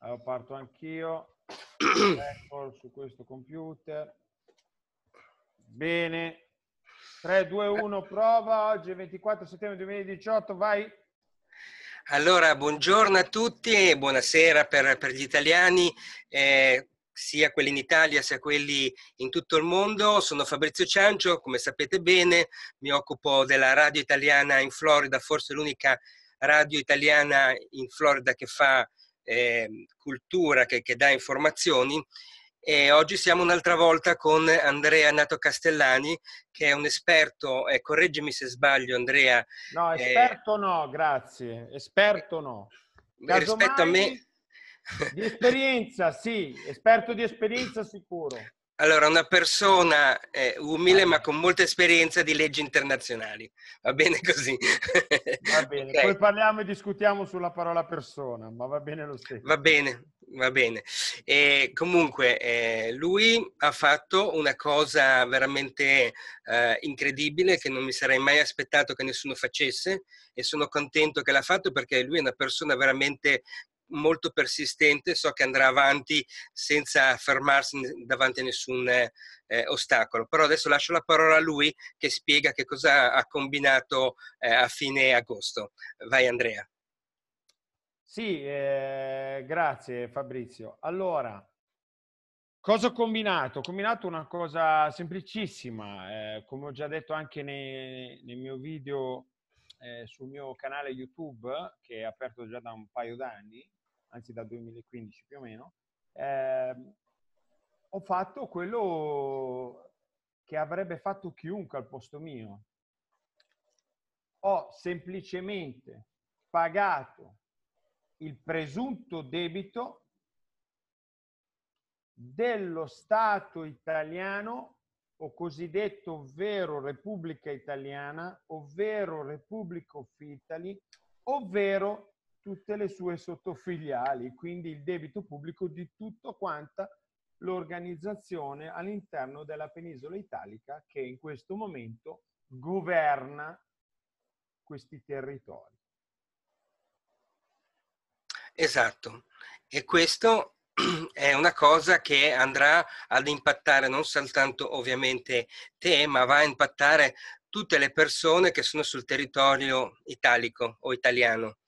Allora parto anch'io, su questo computer. Bene, 3, 2, 1, prova, oggi è 24 settembre 2018, vai. Allora, buongiorno a tutti e buonasera per, per gli italiani. Eh, sia quelli in Italia sia quelli in tutto il mondo. Sono Fabrizio Ciancio, come sapete bene, mi occupo della radio italiana in Florida, forse l'unica radio italiana in Florida che fa eh, cultura che, che dà informazioni. E oggi siamo un'altra volta con Andrea Nato Castellani, che è un esperto, eh, correggimi se sbaglio Andrea. No, eh, esperto eh, no, grazie, esperto no. Casomai rispetto a me... Di esperienza, sì, esperto di esperienza sicuro. Allora, una persona eh, umile ma con molta esperienza di leggi internazionali. Va bene così. Va bene, okay. poi parliamo e discutiamo sulla parola persona, ma va bene lo stesso. Va bene, va bene. E comunque, eh, lui ha fatto una cosa veramente eh, incredibile che non mi sarei mai aspettato che nessuno facesse e sono contento che l'ha fatto perché lui è una persona veramente molto persistente, so che andrà avanti senza fermarsi davanti a nessun eh, eh, ostacolo. Però adesso lascio la parola a lui che spiega che cosa ha combinato eh, a fine agosto. Vai Andrea. Sì, eh, grazie Fabrizio. Allora, cosa ho combinato? Ho combinato una cosa semplicissima, eh, come ho già detto anche nei, nel mio video eh, sul mio canale YouTube, che è aperto già da un paio d'anni, anzi dal 2015 più o meno, eh, ho fatto quello che avrebbe fatto chiunque al posto mio. Ho semplicemente pagato il presunto debito dello Stato italiano o cosiddetto vero Repubblica Italiana, ovvero Repubblica of Italy, ovvero tutte le sue sottofiliali, quindi il debito pubblico di tutto quanta l'organizzazione all'interno della penisola italica che in questo momento governa questi territori. Esatto, e questo è una cosa che andrà ad impattare non soltanto ovviamente te, ma va a impattare tutte le persone che sono sul territorio italico o italiano.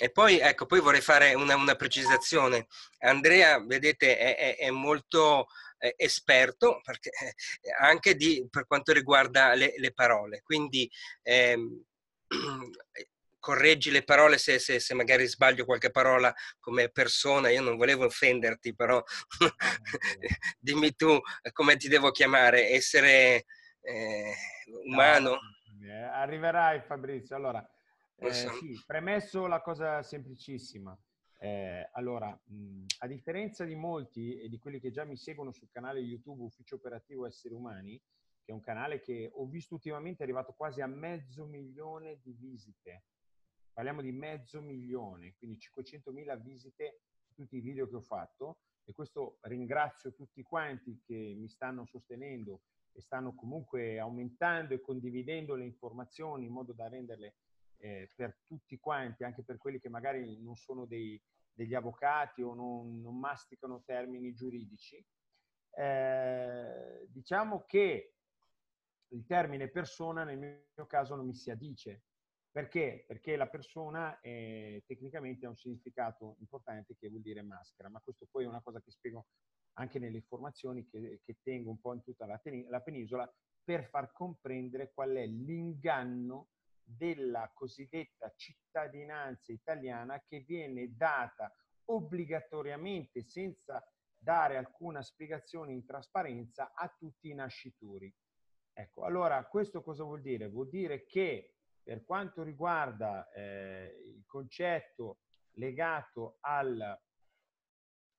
E poi, ecco, poi vorrei fare una, una precisazione. Andrea, vedete, è, è, è molto eh, esperto perché, eh, anche di, per quanto riguarda le, le parole. Quindi ehm, correggi le parole se, se, se, magari sbaglio qualche parola come persona, io non volevo offenderti, però dimmi tu come ti devo chiamare, essere eh, umano. Eh, arriverai Fabrizio, allora eh, sì, premesso la cosa semplicissima. Eh, allora, mh, a differenza di molti e di quelli che già mi seguono sul canale YouTube Ufficio Operativo Esseri Umani, che è un canale che ho visto ultimamente è arrivato quasi a mezzo milione di visite. Parliamo di mezzo milione, quindi 500.000 visite su tutti i video che ho fatto e questo ringrazio tutti quanti che mi stanno sostenendo e stanno comunque aumentando e condividendo le informazioni in modo da renderle eh, per tutti quanti, anche per quelli che magari non sono dei, degli avvocati o non, non masticano termini giuridici. Eh, diciamo che il termine persona nel mio caso non mi si addice. Perché? Perché la persona è, tecnicamente ha un significato importante che vuol dire maschera, ma questo poi è una cosa che spiego anche nelle informazioni che, che tengo un po' in tutta la, la penisola per far comprendere qual è l'inganno della cosiddetta cittadinanza italiana che viene data obbligatoriamente senza dare alcuna spiegazione in trasparenza a tutti i nascituri. Ecco, allora questo cosa vuol dire? Vuol dire che per quanto riguarda eh, il concetto legato al,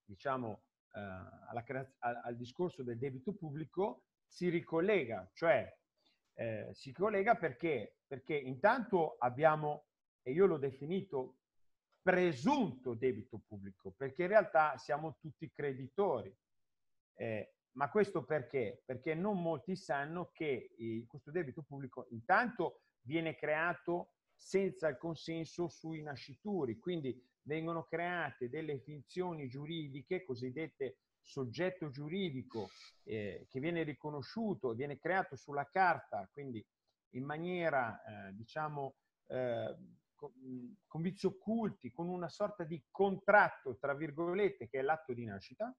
diciamo, eh, alla, al, al discorso del debito pubblico, si ricollega, cioè eh, si collega perché? Perché intanto abbiamo, e io l'ho definito, presunto debito pubblico, perché in realtà siamo tutti creditori. Eh, ma questo perché? Perché non molti sanno che eh, questo debito pubblico intanto viene creato senza il consenso sui nascituri, quindi vengono create delle finzioni giuridiche cosiddette soggetto giuridico eh, che viene riconosciuto e viene creato sulla carta, quindi in maniera, eh, diciamo, eh, con, vizi occulti, con una sorta di contratto, tra virgolette, che è l'atto di nascita,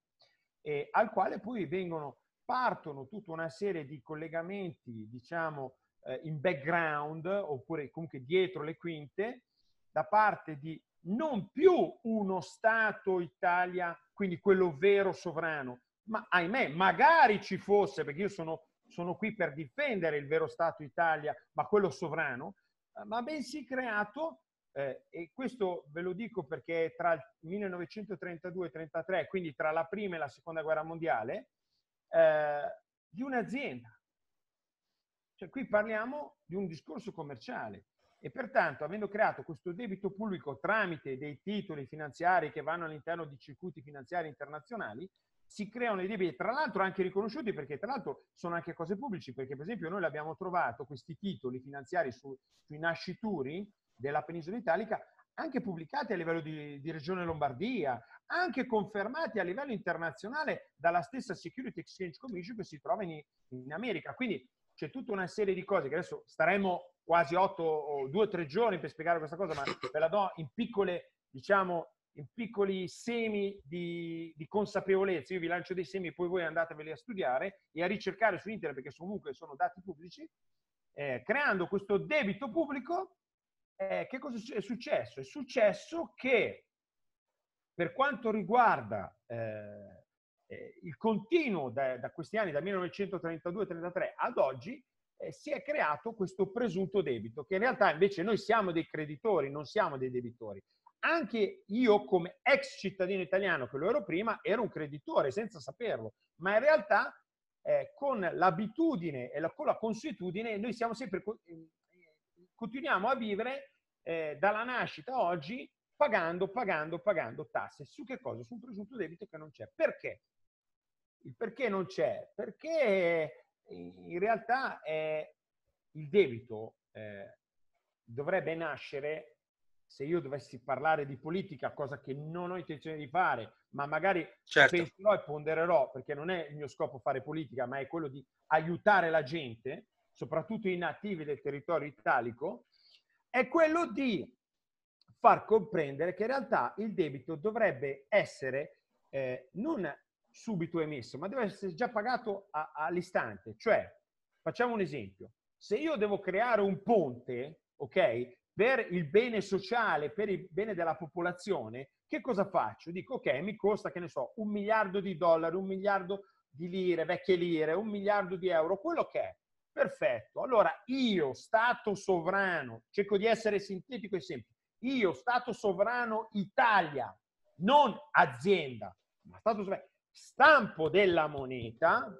e al quale poi vengono, partono tutta una serie di collegamenti, diciamo, eh, in background, oppure comunque dietro le quinte, da parte di non più uno Stato Italia, quindi quello vero sovrano, ma ahimè, magari ci fosse, perché io sono, sono qui per difendere il vero Stato Italia, ma quello sovrano, eh, ma bensì creato, eh, e questo ve lo dico perché tra il 1932 e il 33, quindi tra la prima e la seconda guerra mondiale, eh, di un'azienda. Cioè qui parliamo di un discorso commerciale e pertanto avendo creato questo debito pubblico tramite dei titoli finanziari che vanno all'interno di circuiti finanziari internazionali, si creano i debiti, tra l'altro anche riconosciuti perché tra l'altro sono anche cose pubbliche, perché per esempio noi abbiamo trovato questi titoli finanziari su, sui nascituri della penisola italica anche pubblicati a livello di, di, Regione Lombardia, anche confermati a livello internazionale dalla stessa Security Exchange Commission che si trova in, in America. Quindi c'è tutta una serie di cose che adesso staremo quasi 8 o 2 o 3 giorni per spiegare questa cosa, ma ve la do in piccole, diciamo, in piccoli semi di, di, consapevolezza. Io vi lancio dei semi e poi voi andateveli a studiare e a ricercare su internet, perché comunque sono dati pubblici, eh, creando questo debito pubblico, eh, che cosa è successo? È successo che per quanto riguarda eh, eh il continuo da, da, questi anni, da 1932-33 ad oggi, eh, si è creato questo presunto debito, che in realtà invece noi siamo dei creditori, non siamo dei debitori. Anche io come ex cittadino italiano, che lo ero prima, ero un creditore senza saperlo, ma in realtà eh, con l'abitudine e la, con la consuetudine noi siamo sempre, eh, continuiamo a vivere eh, dalla nascita oggi pagando, pagando, pagando tasse. Su che cosa? Su un presunto debito che non c'è. Perché? Il perché non c'è? Perché in realtà è eh, il debito eh, dovrebbe nascere, se io dovessi parlare di politica, cosa che non ho intenzione di fare, ma magari certo. penserò e pondererò, perché non è il mio scopo fare politica, ma è quello di aiutare la gente, soprattutto i nativi del territorio italico, è quello di far comprendere che in realtà il debito dovrebbe essere eh, non subito emesso, ma deve essere già pagato a, all'istante. Cioè, facciamo un esempio. Se io devo creare un ponte, ok, per il bene sociale, per il bene della popolazione, che cosa faccio? Dico, ok, mi costa, che ne so, un miliardo di dollari, un miliardo di lire, vecchie lire, un miliardo di euro, quello che è. Perfetto. Allora, io, Stato sovrano, cerco di essere sintetico e semplice, io, Stato sovrano Italia, non azienda, ma Stato sovrano, stampo della moneta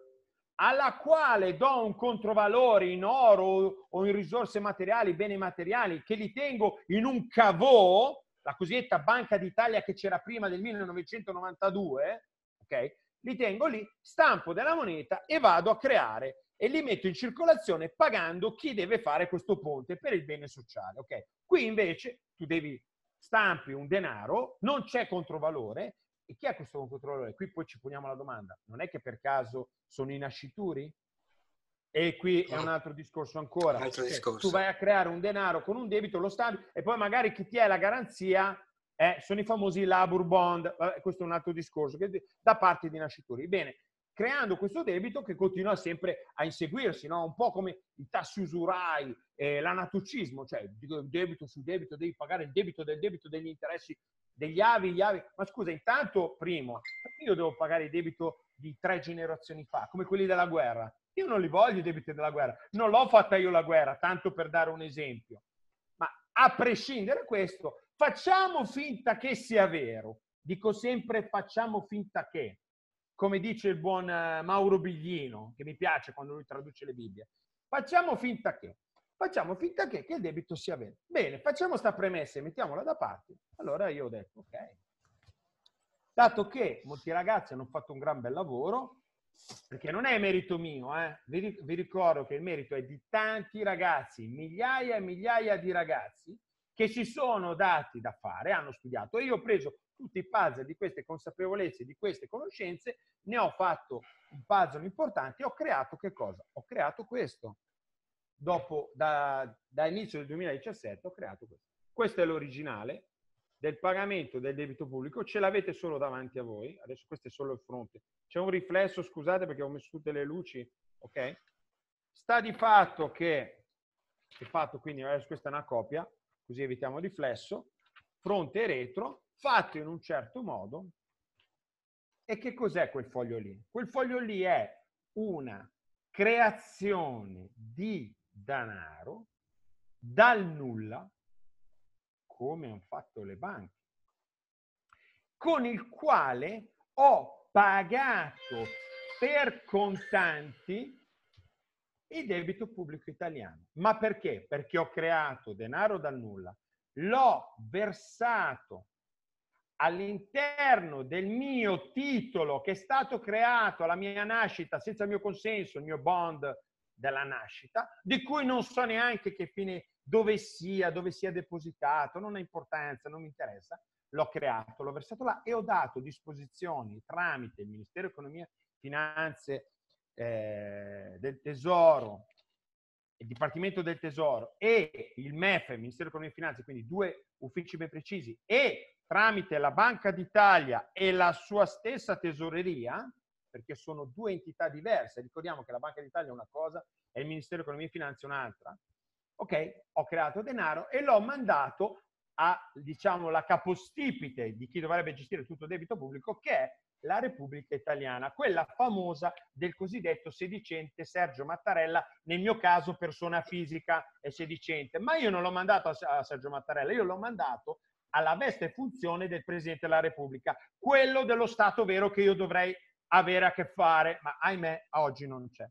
alla quale do un controvalore in oro o in risorse materiali, beni materiali, che li tengo in un cavò, la cosiddetta Banca d'Italia che c'era prima del 1992, ok? Li tengo lì, stampo della moneta e vado a creare e li metto in circolazione pagando chi deve fare questo ponte per il bene sociale, ok? Qui invece tu devi stampi un denaro, non c'è controvalore e chi è questo controllore? Qui poi ci poniamo la domanda, non è che per caso sono i nascituri? E qui è un altro discorso ancora. Altro cioè, discorso. Tu vai a creare un denaro con un debito, lo stabili, e poi magari chi ti è la garanzia eh, sono i famosi labor bond, questo è un altro discorso, da parte dei nascituri. Bene, creando questo debito che continua sempre a inseguirsi, no? un po' come i tassi usurai, eh, l'anatocismo, cioè debito su debito, devi pagare il debito del debito degli interessi degli avi, gli avi. Ma scusa, intanto, primo, io devo pagare il debito di tre generazioni fa, come quelli della guerra. Io non li voglio i debiti della guerra. Non l'ho fatta io la guerra, tanto per dare un esempio. Ma a prescindere da questo, facciamo finta che sia vero. Dico sempre facciamo finta che, come dice il buon eh, Mauro Biglino, che mi piace quando lui traduce le Bibbie, facciamo finta che facciamo finta che, che il debito sia vero. Bene, facciamo sta premessa e mettiamola da parte. Allora io ho detto, ok, dato che molti ragazzi hanno fatto un gran bel lavoro, perché non è merito mio, eh? vi, vi ricordo che il merito è di tanti ragazzi, migliaia e migliaia di ragazzi, che si sono dati da fare, hanno studiato. e Io ho preso tutti i puzzle di queste consapevolezze, di queste conoscenze, ne ho fatto un puzzle importante e ho creato che cosa? Ho creato questo dopo, da, da inizio del 2017 ho creato questo. Questo è l'originale del pagamento del debito pubblico, ce l'avete solo davanti a voi, adesso questo è solo il fronte. C'è un riflesso, scusate perché ho messo tutte le luci, ok? Sta di fatto che, di fatto quindi adesso questa è una copia, così evitiamo il riflesso, fronte e retro, fatto in un certo modo. E che cos'è quel foglio lì? Quel foglio lì è una creazione di danaro dal nulla, come hanno fatto le banche, con il quale ho pagato per contanti il debito pubblico italiano. Ma perché? Perché ho creato denaro dal nulla, l'ho versato all'interno del mio titolo che è stato creato alla mia nascita senza il mio consenso, il mio bond, dalla nascita, di cui non so neanche che fine, dove sia, dove sia depositato, non ha importanza, non mi interessa. L'ho creato, l'ho versato là e ho dato disposizioni tramite il Ministero Economia, Finanze, eh, del Tesoro, il Dipartimento del Tesoro e il MEF, il Ministero Economia e Finanze, quindi due uffici ben precisi, e tramite la Banca d'Italia e la sua stessa tesoreria, perché sono due entità diverse. Ricordiamo che la Banca d'Italia è una cosa e il Ministero dell'Economia e Finanza è un'altra. Ok, ho creato denaro e l'ho mandato a, diciamo, la capostipite di chi dovrebbe gestire tutto il debito pubblico, che è la Repubblica Italiana, quella famosa del cosiddetto sedicente Sergio Mattarella, nel mio caso persona fisica e sedicente, ma io non l'ho mandato a Sergio Mattarella, io l'ho mandato alla veste e funzione del Presidente della Repubblica, quello dello Stato vero che io dovrei avere a che fare, ma ahimè oggi non c'è.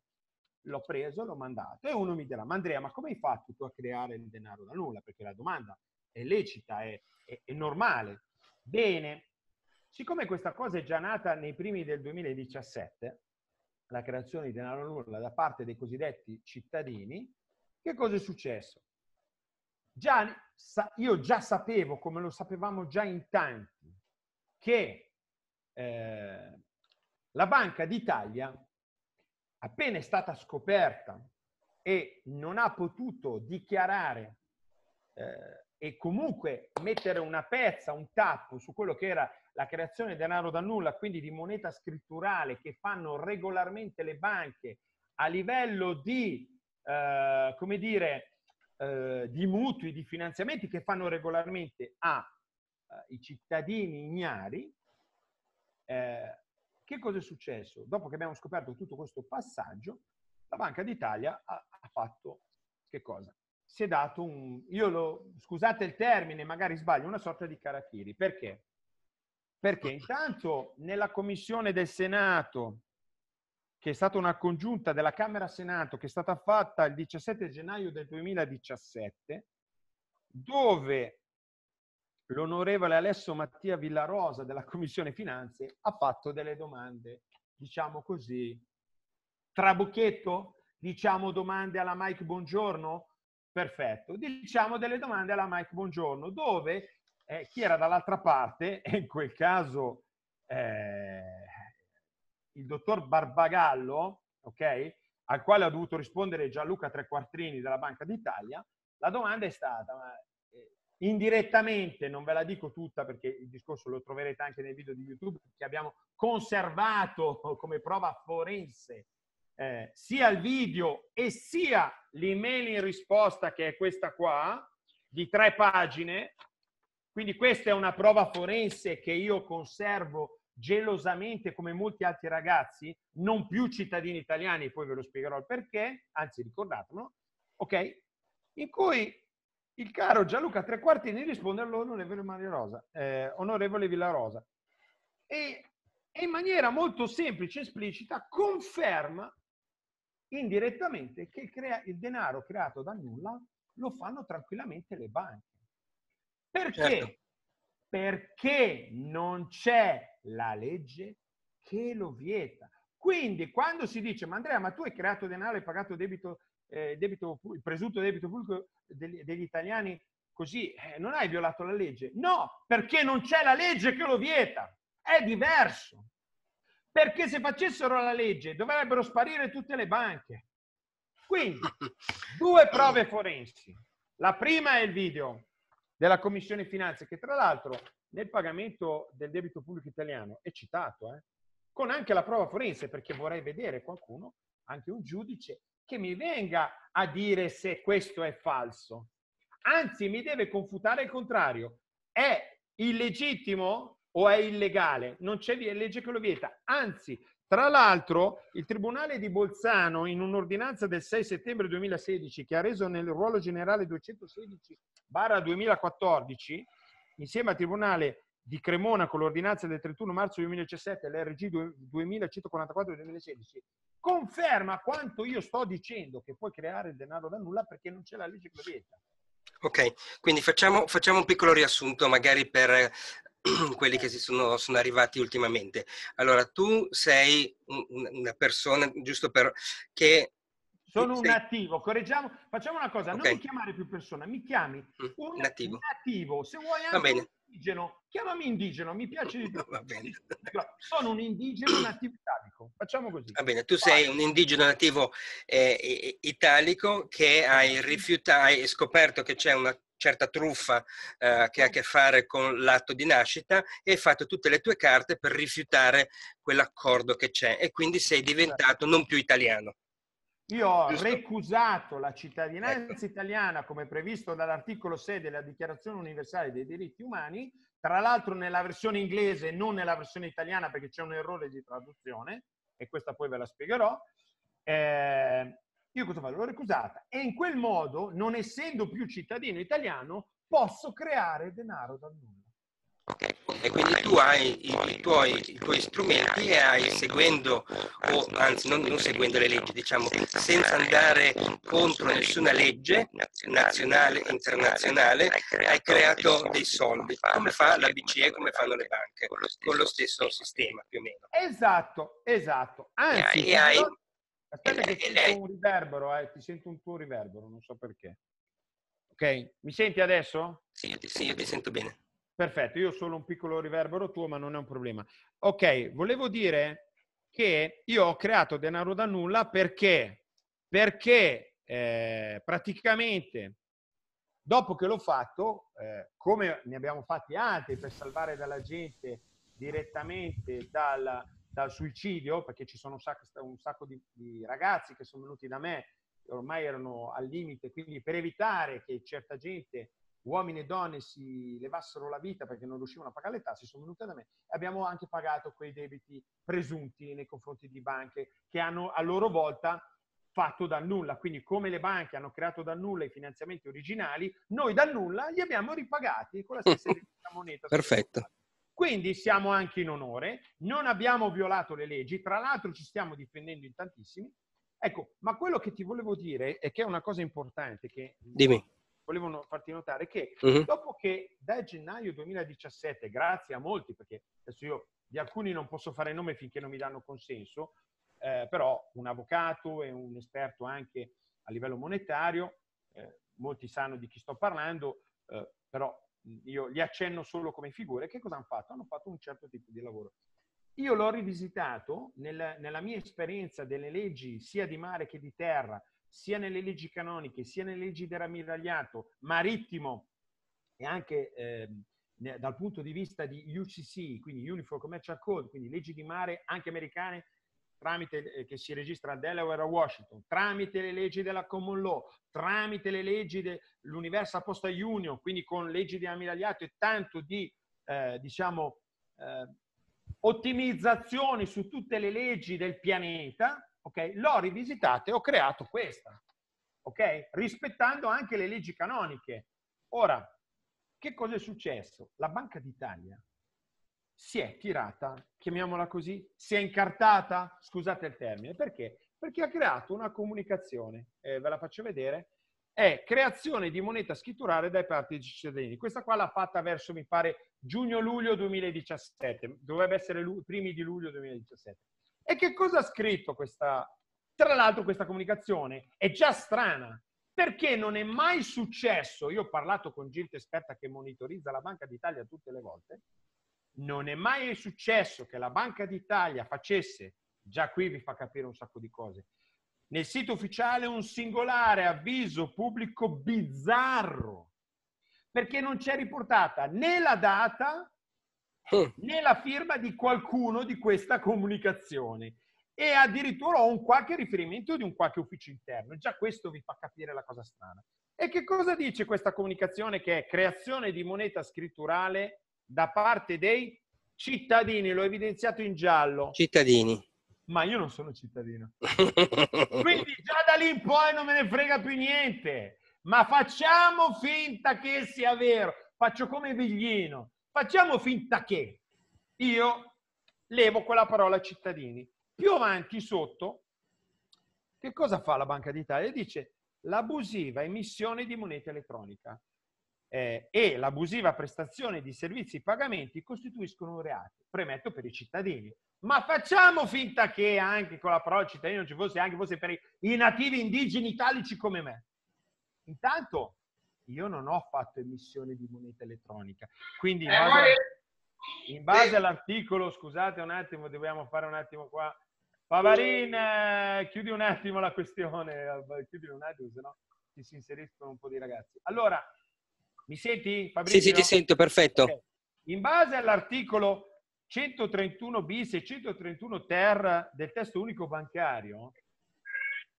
L'ho preso, l'ho mandato e uno mi dirà, ma Andrea, ma come hai fatto tu a creare il denaro da nulla? Perché la domanda è lecita, è, è, è normale. Bene, siccome questa cosa è già nata nei primi del 2017, la creazione di denaro nulla da parte dei cosiddetti cittadini, che cosa è successo? Già, io già sapevo, come lo sapevamo già in tanti, che eh, la Banca d'Italia, appena è stata scoperta e non ha potuto dichiarare eh, e comunque mettere una pezza, un tappo su quello che era la creazione di denaro da nulla, quindi di moneta scritturale che fanno regolarmente le banche a livello di, eh, come dire, eh, di mutui, di finanziamenti che fanno regolarmente ai eh, cittadini ignari, eh, che cosa è successo? Dopo che abbiamo scoperto tutto questo passaggio, la Banca d'Italia ha, ha fatto che cosa? Si è dato un, io lo, scusate il termine, magari sbaglio, una sorta di carachiri. Perché? Perché intanto nella commissione del Senato, che è stata una congiunta della Camera-Senato, che è stata fatta il 17 gennaio del 2017, dove l'onorevole Alessio Mattia Villarosa della Commissione Finanze ha fatto delle domande, diciamo così, trabocchetto, diciamo domande alla Mike Buongiorno, perfetto, diciamo delle domande alla Mike Buongiorno, dove eh, chi era dall'altra parte, e in quel caso eh, il dottor Barbagallo, ok, al quale ha dovuto rispondere Gianluca Trequartrini della Banca d'Italia, la domanda è stata, indirettamente, non ve la dico tutta perché il discorso lo troverete anche nel video di YouTube che abbiamo conservato come prova forense eh, sia il video e sia l'email in risposta che è questa qua di tre pagine. Quindi questa è una prova forense che io conservo gelosamente come molti altri ragazzi, non più cittadini italiani, poi ve lo spiegherò il perché, anzi ricordatemelo, ok? In cui il caro Gianluca Trequartini risponde all'onorevole Mario Rosa, eh, onorevole Villarosa, e, e in maniera molto semplice e esplicita conferma indirettamente che crea, il denaro creato da nulla lo fanno tranquillamente le banche. Perché? Certo. Perché non c'è la legge che lo vieta. Quindi quando si dice, ma Andrea, ma tu hai creato denaro e pagato debito eh, debito, il presunto debito pubblico degli, degli italiani così, eh, non hai violato la legge? No, perché non c'è la legge che lo vieta, è diverso. Perché se facessero la legge dovrebbero sparire tutte le banche. Quindi, due prove forensi. La prima è il video della Commissione Finanze, che tra l'altro nel pagamento del debito pubblico italiano è citato, eh, con anche la prova forense, perché vorrei vedere qualcuno, anche un giudice, che mi venga a dire se questo è falso. Anzi, mi deve confutare il contrario. È illegittimo o è illegale? Non c'è legge che lo vieta. Anzi, tra l'altro, il Tribunale di Bolzano, in un'ordinanza del 6 settembre 2016, che ha reso nel ruolo generale 216-2014, insieme al Tribunale di Cremona con l'ordinanza del 31 marzo 2017, l'RG 2144-2016, conferma quanto io sto dicendo, che puoi creare il denaro da nulla perché non c'è la legge che lo vieta. Ok, quindi facciamo, facciamo un piccolo riassunto magari per quelli che si sono, sono, arrivati ultimamente. Allora, tu sei una persona, giusto per... che... Sono sei... un attivo, correggiamo, facciamo una cosa, okay. non mi chiamare più persona, mi chiami mm, un, un attivo. Se vuoi anche indigeno, chiamami indigeno, mi piace di più. Sono un indigeno nativo italico, facciamo così. Va bene, tu sei un indigeno nativo eh, italico che hai, rifiuta, hai scoperto che c'è una certa truffa eh, che ha a che fare con l'atto di nascita e hai fatto tutte le tue carte per rifiutare quell'accordo che c'è e quindi sei diventato non più italiano. Io ho recusato la cittadinanza ecco. italiana come previsto dall'articolo 6 della Dichiarazione universale dei diritti umani, tra l'altro nella versione inglese e non nella versione italiana perché c'è un errore di traduzione e questa poi ve la spiegherò. Eh, io cosa faccio? L'ho recusata e in quel modo, non essendo più cittadino italiano, posso creare denaro dal nulla. Okay. E quindi tu hai i, i, tuoi, i, tuoi, strumenti e hai seguendo, o anzi non, non seguendo le leggi, diciamo, senza andare contro nessuna legge nazionale e internazionale, hai creato dei soldi, come fa la BCE, come fanno le banche, con lo stesso sistema più o meno. Esatto, esatto. Anzi, e hai, aspetta eh, che ti eh, sento eh. un riverbero, eh, ti sento un tuo riverbero, non so perché. Ok, mi senti adesso? Sì, io ti, sì, io ti sento bene. Perfetto, io solo un piccolo riverbero tuo, ma non è un problema. Ok, volevo dire che io ho creato denaro da nulla perché, perché eh, praticamente dopo che l'ho fatto, eh, come ne abbiamo fatti altri per salvare dalla gente direttamente dal, dal suicidio, perché ci sono un sacco, un sacco di, di ragazzi che sono venuti da me, ormai erano al limite, quindi per evitare che certa gente uomini e donne si levassero la vita perché non riuscivano a pagare le tasse, sono venute da me e abbiamo anche pagato quei debiti presunti nei confronti di banche che hanno a loro volta fatto dal nulla. Quindi come le banche hanno creato dal nulla i finanziamenti originali, noi dal nulla li abbiamo ripagati con la stessa moneta. Perfetto. Quindi siamo anche in onore, non abbiamo violato le leggi, tra l'altro ci stiamo difendendo in tantissimi. Ecco, ma quello che ti volevo dire è che è una cosa importante che Dimmi volevano farti notare che uh-huh. dopo che da gennaio 2017, grazie a molti, perché adesso io di alcuni non posso fare nome finché non mi danno consenso, eh, però un avvocato e un esperto anche a livello monetario, eh, molti sanno di chi sto parlando, eh, però io li accenno solo come figure, che cosa hanno fatto? Hanno fatto un certo tipo di lavoro. Io l'ho rivisitato nel, nella mia esperienza delle leggi sia di mare che di terra, sia nelle leggi canoniche, sia nelle leggi dell'ammiragliato marittimo e anche eh, dal punto di vista di UCC, quindi Uniform Commercial Code, quindi leggi di mare anche americane tramite, eh, che si registra a Delaware a Washington, tramite le leggi della Common Law, tramite le leggi dell'Universal Posta Union, quindi con leggi di ammiragliato e tanto di, eh, diciamo, eh, ottimizzazioni su tutte le leggi del pianeta, okay? L'ho rivisitata e ho creato questa, okay? Rispettando anche le leggi canoniche. Ora, che cosa è successo? La Banca d'Italia si è tirata, chiamiamola così, si è incartata, scusate il termine, perché? Perché ha creato una comunicazione, eh, ve la faccio vedere, è creazione di moneta scritturale dai parti dei cittadini. Questa qua l'ha fatta verso, mi pare, giugno-luglio 2017, dovrebbe essere i primi di luglio 2017. E che cosa ha scritto questa... Tra l'altro questa comunicazione è già strana, perché non è mai successo, io ho parlato con gente esperta che monitorizza la Banca d'Italia tutte le volte, non è mai successo che la Banca d'Italia facesse, già qui vi fa capire un sacco di cose, nel sito ufficiale un singolare avviso pubblico bizzarro, perché non c'è riportata né la data Mm. né la firma di qualcuno di questa comunicazione e addirittura ho un qualche riferimento di un qualche ufficio interno. Già questo vi fa capire la cosa strana. E che cosa dice questa comunicazione che è creazione di moneta scritturale da parte dei cittadini? L'ho evidenziato in giallo. Cittadini. Ma io non sono cittadino. Quindi già da lì in poi non me ne frega più niente. Ma facciamo finta che sia vero. Faccio come Biglino. Facciamo finta che io levo quella parola cittadini. Più avanti sotto, che cosa fa la Banca d'Italia? Dice l'abusiva emissione di moneta elettronica eh, e l'abusiva prestazione di servizi e pagamenti costituiscono un reato, premetto per i cittadini. Ma facciamo finta che anche con la parola cittadino ci fosse, anche fosse per i nativi indigeni italici come me. Intanto io non ho fatto emissione di moneta elettronica. Quindi in eh, base, in base all'articolo, scusate un attimo, dobbiamo fare un attimo qua. Pavarin, eh, chiudi un attimo la questione, chiudi un attimo, sennò ci si inseriscono un po' di ragazzi. Allora, mi senti Fabrizio? Sì, sì, ti sento, perfetto. Okay. In base all'articolo 131 bis e 131 ter del testo unico bancario,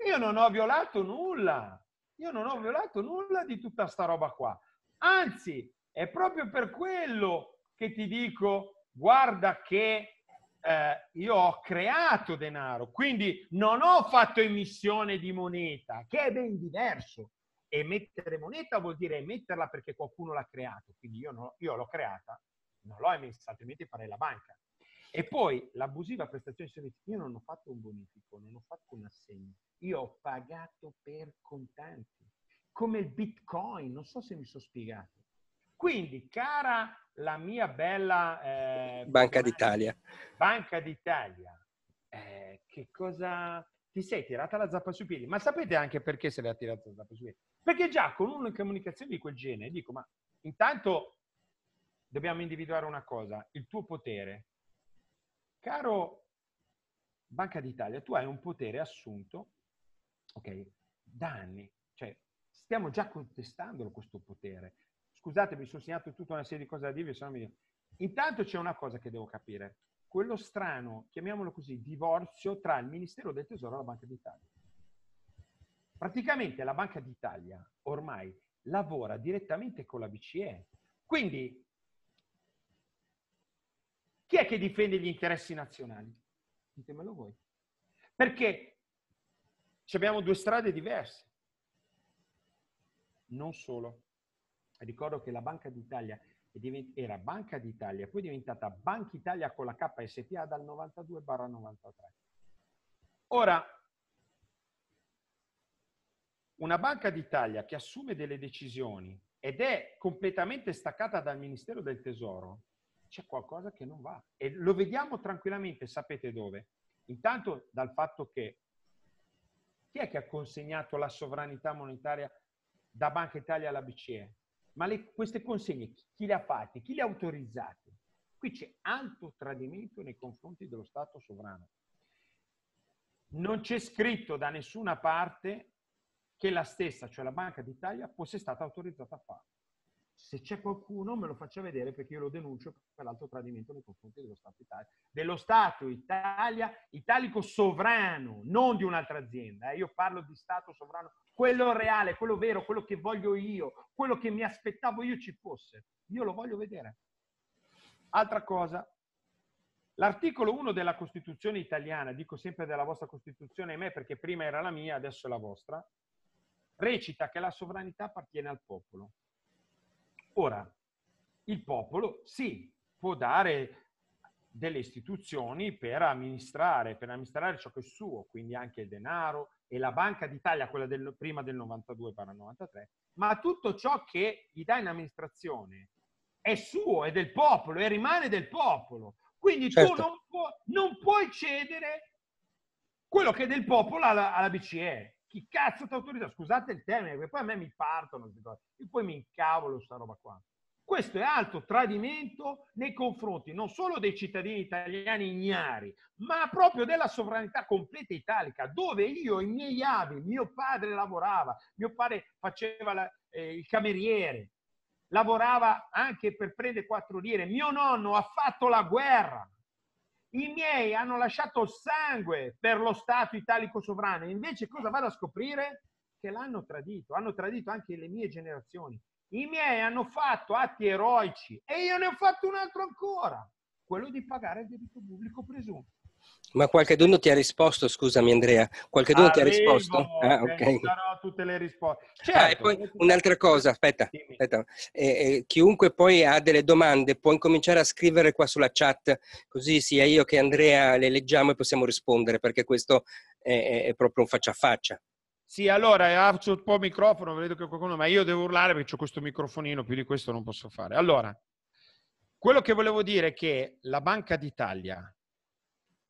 io non ho violato nulla io non ho violato nulla di tutta sta roba qua. Anzi, è proprio per quello che ti dico, guarda che eh, io ho creato denaro, quindi non ho fatto emissione di moneta, che è ben diverso. Emettere moneta vuol dire emetterla perché qualcuno l'ha creato, quindi io, no, io l'ho creata, non l'ho emessa, altrimenti farei la banca. E poi l'abusiva prestazione di servizi. Io non ho fatto un bonifico, non ho fatto un assegno. Io ho pagato per contanti, come il bitcoin. Non so se mi sono spiegato. Quindi, cara la mia bella... Eh, Banca d'Italia. Banca d'Italia. Eh, che cosa... Ti sei tirata la zappa sui piedi. Ma sapete anche perché se l'ha tirata la zappa sui piedi? Perché già con una comunicazione di quel genere dico, ma intanto dobbiamo individuare una cosa, il tuo potere caro Banca d'Italia, tu hai un potere assunto, ok, da anni, cioè stiamo già contestandolo questo potere. Scusate, mi sono segnato tutta una serie di cose da dirvi, se no mi... Intanto c'è una cosa che devo capire, quello strano, chiamiamolo così, divorzio tra il Ministero del Tesoro e la Banca d'Italia. Praticamente la Banca d'Italia ormai lavora direttamente con la BCE, quindi chi è che difende gli interessi nazionali? Ditemelo voi. Perché abbiamo due strade diverse. Non solo. Ricordo che la Banca d'Italia era Banca d'Italia, poi è diventata Banca Italia con la KSPA dal 92-93. Ora, una Banca d'Italia che assume delle decisioni ed è completamente staccata dal Ministero del Tesoro, c'è qualcosa che non va. E lo vediamo tranquillamente, sapete dove? Intanto dal fatto che chi è che ha consegnato la sovranità monetaria da Banca Italia alla BCE? Ma le, queste consegne chi le ha fatte? Chi le ha autorizzate? Qui c'è alto tradimento nei confronti dello Stato sovrano. Non c'è scritto da nessuna parte che la stessa, cioè la Banca d'Italia, fosse stata autorizzata a farlo se c'è qualcuno me lo faccia vedere perché io lo denuncio per l'altro tradimento nei confronti dello Stato Italia, dello Stato Italia, italico sovrano, non di un'altra azienda. Eh. Io parlo di Stato sovrano, quello reale, quello vero, quello che voglio io, quello che mi aspettavo io ci fosse. Io lo voglio vedere. Altra cosa, l'articolo 1 della Costituzione italiana, dico sempre della vostra Costituzione e me perché prima era la mia, adesso è la vostra, recita che la sovranità appartiene al popolo Ora, il popolo sì, può dare delle istituzioni per amministrare, per amministrare ciò che è suo, quindi anche il denaro e la Banca d'Italia, quella del, prima del 92 per il 93, ma tutto ciò che gli dà in amministrazione è suo, è del popolo e rimane del popolo. Quindi certo. tu non, pu- non, puoi cedere quello che è del popolo alla, alla BCE chi cazzo ti autorizza? Scusate il termine, perché poi a me mi partono, e poi mi incavolo questa roba qua. Questo è alto tradimento nei confronti non solo dei cittadini italiani ignari, ma proprio della sovranità completa italica, dove io, i miei avi, mio padre lavorava, mio padre faceva la, eh, il cameriere, lavorava anche per prendere quattro lire, mio nonno ha fatto la guerra, i miei hanno lasciato sangue per lo Stato italico sovrano. Invece cosa vado a scoprire? Che l'hanno tradito, hanno tradito anche le mie generazioni. I miei hanno fatto atti eroici e io ne ho fatto un altro ancora, quello di pagare il debito pubblico presunto. Ma qualcuno ti ha risposto, scusami Andrea, qualcuno Arrivo, ti ha risposto? Ah, eh, ok. Darò tutte le risposte. Certo. Ah, e certo, poi un'altra cosa, aspetta, aspetta. Eh, eh, chiunque poi ha delle domande può incominciare a scrivere qua sulla chat, così sia io che Andrea le leggiamo e possiamo rispondere, perché questo è, è proprio un faccia a faccia. Sì, allora, faccio eh, un po' il microfono, vedo che qualcuno, ma io devo urlare perché ho questo microfonino, più di questo non posso fare. Allora, quello che volevo dire è che la Banca d'Italia,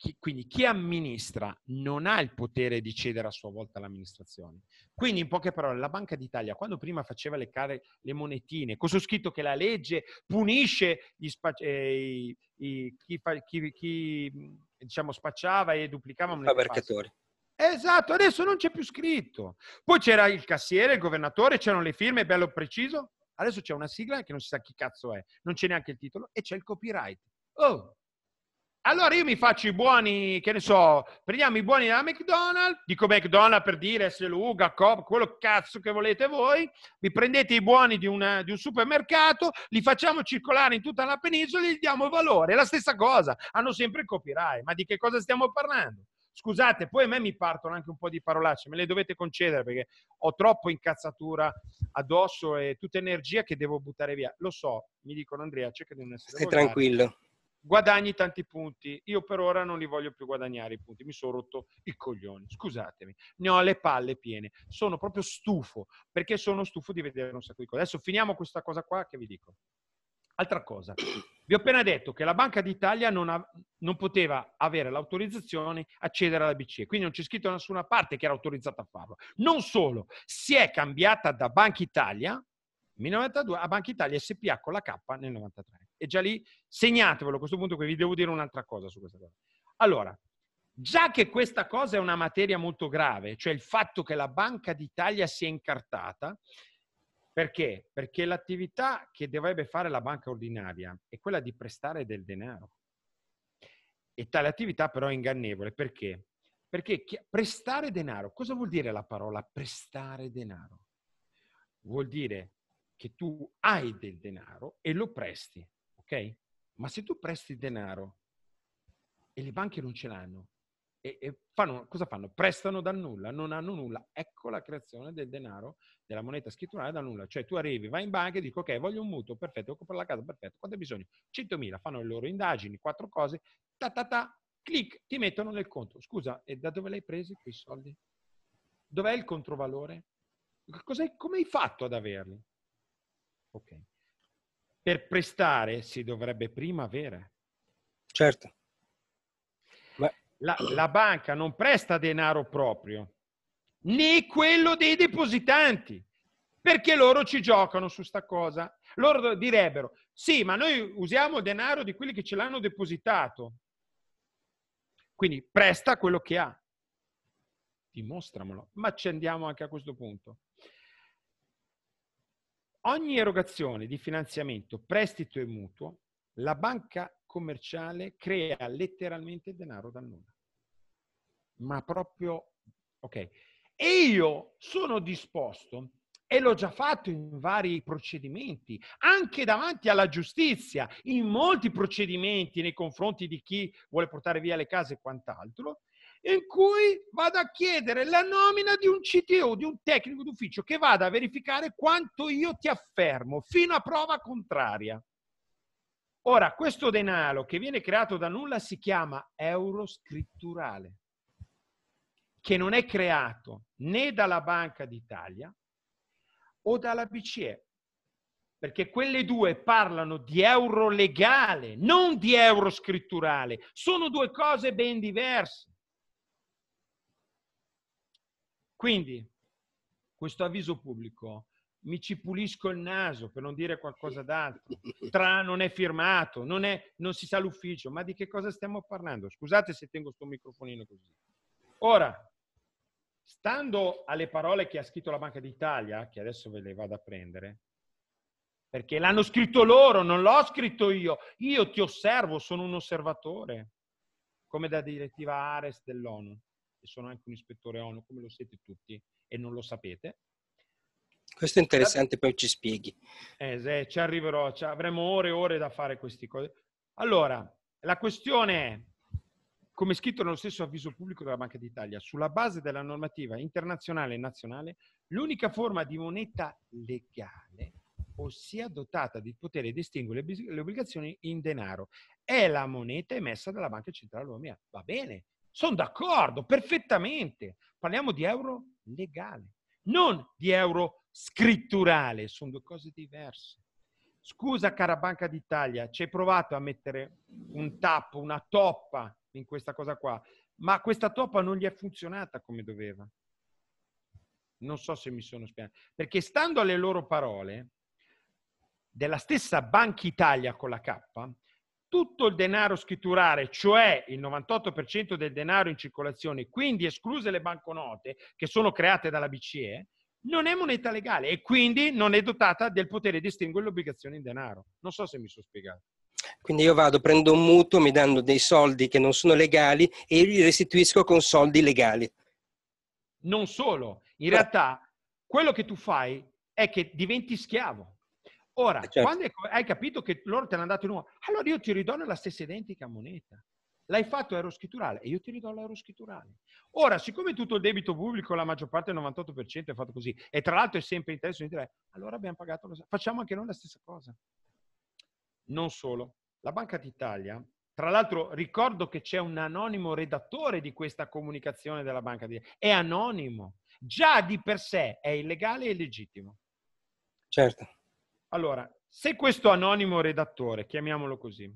chi, quindi chi amministra non ha il potere di cedere a sua volta l'amministrazione. Quindi, in poche parole, la Banca d'Italia, quando prima faceva le, care, le monetine, con su scritto che la legge punisce spa, eh, i, chi, chi, chi diciamo, spacciava e duplicava monete fabbricatori. Esatto, adesso non c'è più scritto. Poi c'era il cassiere, il governatore, c'erano le firme, bello preciso. Adesso c'è una sigla che non si sa chi cazzo è, non c'è neanche il titolo e c'è il copyright. Oh, allora io mi faccio i buoni, che ne so, prendiamo i buoni della McDonald's, dico McDonald's per dire se luga, cop, quello cazzo che volete voi, vi prendete i buoni di, una, di un supermercato, li facciamo circolare in tutta la penisola e gli diamo valore. È la stessa cosa, hanno sempre il copyright. Ma di che cosa stiamo parlando? Scusate, poi a me mi partono anche un po' di parolacce, me le dovete concedere perché ho troppo incazzatura addosso e tutta energia che devo buttare via. Lo so, mi dicono Andrea, cerca di non essere... Stai tranquillo guadagni tanti punti. Io per ora non li voglio più guadagnare i punti, mi sono rotto i coglioni. Scusatemi, ne ho le palle piene. Sono proprio stufo perché sono stufo di vedere un sacco di cose. Adesso finiamo questa cosa qua che vi dico. Altra cosa, vi ho appena detto che la Banca d'Italia non, ha, non poteva avere l'autorizzazione a cedere alla BCE, quindi non c'è scritto da nessuna parte che era autorizzata a farlo. Non solo, si è cambiata da Banca Italia 1992 a Banca Italia SPA con la K nel 1993 e già lì segnatevelo a questo punto che vi devo dire un'altra cosa su questa cosa. Allora, già che questa cosa è una materia molto grave, cioè il fatto che la Banca d'Italia sia incartata, perché? Perché l'attività che dovrebbe fare la banca ordinaria è quella di prestare del denaro. E tale attività però è ingannevole, perché? Perché prestare denaro, cosa vuol dire la parola prestare denaro? Vuol dire che tu hai del denaro e lo presti ok? Ma se tu presti denaro e le banche non ce l'hanno, e, e fanno, cosa fanno? Prestano dal nulla, non hanno nulla. Ecco la creazione del denaro, della moneta scritturale dal nulla. Cioè tu arrivi, vai in banca e dico ok, voglio un mutuo, perfetto, compro la casa, perfetto, quanto hai bisogno? 100.000, fanno le loro indagini, quattro cose, ta ta ta, clic, ti mettono nel conto. Scusa, e da dove l'hai preso quei soldi? Dov'è il controvalore? Cos'è, come hai fatto ad averli? Ok per prestare si dovrebbe prima avere. Certo. La, la, banca non presta denaro proprio, né quello dei depositanti, perché loro ci giocano su sta cosa. Loro direbbero, sì, ma noi usiamo il denaro di quelli che ce l'hanno depositato. Quindi presta quello che ha. Dimostramolo. Ma accendiamo anche a questo punto. Ogni erogazione di finanziamento, prestito e mutuo, la banca commerciale crea letteralmente denaro dal nulla. Ma proprio, ok. E io sono disposto, e l'ho già fatto in vari procedimenti, anche davanti alla giustizia, in molti procedimenti nei confronti di chi vuole portare via le case e quant'altro, in cui vado a chiedere la nomina di un CTO, di un tecnico d'ufficio che vada a verificare quanto io ti affermo fino a prova contraria. Ora, questo denaro che viene creato da nulla si chiama euro scritturale, che non è creato né dalla Banca d'Italia o dalla BCE, perché quelle due parlano di euro legale, non di euro scritturale. Sono due cose ben diverse. Quindi, questo avviso pubblico, mi ci pulisco il naso per non dire qualcosa d'altro. Tra non è firmato, non, è, non si sa l'ufficio, ma di che cosa stiamo parlando? Scusate se tengo sto microfonino così. Ora, stando alle parole che ha scritto la Banca d'Italia, che adesso ve le vado a prendere, perché l'hanno scritto loro, non l'ho scritto io. Io ti osservo, sono un osservatore, come da direttiva Ares dell'ONU e sono anche un ispettore ONU, come lo siete tutti e non lo sapete. Questo è interessante, poi ci spieghi. Eh, ci arriverò, ci avremo ore e ore da fare queste cose. Allora, la questione è, come scritto nello stesso avviso pubblico della Banca d'Italia, sulla base della normativa internazionale e nazionale, l'unica forma di moneta legale, ossia dotata di potere ed estingue le obbligazioni in denaro, è la moneta emessa dalla Banca Centrale Europea. Va bene, sono d'accordo, perfettamente. Parliamo di euro legale, non di euro scritturale. Sono due cose diverse. Scusa cara Banca d'Italia, ci hai provato a mettere un tappo, una toppa in questa cosa qua, ma questa toppa non gli è funzionata come doveva. Non so se mi sono spiegato. Perché stando alle loro parole, della stessa Banca Italia con la K, tutto il denaro scritturale, cioè il 98% del denaro in circolazione, quindi escluse le banconote che sono create dalla BCE, non è moneta legale e quindi non è dotata del potere di estinguere l'obbligazione in denaro. Non so se mi sono spiegato. Quindi io vado, prendo un mutuo, mi danno dei soldi che non sono legali e li restituisco con soldi legali. Non solo, in realtà quello che tu fai è che diventi schiavo. Ora, eh, certo. quando hai capito che loro te l'hanno dato in uno, allora io ti ridò la stessa identica moneta. L'hai fatto scritturale e io ti ridò l'euro scritturale. Ora, siccome tutto il debito pubblico, la maggior parte, il 98% è fatto così, e tra l'altro è sempre in interesse allora abbiamo pagato, lo, facciamo anche noi la stessa cosa. Non solo. La Banca d'Italia tra l'altro ricordo che c'è un anonimo redattore di questa comunicazione della Banca d'Italia. È anonimo. Già di per sé è illegale e illegittimo. Certo. Allora, se questo anonimo redattore, chiamiamolo così,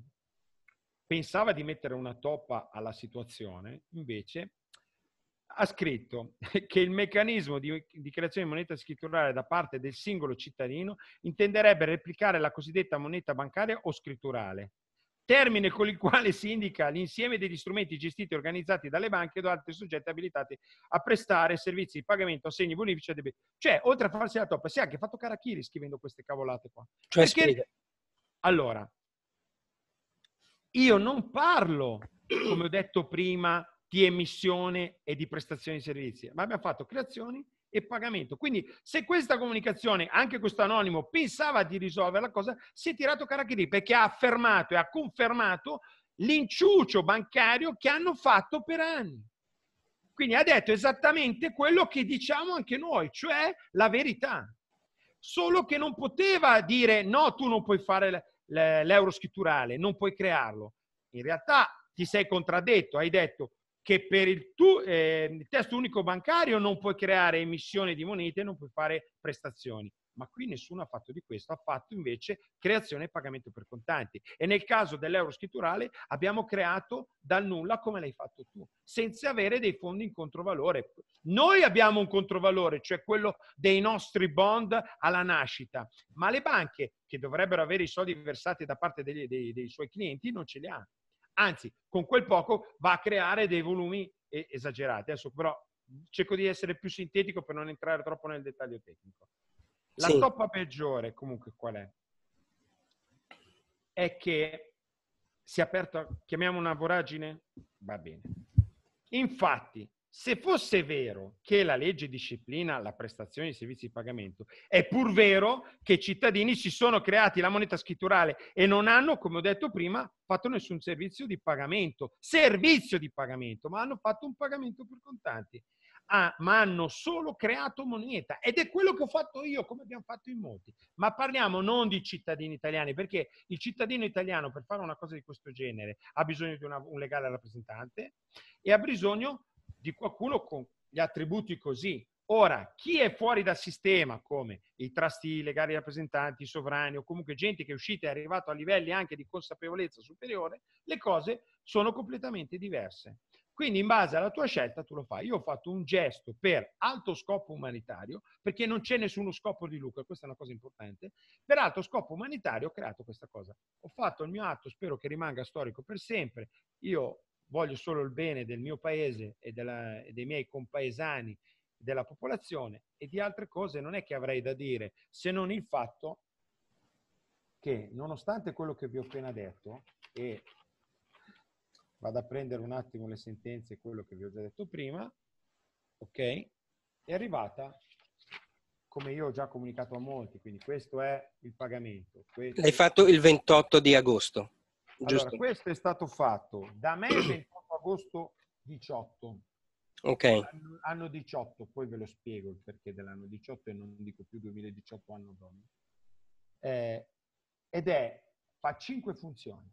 pensava di mettere una toppa alla situazione, invece ha scritto che il meccanismo di, di, creazione di moneta scritturale da parte del singolo cittadino intenderebbe replicare la cosiddetta moneta bancaria o scritturale, termine con il quale si indica l'insieme degli strumenti gestiti e organizzati dalle banche o altri soggetti abilitati a prestare servizi di pagamento, assegni, bonifici e debiti. Cioè, oltre a farsi la toppa, si è anche fatto carachiri scrivendo queste cavolate qua. Cioè, Perché... Allora, io non parlo, come ho detto prima, di emissione e di prestazioni di servizi, ma abbiamo fatto creazioni e pagamento. Quindi se questa comunicazione, anche questo anonimo, pensava di risolvere la cosa, si è tirato Carachiri perché ha affermato e ha confermato l'inciucio bancario che hanno fatto per anni. Quindi ha detto esattamente quello che diciamo anche noi, cioè la verità. Solo che non poteva dire no, tu non puoi fare l'euro scritturale, non puoi crearlo. In realtà ti sei contraddetto, hai detto che per il, tu, eh, il testo unico bancario non puoi creare emissioni di monete, non puoi fare prestazioni. Ma qui nessuno ha fatto di questo, ha fatto invece creazione e pagamento per contanti. E nel caso dell'euro scritturale abbiamo creato dal nulla come l'hai fatto tu, senza avere dei fondi in controvalore. Noi abbiamo un controvalore, cioè quello dei nostri bond alla nascita, ma le banche che dovrebbero avere i soldi versati da parte degli, dei, dei suoi clienti non ce li hanno anzi con quel poco va a creare dei volumi eh, esagerati. Adesso però cerco di essere più sintetico per non entrare troppo nel dettaglio tecnico. La sì. toppa peggiore comunque qual è? È che si è aperta, chiamiamo una voragine? Va bene. Infatti, se fosse vero che la legge disciplina la prestazione di servizi di pagamento, è pur vero che i cittadini si sono creati la moneta scritturale e non hanno, come ho detto prima, fatto nessun servizio di pagamento, servizio di pagamento, ma hanno fatto un pagamento per contanti. Ah, ma hanno solo creato moneta ed è quello che ho fatto io, come abbiamo fatto in molti. Ma parliamo non di cittadini italiani, perché il cittadino italiano per fare una cosa di questo genere ha bisogno di una, un legale rappresentante e ha bisogno di qualcuno con gli attributi così. Ora, chi è fuori dal sistema, come i trustee, i legali rappresentanti, i sovrani o comunque gente che è uscita e è arrivata a livelli anche di consapevolezza superiore, le cose sono completamente diverse. Quindi in base alla tua scelta tu lo fai. Io ho fatto un gesto per alto scopo umanitario, perché non c'è nessuno scopo di lucro, questa è una cosa importante, per alto scopo umanitario ho creato questa cosa. Ho fatto il mio atto, spero che rimanga storico per sempre. Io voglio solo il bene del mio paese e, della, dei miei compaesani, della popolazione e di altre cose non è che avrei da dire, se non il fatto che nonostante quello che vi ho appena detto, e vado a prendere un attimo le sentenze e quello che vi ho già detto prima, ok, è arrivata come io ho già comunicato a molti, quindi questo è il pagamento. L'hai fatto il 28 di agosto. Allora, questo è stato fatto da me il 28 agosto 18. Ok. Anno 18, poi ve lo spiego il perché dell'anno 18 e non dico più 2018 anno domani. Eh, ed è, fa cinque funzioni.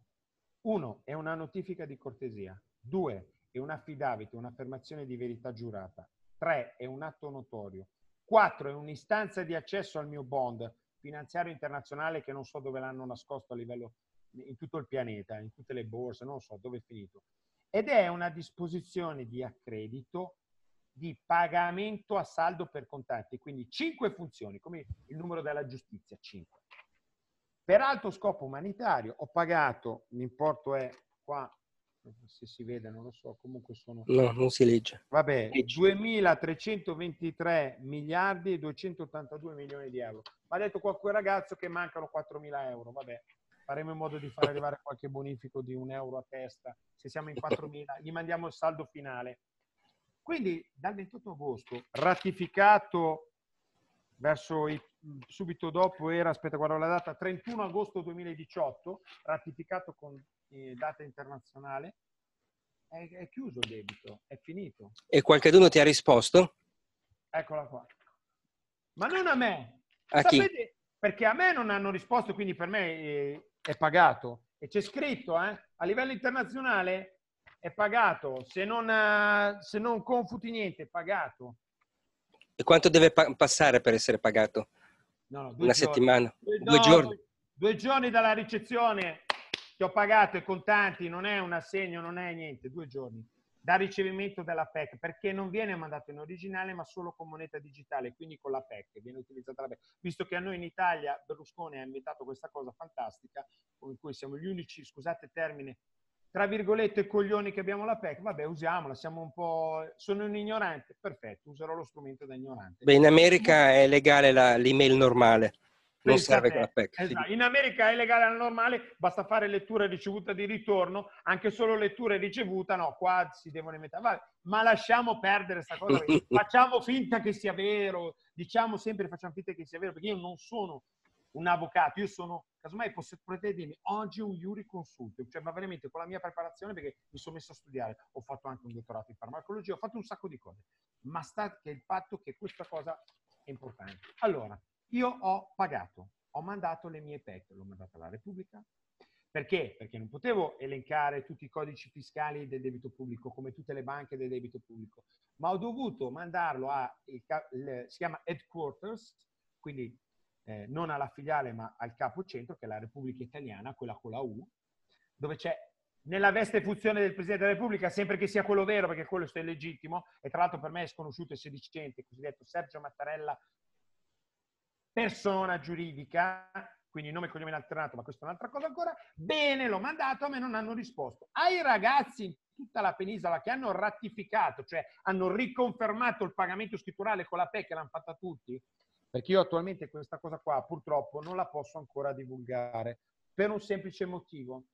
Uno, è una notifica di cortesia. Due, è un affidavit, un'affermazione di verità giurata. Tre, è un atto notorio. Quattro, è un'istanza di accesso al mio bond finanziario internazionale che non so dove l'hanno nascosto a livello in tutto il pianeta, in tutte le borse, non so dove è finito. Ed è una disposizione di accredito di pagamento a saldo per contanti, quindi cinque funzioni, come il numero della giustizia, cinque. Per alto scopo umanitario ho pagato, l'importo è qua, se si vede non lo so, comunque sono... No, non si legge. Vabbè, legge. 2.323 miliardi e 282 milioni di euro. Ma ha detto qualche ragazzo che mancano 4.000 euro, vabbè, faremo in modo di far arrivare qualche bonifico di un euro a testa, se siamo in 4.000 gli mandiamo il saldo finale. Quindi dal 28 agosto, ratificato verso i, subito dopo era, aspetta guardo la data, 31 agosto 2018, ratificato con eh, data internazionale, è, è, chiuso il debito, è finito. E qualcuno ti ha risposto? Eccola qua. Ma non a me. A Sapete, perché a me non hanno risposto, quindi per me eh, è pagato. E c'è scritto, eh? a livello internazionale è pagato, se non, eh, se non confuti niente è pagato. E quanto deve pa- passare per essere pagato? No, no, Una giorni. settimana? Due, due no, giorni? Due giorni dalla ricezione, ti ho pagato e contanti, non è un assegno, non è niente, due giorni da ricevimento della PEC perché non viene mandato in originale ma solo con moneta digitale, quindi con la PEC, viene utilizzata la PEC. Visto che a noi in Italia Berlusconi ha inventato questa cosa fantastica, con cui siamo gli unici, scusate il termine, tra virgolette coglioni che abbiamo la PEC, vabbè usiamola, siamo un po'... sono un ignorante, perfetto, userò lo strumento da ignorante. Beh, in America è legale la, l'email normale non serve quella PEC. Esatto. In America è legale alla normale, basta fare lettura ricevuta di ritorno, anche solo lettura ricevuta, no, qua si devono mettere. ma lasciamo perdere questa cosa, facciamo finta che sia vero, diciamo sempre facciamo finta che sia vero, perché io non sono un avvocato, io sono, casomai potete dirmi, oggi un Iuri Consulting, cioè ma veramente con la mia preparazione, perché mi sono messo a studiare, ho fatto anche un dottorato in farmacologia, ho fatto un sacco di cose, ma sta che il fatto che questa cosa è importante. Allora, io ho pagato, ho mandato le mie PEC, l'ho mandata alla Repubblica. Perché? Perché non potevo elencare tutti i codici fiscali del debito pubblico, come tutte le banche del debito pubblico, ma ho dovuto mandarlo a, il, il, si chiama headquarters, quindi eh, non alla filiale ma al capo centro, che è la Repubblica Italiana, quella con la U, dove c'è nella veste e funzione del Presidente della Repubblica, sempre che sia quello vero, perché quello è illegittimo, e tra l'altro per me è sconosciuto e sedicente, il cosiddetto Sergio Mattarella persona giuridica, quindi nome e cognome alternato, ma questa è un'altra cosa ancora, bene, l'ho mandato, a me non hanno risposto. Ai ragazzi in tutta la penisola che hanno ratificato, cioè hanno riconfermato il pagamento scritturale con la PEC, l'hanno fatta tutti, perché io attualmente questa cosa qua purtroppo non la posso ancora divulgare, per un semplice motivo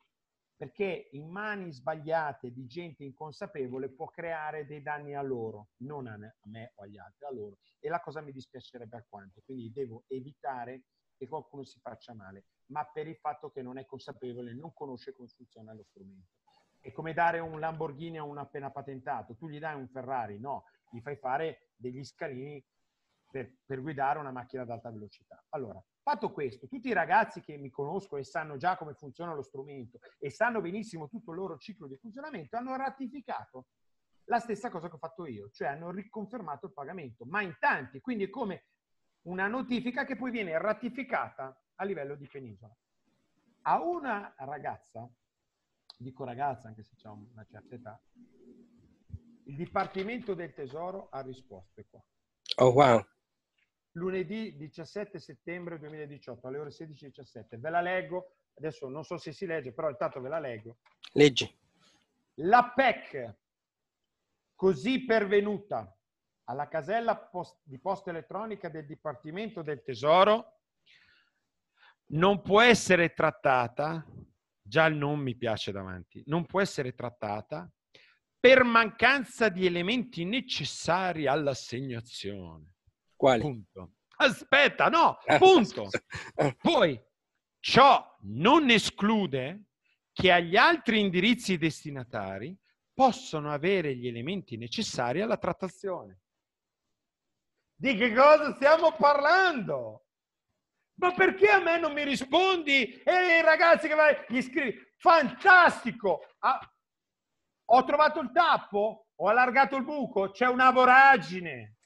perché in mani sbagliate di gente inconsapevole può creare dei danni a loro, non a me o agli altri, a loro. E la cosa mi dispiacerebbe alquanto, quindi devo evitare che qualcuno si faccia male, ma per il fatto che non è consapevole, non conosce come funziona lo strumento. È come dare un Lamborghini a un appena patentato, tu gli dai un Ferrari, no, gli fai fare degli scalini per, per guidare una macchina ad alta velocità. Allora, Fatto questo, tutti i ragazzi che mi conoscono e sanno già come funziona lo strumento e sanno benissimo tutto il loro ciclo di funzionamento, hanno ratificato la stessa cosa che ho fatto io, cioè hanno riconfermato il pagamento, ma in tanti, quindi è come una notifica che poi viene ratificata a livello di penisola. A una ragazza, dico ragazza anche se c'è una certa età, il Dipartimento del Tesoro ha risposto qua. Oh wow lunedì 17 settembre 2018 alle ore 16.17. Ve la leggo, adesso non so se si legge, però intanto ve la leggo. Leggi. La PEC, così pervenuta alla casella post- di posta elettronica del Dipartimento del Tesoro, non può essere trattata, già il non mi piace davanti, non può essere trattata per mancanza di elementi necessari all'assegnazione quali? Punto. Aspetta, no, ah, punto. Ah. Poi ciò non esclude che agli altri indirizzi destinatari possano avere gli elementi necessari alla trattazione. Di che cosa stiamo parlando? Ma perché a me non mi rispondi? Ehi ragazzi che vai, gli scrivi, fantastico! Ah, ho trovato il tappo? Ho allargato il buco? C'è una voragine!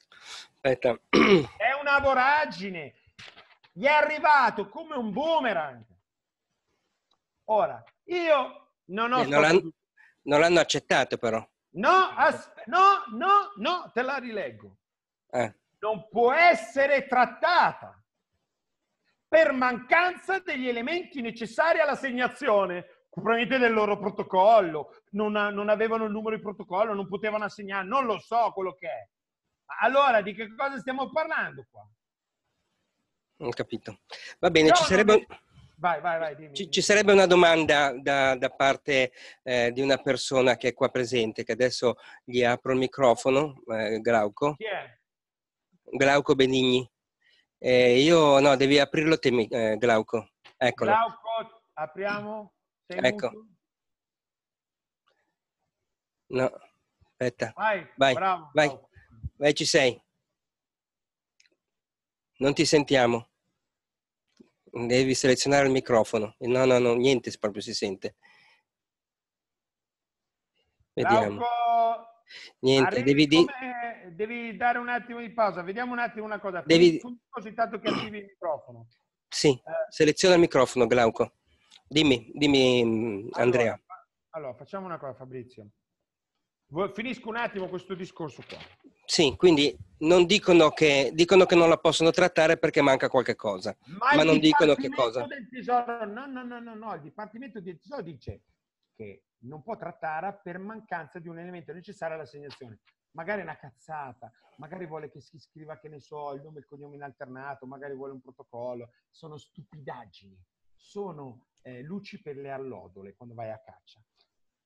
Aspetta. È una voragine. Gli è arrivato come un boomerang. Ora, io non ho... Eh, non, l'hanno, non, l'hanno, accettato però. No, aspe- no, no, no, te la rileggo. Eh. Non può essere trattata per mancanza degli elementi necessari all'assegnazione, probabilmente del loro protocollo, non, non, avevano il numero di protocollo, non potevano assegnare, non lo so quello che è allora di che cosa stiamo parlando qua? Ho capito. Va bene, no, ci sarebbe... Vai, vai, vai, dimmi, ci, ci, sarebbe una domanda da, da parte eh, di una persona che è qua presente, che adesso gli apro il microfono, eh, Glauco. Chi è? Glauco Benigni. Eh, io no, devi aprirlo te, eh, Glauco. Eccolo. Glauco, apriamo. Sei ecco. Muto? No, aspetta. Vai, vai, bravo, vai. Glauco. Vai, ci sei. Non ti sentiamo. Devi selezionare il microfono. No, no, no, niente proprio si sente. Vediamo. Glauco, niente, devi, di... devi, dare un attimo di pausa. Vediamo un attimo una cosa. Devi... Così tanto che attivi il microfono. Sì, eh. seleziona il microfono, Glauco. Dimmi, dimmi Andrea. allora, facciamo una cosa, Fabrizio. Finisco un attimo questo discorso qua. Sì, quindi non dicono che, dicono che non la possono trattare perché manca qualche cosa, ma, ma non dicono che cosa. Tesoro, no, no, no, no, no, il Dipartimento del Tesoro dice che non può trattarla per mancanza di un elemento necessario all'assegnazione. Magari è una cazzata, magari vuole che si scriva, che ne so, il nome e il cognome in alternato, magari vuole un protocollo. Sono stupidaggini, sono eh, luci per le allodole quando vai a caccia.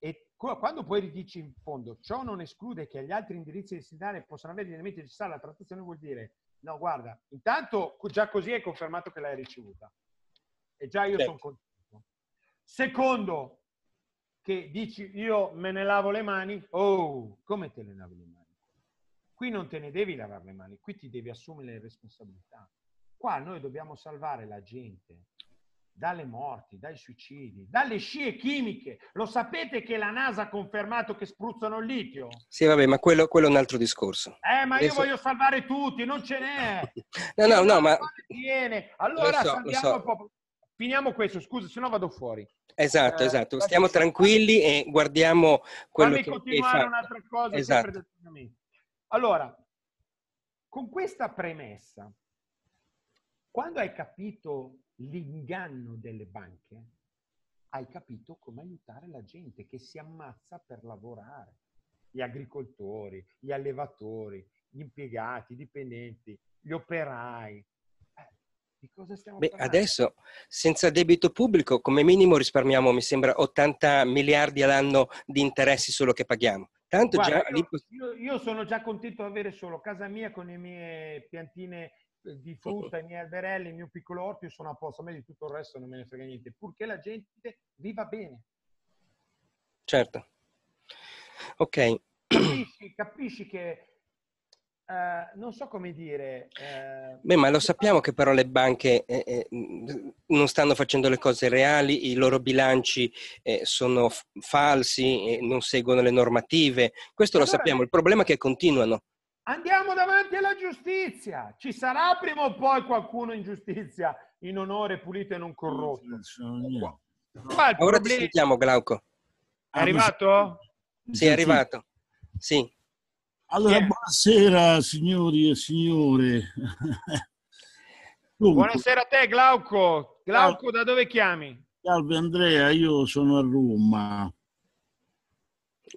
E quando poi dici in fondo ciò non esclude che gli altri indirizzi destinatari possano avere gli elementi necessari alla trattazione, vuol dire no, guarda, intanto già così è confermato che l'hai ricevuta. E già io certo. sono contento. Secondo, che dici io me ne lavo le mani, oh, come te ne lavi le mani? Qui non te ne devi lavare le mani, qui ti devi assumere le responsabilità. Qua noi dobbiamo salvare la gente dalle morti, dai suicidi, dalle scie chimiche. Lo sapete che la NASA ha confermato che spruzzano il litio? Sì, vabbè, ma quello, quello è un altro discorso. Eh, ma Adesso... io voglio salvare tutti, non ce n'è. no, no, no, ma... Viene. Allora, so, so. po'... finiamo questo, scusa, se no vado fuori. Esatto, eh, esatto. Stiamo tranquilli e guardiamo quello che... Fammi che... continuare un'altra cosa esatto. Allora, con questa premessa, quando hai capito l'inganno delle banche, hai capito come aiutare la gente che si ammazza per lavorare. Gli agricoltori, gli allevatori, gli impiegati, i dipendenti, gli operai. Eh, di cosa stiamo Beh, parlando? Adesso, senza debito pubblico, come minimo risparmiamo, mi sembra, 80 miliardi all'anno di interessi solo che paghiamo. Tanto Guarda, già... Io, io, sono già contento di avere solo casa mia con le mie piantine di frutta, i miei alberelli, il mio piccolo orto, sono a posto, a me di tutto il resto non me ne frega niente, purché la gente viva bene. Certo. Ok. Capisci, capisci che Uh, non so come dire. Uh... Beh, ma lo sappiamo che però le banche eh, eh, non stanno facendo le cose reali, i loro bilanci eh, sono f- falsi, eh, non seguono le normative. Questo allora, lo sappiamo. Il problema è che continuano. Andiamo davanti alla giustizia. Ci sarà prima o poi qualcuno in giustizia in onore pulito e non corrotto. No. Ora problema... ti sentiamo, Glauco. Ah, è arrivato? Sì, è arrivato. Sì. Allora, buonasera signori e signore. Buonasera a te, Glauco. Glauco, da dove chiami? Salve Andrea, io sono a Roma.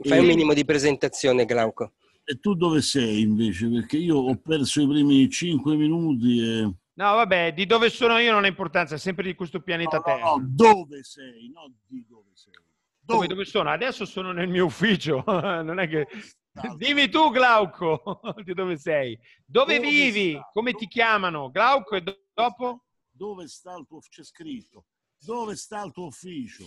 Fai e... un minimo di presentazione, Glauco e tu dove sei invece? Perché io ho perso i primi cinque minuti e... No, vabbè, di dove sono io non ha importanza, sempre di questo pianeta no, Terra. No, no, dove sei, non di dove sei. Dove? dove sono? Adesso sono nel mio ufficio, non è che... Dimmi tu, Glauco, di dove sei? Dove, dove vivi? Sta? Come dove... ti chiamano? Glauco e dopo? Dove sta il tuo... c'è scritto. Dove sta il tuo ufficio?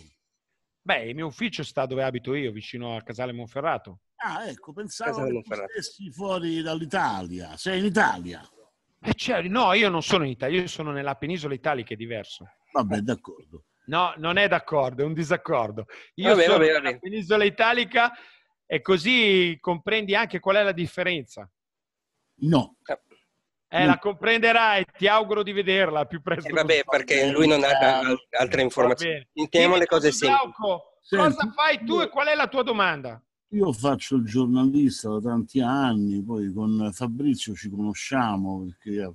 Beh, il mio ufficio sta dove abito io, vicino a Casale Monferrato. Ah, ecco, pensavo che stessi fuori dall'Italia. Sei in Italia? Eh, cioè, no, io non sono in Italia, io sono nella penisola italica, è diverso. Vabbè, d'accordo. No, non è d'accordo, è un disaccordo. Io vabbè, sono vabbè, vabbè. nella penisola italica e così comprendi anche qual è la differenza. No. Eh, eh, la comprenderai, ti auguro di vederla più presto. Eh, vabbè, perché lui non ha eh, altre informazioni. Sentiamo le cose semplici. Cosa fai tu e qual è la tua domanda? Io faccio il giornalista da tanti anni, poi con Fabrizio ci conosciamo perché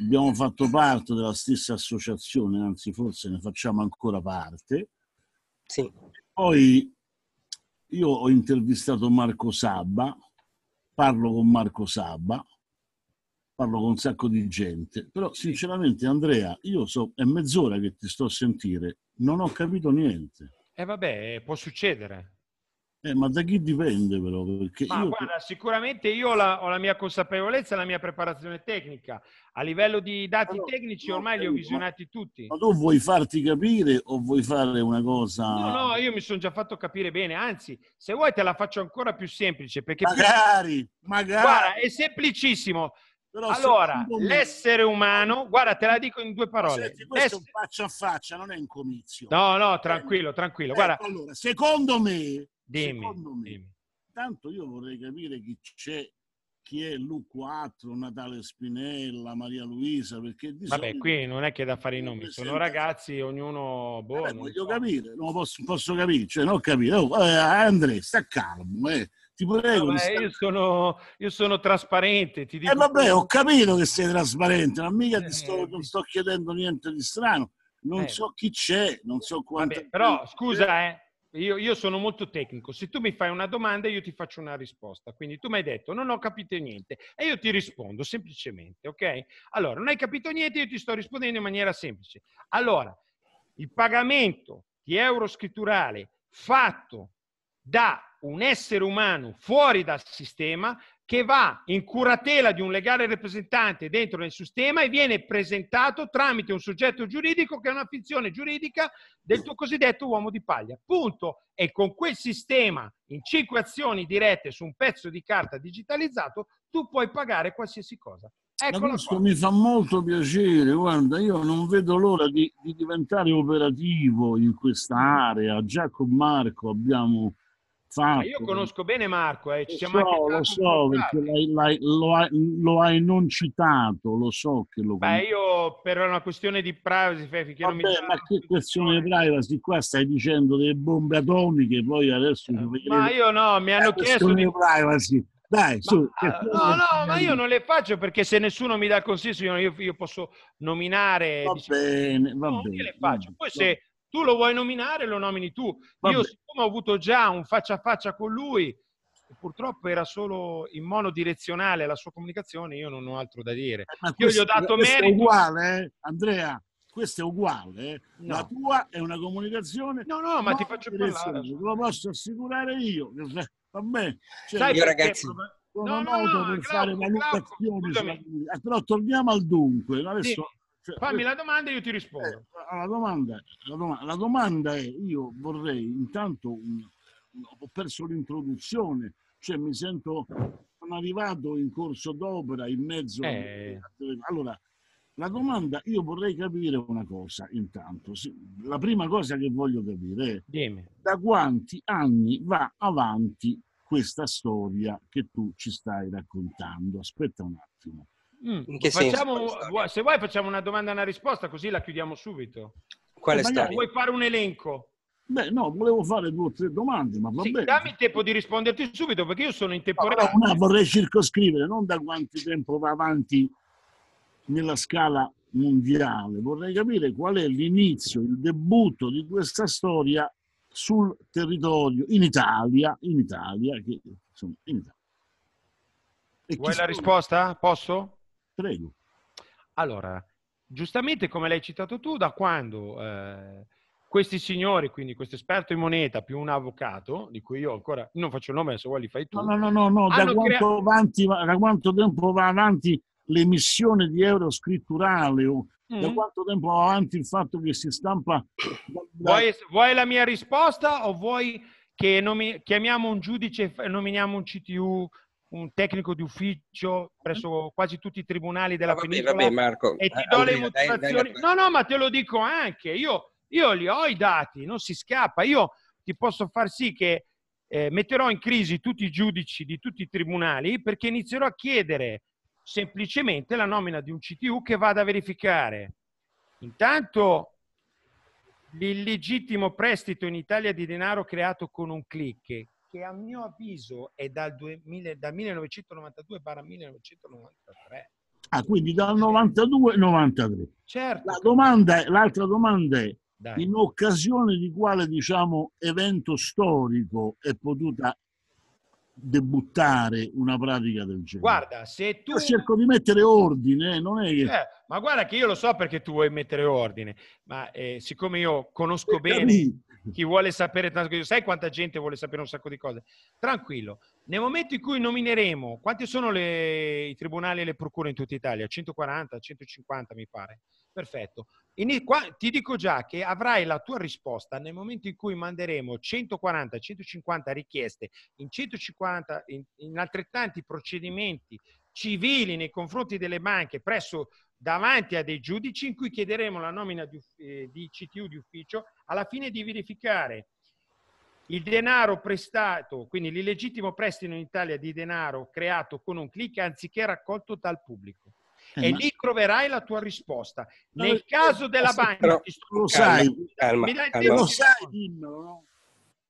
abbiamo fatto parte della stessa associazione, anzi forse ne facciamo ancora parte. Sì. Poi io ho intervistato Marco Sabba, parlo con Marco Sabba, parlo con un sacco di gente, però sinceramente Andrea, io so, è mezz'ora che ti sto a sentire, non ho capito niente. E eh vabbè, eh, può succedere. Eh, ma da chi dipende però? Io... Guarda, sicuramente io ho la, ho la, mia consapevolezza e la mia preparazione tecnica. A livello di dati no, tecnici no, ormai no, li ho visionati tutti. Ma tu vuoi farti capire o vuoi fare una cosa... No, no, io mi sono già fatto capire bene, anzi, se vuoi te la faccio ancora più semplice. Perché magari, più... magari. Guarda, è semplicissimo. Però allora, me... l'essere umano, guarda, te la dico in due parole. Senti, questo L'ess... faccia a faccia, non è un comizio. No, no, tranquillo, tranquillo. Guarda. Ecco, allora, secondo me, dimmi, secondo me dimmi. tanto io vorrei capire chi c'è, chi è Lu4, Natale Spinella, Maria Luisa, perché di Vabbè, qui non è che da fare i nomi, sono ragazzi, ognuno... Boh, Vabbè, voglio so. capire, non posso, posso capire, cioè non capire. Oh, eh, Andrea, sta calmo, eh ti prego. No, io, sono, io, sono, trasparente. Ti eh, dico eh, vabbè, ho capito che sei trasparente, ma mica eh. sto, non sto chiedendo niente di strano. Non eh. so chi c'è, non so quanto. però scusa, eh, io, io, sono molto tecnico. Se tu mi fai una domanda, io ti faccio una risposta. Quindi tu mi hai detto non ho capito niente e io ti rispondo semplicemente, ok? Allora, non hai capito niente, io ti sto rispondendo in maniera semplice. Allora, il pagamento di euro scritturale fatto da un essere umano fuori dal sistema che va in curatela di un legale rappresentante dentro nel sistema e viene presentato tramite un soggetto giuridico che è una finzione giuridica del tuo cosiddetto uomo di paglia. Punto. E con quel sistema, in cinque azioni dirette su un pezzo di carta digitalizzato, tu puoi pagare qualsiasi cosa. Questo mi fa molto piacere, guarda, io non vedo l'ora di, di diventare operativo in questa area. Già con Marco abbiamo scherzato. Io conosco bene Marco, eh. ci siamo so, lo so, perché l'hai, l'hai, lo, hai, lo, hai, non citato, lo so che lo Beh, io per una questione di privacy, Fefi, che Vabbè, non mi ma che questione di privacy? Qua stai dicendo delle bombe atomiche, poi adesso... Eh, ma io no, mi hanno chiesto... Di... privacy. Dai, ma, su, ah, no, no, ma io non le faccio perché se nessuno mi dà consiglio, io, io posso nominare. Va diciamo, bene, va no, bene. Poi va se tu lo vuoi nominare, lo nomini tu. Vabbè. Io, siccome ho avuto già un faccia a faccia con lui, purtroppo era solo in monodirezionale la sua comunicazione, io non ho altro da dire. Eh, ma io questo, gli ho dato merito. È uguale, eh? Andrea, questo è uguale. Eh? No. La tua è una comunicazione. No, no, ma ti faccio parlare. Te lo posso assicurare io. A me. Cioè, Sai, io ragazzi. Sono no, noto no, per Glauco, fare valutazioni. Eh, però torniamo al dunque. Adesso sì. Cioè, Fammi eh, la domanda e io ti rispondo. Eh, la, domanda, la, domanda, la, domanda, è, io vorrei intanto, un, ho perso l'introduzione, cioè mi sento, sono arrivato in corso d'opera, in mezzo... Eh. A... Allora, la domanda, io vorrei capire una cosa intanto. La prima cosa che voglio capire è Dimmi. da quanti anni va avanti questa storia che tu ci stai raccontando. Aspetta un attimo. Mm. In che facciamo, senso? Se vuoi facciamo una domanda e una risposta, così la chiudiamo subito. Quale storia? Vuoi fare un elenco? Beh, no, volevo fare due o tre domande, ma va sì, bene. Dammi il tempo di risponderti subito, perché io sono in temporanea. No, no, vorrei circoscrivere, non da quanto tempo va avanti nella scala mondiale. Vorrei capire qual è l'inizio, il debutto di questa storia sul territorio, in Italia, in Italia, che, insomma, in Italia. Vuoi la risposta? Posso? Prego. Allora, giustamente come l'hai citato tu, da quando eh, questi signori, quindi questo esperto in moneta più un avvocato, di cui io ancora non faccio il nome, se vuoi li fai tu. No, no, no, no, no. Da, quanto crea... avanti, da, quanto tempo va avanti l'emissione di euro scritturale o mm. da quanto tempo va avanti il fatto che si stampa... Vuoi, vuoi, la mia risposta o vuoi che nomi... chiamiamo un giudice e nominiamo un CTU un tecnico di ufficio presso quasi tutti i tribunali della ah, vabbè, penisola vabbè, Marco, e ti eh, do eh, le motivazioni. no, no, ma te lo dico anche, io, io li ho i dati, non si scappa. Io ti posso far sì che eh, metterò in crisi tutti i giudici di tutti i tribunali perché inizierò a chiedere semplicemente la nomina di un CTU che vada a verificare intanto l'illegittimo prestito in Italia di denaro creato con un clic che a mio avviso è dal 2000, dal 1992 1993. Ah, quindi dal 92 93. Certo. La domanda, l'altra domanda è, Dai. in occasione di quale diciamo, evento storico è potuta debuttare una pratica del genere. Guarda, se tu... Io cerco di mettere ordine, eh, non è che... Eh, ma guarda che io lo so perché tu vuoi mettere ordine, ma eh, siccome io conosco e bene... Capì. chi vuole sapere tante cose, sai quanta gente vuole sapere un sacco di cose? Tranquillo, nel momento in cui nomineremo, quanti sono le, i tribunali e le procure in tutta Italia? 140, 150 mi pare. Perfetto. In, qua, ti dico già che avrai la tua risposta nel momento in cui manderemo 140, 150 richieste in, 150, in, in altrettanti procedimenti civili nei confronti delle banche presso davanti a dei giudici in cui chiederemo la nomina di, eh, di CTU di ufficio alla fine di verificare il denaro prestato, quindi l'illegittimo prestito in Italia di denaro creato con un clic anziché raccolto dal pubblico. Eh, e ma... lì troverai la tua risposta. No, Nel eh, caso della banca, però, lo sai, calma, mi dai calma, lo sai, dimmelo.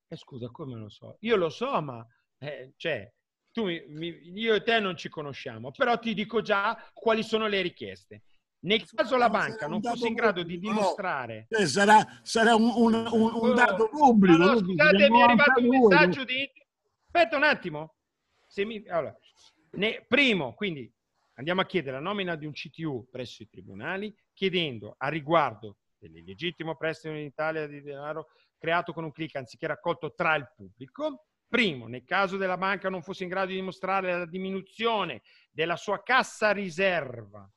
Eh, scusa, come lo so? Io lo so, ma eh, cioè, tu mi, io e te non ci conosciamo, però ti dico già quali sono le richieste. Nel caso la banca non fosse in grado di dimostrare... No, eh, sarà, sarà un, un, un, oh, dato pubblico. No, scusate, mi è arrivato un messaggio di... Aspetta un attimo. Mi... Allora, ne... Primo, quindi andiamo a chiedere la nomina di un CTU presso i tribunali, chiedendo a riguardo dell'illegittimo prestito in Italia di denaro creato con un clic anziché raccolto tra il pubblico. Primo, nel caso della banca non fosse in grado di dimostrare la diminuzione della sua cassa riserva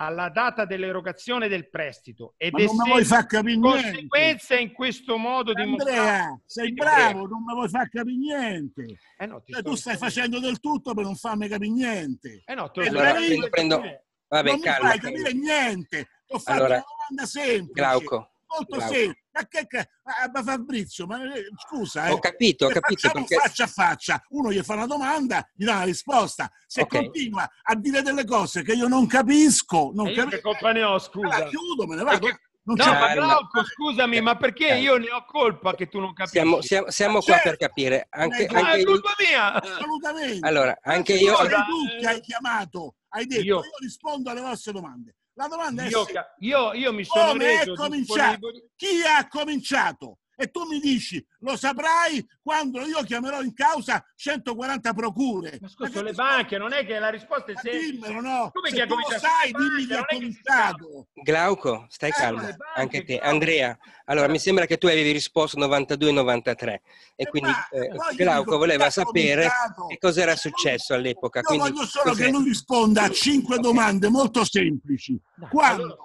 alla data dell'erogazione del prestito ed è conseguenza niente. in questo modo di Andrea, sei bravo, non mi vuoi far capire niente. Eh no, cioè, tu stai facendo del tutto per non farmi capire niente. Eh no, te allora, prendo, prendo... Cioè, vabbè, non calma, mi fai calma. capire niente. Ti ho fatto allora, una domanda semplice. Glauco. Molto Glauco. semplice. Ma, che, eh, ma Fabrizio, ma eh, scusa, eh, ho capito, ho eh, capito. Perché... Faccia a faccia, uno gli fa una domanda, gli dà una risposta. Se okay. continua a dire delle cose che io non capisco, non capisco. Che colpa ne ho, scusa? Allora, chiudo, me ne vado. Perché... Non no, ma Glauco, scusami, ma perché io ne ho colpa che tu non capisci? Siamo, siamo, siamo certo. qua per certo. capire. Anche, eh, anche ah, è colpa io... mia! Assolutamente. Allora, anche, io... Tu hai chiamato, hai detto, io... io rispondo alle vostre domande. La domanda io, è: io, io mi sono come reso è cominciato? Chi ha cominciato? e tu mi dici lo saprai quando io chiamerò in causa 140 procure. Ma scusa, sono le banche, non è che la risposta è semplice. Dimmelo, no. Come Se tu lo sai, dimmi chi ha cominciato. Glauco, stai eh, calmo, banche, anche te. Andrea, allora mi sembra che tu avevi risposto 92-93 e quindi eh, Glauco voleva sapere che cosa era successo all'epoca. Io voglio solo che lui risponda a cinque domande molto semplici. Quando,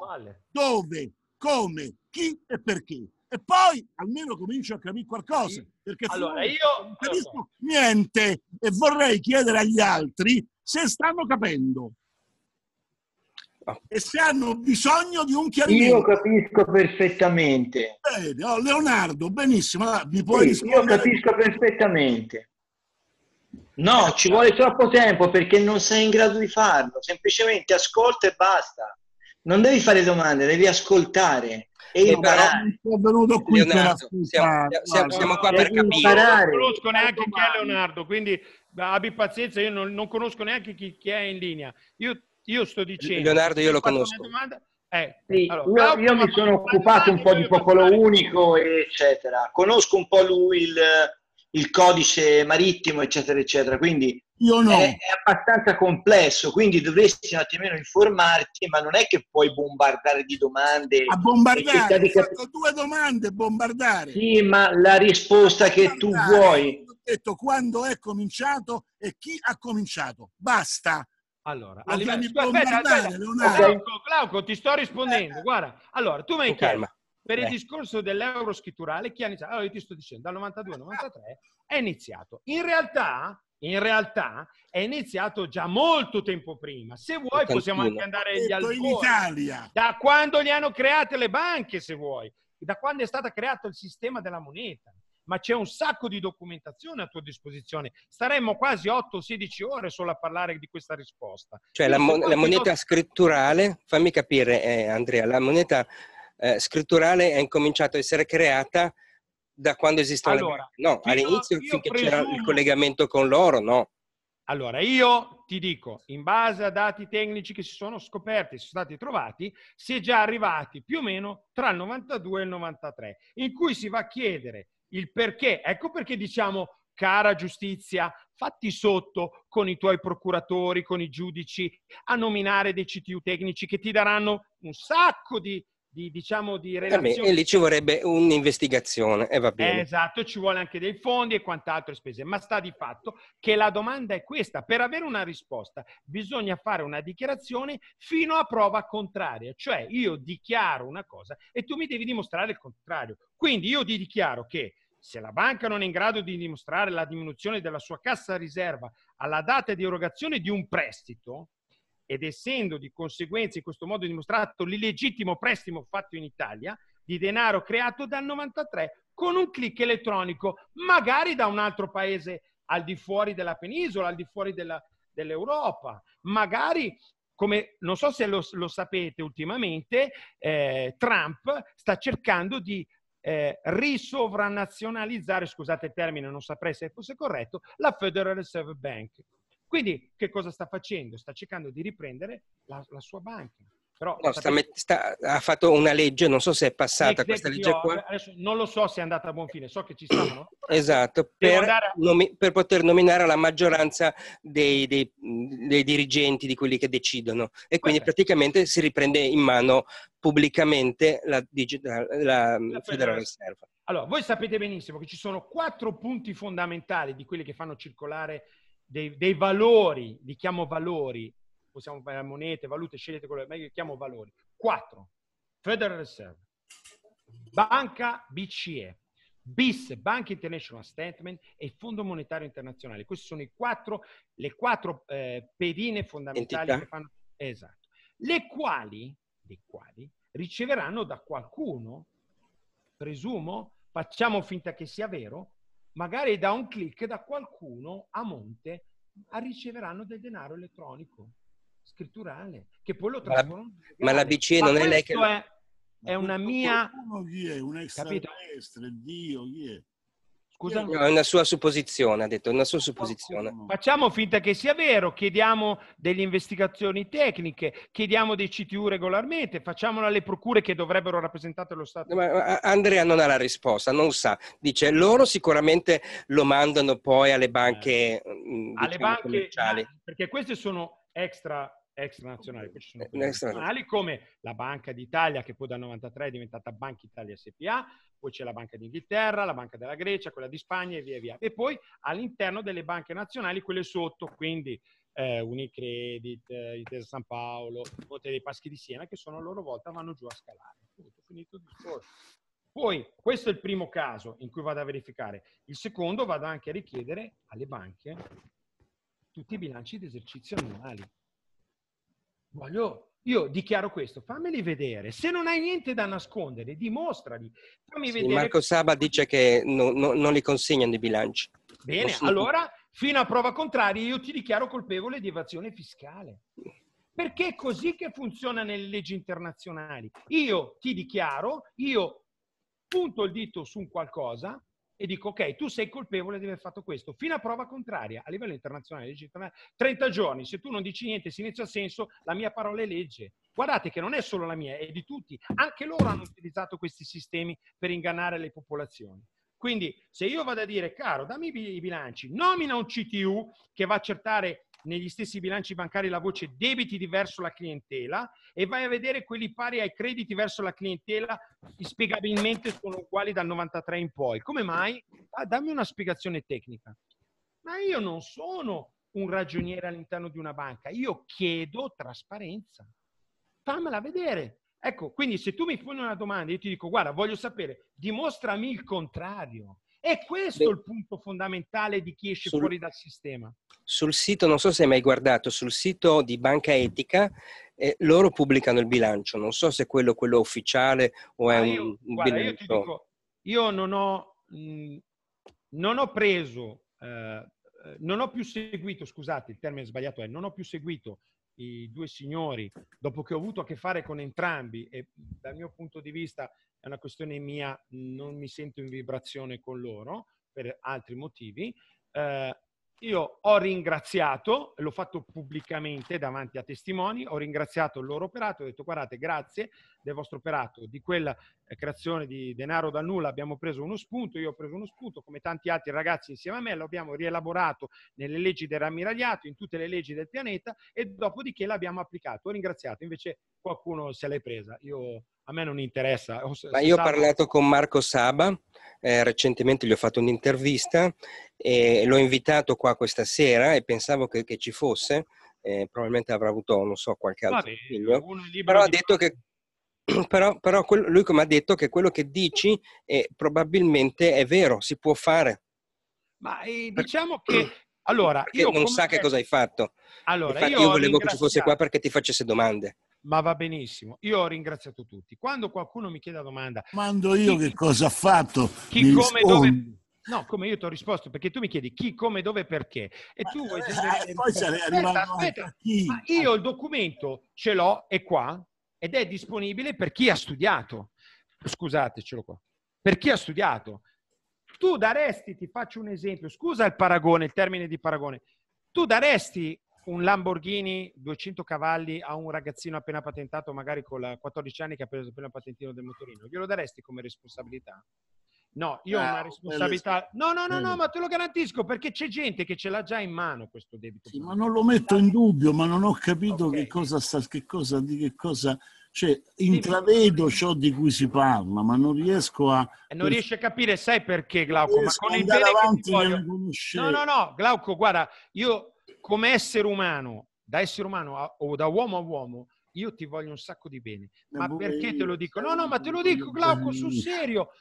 dove, come, chi e perché e poi almeno comincio a capire qualcosa. Sì. Perché allora, io non capisco niente e vorrei chiedere agli altri se stanno capendo. Ah. E se hanno bisogno di un chiarimento. Io capisco perfettamente. Bene, oh, Leonardo, benissimo. Allora, mi puoi sì, Io capisco perfettamente. No, eh, ci vuole troppo tempo perché non sei in grado di farlo. Semplicemente ascolta e basta. Non devi fare domande, devi ascoltare e io sono venuto qui Leonardo, per siamo, siamo, siamo, qua per capire. Non conosco neanche chi è Leonardo, quindi abbi pazienza, io non, non conosco neanche chi, chi, è in linea. Io, io sto dicendo... Leonardo io lo conosco. Eh, sì, allora, io, io mi sono occupato un po' di popolo unico, eccetera. Conosco un po' lui il il codice marittimo, eccetera, eccetera. Quindi no. è, è, abbastanza complesso, quindi dovresti un attimino informarti, ma non è che puoi bombardare di domande. A bombardare, di cap- due domande, bombardare. Sì, ma la risposta che tu vuoi. Ho detto quando è cominciato e chi ha cominciato. Basta. Allora, a livello... aspetta, aspetta. Leonardo. Glauco, ti sto rispondendo. Eh. Guarda, allora, tu mi hai okay. chiesto per il discorso dell'euro scritturale, chi ha iniziato? Allora, io ti sto dicendo, dal 92 93 è iniziato. In realtà, in realtà è iniziato già molto tempo prima. Se vuoi possiamo anche andare agli albori. In Italia. Da quando li hanno create le banche, se vuoi. Da quando è stato creato il sistema della moneta. Ma c'è un sacco di documentazione a tua disposizione. Staremmo quasi 8-16 ore solo a parlare di questa risposta. Cioè la, mon- la, moneta scritturale, fammi capire eh, Andrea, la moneta eh, scritturale è incominciato a essere creata da quando esistono allora, le... No, io, all'inizio finché presumo... c'era il collegamento con l'oro, no. Allora, io ti dico, in base a dati tecnici che si sono scoperti, si sono stati trovati, si è già arrivati più o meno tra il 92 e il 93, in cui si va a chiedere il perché. Ecco perché diciamo, cara giustizia, fatti sotto con i tuoi procuratori, con i giudici, a nominare dei CTU tecnici che ti daranno un sacco di di, diciamo, di relazioni. e lì ci vorrebbe un'investigazione, e va bene. Esatto, ci vuole anche dei fondi e quant'altro spese, ma sta di fatto che la domanda è questa. Per avere una risposta bisogna fare una dichiarazione fino a prova contraria, cioè io dichiaro una cosa e tu mi devi dimostrare il contrario. Quindi io ti dichiaro che se la banca non è in grado di dimostrare la diminuzione della sua cassa riserva alla data di erogazione di un prestito, ed essendo di conseguenza in questo modo dimostrato l'illegittimo prestito fatto in Italia di denaro creato dal 93 con un clic elettronico, magari da un altro paese al di fuori della penisola, al di fuori della, dell'Europa, magari come non so se lo, lo sapete ultimamente, eh, Trump sta cercando di eh, risovrannazionalizzare, scusate il termine, non saprei se fosse corretto, la Federal Reserve Bank. Quindi che cosa sta facendo? Sta cercando di riprendere la, la sua banca. Però, no, sta met- sta, ha fatto una legge, non so se è passata questa legge io, qua. non lo so se è andata a buon fine, so che ci stanno. esatto, per, a... nomi- per, poter nominare la maggioranza dei, dei, dei, dirigenti, di quelli che decidono. E quindi Vabbè. praticamente si riprende in mano pubblicamente la, digi- la, la Federal Reserve. Allora, voi sapete benissimo che ci sono quattro punti fondamentali di quelli che fanno circolare dei, dei valori, li chiamo valori, possiamo fare monete, valute, scegliete quello che li chiamo valori. 4. Federal Reserve. Banca BCE. BIS, Bank International Statement e Fondo Monetario Internazionale. Queste sono quattro, le quattro eh, pedine fondamentali fanno, esatto, le quali, le quali, riceveranno da qualcuno, presumo, facciamo finta che sia vero, magari da un click da qualcuno a monte riceveranno del denaro elettronico scritturale che poi lo trasformano ma, la BCE non è lei che è, è una mia è un extraterrestre Dio chi è Scusa? No, è una sua supposizione, ha detto, è una sua supposizione. Facciamo finta che sia vero, chiediamo delle investigazioni tecniche, chiediamo dei CTU regolarmente, facciamolo alle procure che dovrebbero rappresentare lo Stato. Ma Andrea non ha la risposta, non sa. Dice, loro sicuramente lo mandano poi alle banche, eh. eh diciamo, alle banche commerciali. Perché queste sono extra extra nazionali, eh, poi ci sono eh, quelle nazionali come la Banca d'Italia che poi dal 93 è diventata Banca Italia SPA, poi c'è la Banca d'Inghilterra, la Banca della Grecia, quella di Spagna e via via. E poi all'interno delle banche nazionali quelle sotto, quindi eh, Unicredit, eh, Intesa San Paolo, Monte dei Paschi di Siena, che sono a loro volta vanno giù a scalare. Tutto finito il discorso. Poi, questo è il primo caso in cui vado a verificare. Il secondo vado anche a richiedere alle banche tutti i bilanci di esercizio annuali voglio, io dichiaro questo, fammeli vedere. Se non hai niente da nascondere, dimostrali. Fammi sì, vedere. Marco Saba dice che no, no, non li consegnano i bilanci. Bene, sono... allora, fino a prova contraria, io ti dichiaro colpevole di evasione fiscale. Perché è così che funziona nelle leggi internazionali. Io ti dichiaro, io punto il dito su qualcosa, e dico ok, tu sei colpevole di aver fatto questo, fino a prova contraria a livello internazionale, legge internazionale, 30 giorni, se tu non dici niente, si inizia a senso, la mia parola è legge. Guardate che non è solo la mia, è di tutti, anche loro hanno utilizzato questi sistemi per ingannare le popolazioni. Quindi se io vado a dire, caro, dammi i bilanci, nomina un CTU che va a accertare negli stessi bilanci bancari la voce debiti verso la clientela e vai a vedere quelli pari ai crediti verso la clientela, inspiegabilmente sono uguali dal 93 in poi. Come mai? Ah, dammi una spiegazione tecnica. Ma io non sono un ragioniere all'interno di una banca, io chiedo trasparenza. Fammela vedere. Ecco, quindi se tu mi poni una domanda e io ti dico, guarda, voglio sapere, dimostrami il contrario e questo Beh, il punto fondamentale di chi esce sul, fuori dal sistema. Sul sito, non so se hai mai guardato, sul sito di Banca Etica, eh, loro pubblicano il bilancio. Non so se è quello, quello ufficiale o è io, un, un guarda, bilancio. Io, dico, io non, ho, mh, mm, non ho, preso, eh, eh, non ho più seguito, scusate, il termine sbagliato è, non ho più seguito i due signori, dopo che ho avuto a che fare con entrambi e dal mio punto di vista è una questione mia, non mi sento in vibrazione con loro per altri motivi. Eh, io ho ringraziato, l'ho fatto pubblicamente davanti a testimoni, ho ringraziato il loro operato, ho detto guardate grazie del vostro operato, di quella eh, creazione di denaro da nulla abbiamo preso uno spunto, io ho preso uno spunto come tanti altri ragazzi insieme a me, lo abbiamo rielaborato nelle leggi del rammiragliato, in tutte le leggi del pianeta e dopodiché l'abbiamo applicato, ho ringraziato, invece qualcuno se l'è presa, io a me non interessa. Ma io ho parlato con Marco Saba, eh, recentemente gli ho fatto un'intervista e l'ho invitato qua questa sera e pensavo che, che ci fosse, eh, probabilmente avrà avuto, non so, qualche altro Vabbè, figlio, però ha detto che però, però quello, lui come ha detto che quello che dici è, probabilmente è vero, si può fare. Ma eh, diciamo che... Allora, perché io non sa che cosa hai fatto. Allora, Infatti io, io volevo che ci fosse qua perché ti facesse domande ma va benissimo. Io ho ringraziato tutti. Quando qualcuno mi chiede la domanda... Mando io chi, che cosa ha fatto. Chi come rispondo. dove... No, come io ti ho risposto, perché tu mi chiedi chi, come, dove, perché. E ma, tu vuoi... Eh, eh, poi sarei arrivato aspetta, aspetta. io il documento ce l'ho, è qua, ed è disponibile per chi ha studiato. Scusate, Scusatecelo qua. Per chi ha studiato. Tu daresti, ti faccio un esempio, scusa il paragone, il termine di paragone, tu daresti un Lamborghini 200 cavalli a un ragazzino appena patentato, magari con 14 anni che ha preso appena il patentino del motorino, glielo daresti come responsabilità? No, io ho una ah, eh, responsabilità. No, no, no, no, mm. ma te lo garantisco perché c'è gente che ce l'ha già in mano questo debito. Sì, ma non lo metto in dubbio, ma non ho capito okay. che cosa sta, che cosa, di che cosa. Cioè, intravedo ciò di cui si parla, ma non riesco a. Eh, non riesci a capire, sai perché, Glauco? Ma con il bene che ti voglio... No, no, no, Glauco, guarda, io come essere umano, da essere umano a, o da uomo a uomo, io ti voglio un sacco di bene. Ma perché te lo dico? No, no, ma te lo dico, Glauco, sul serio.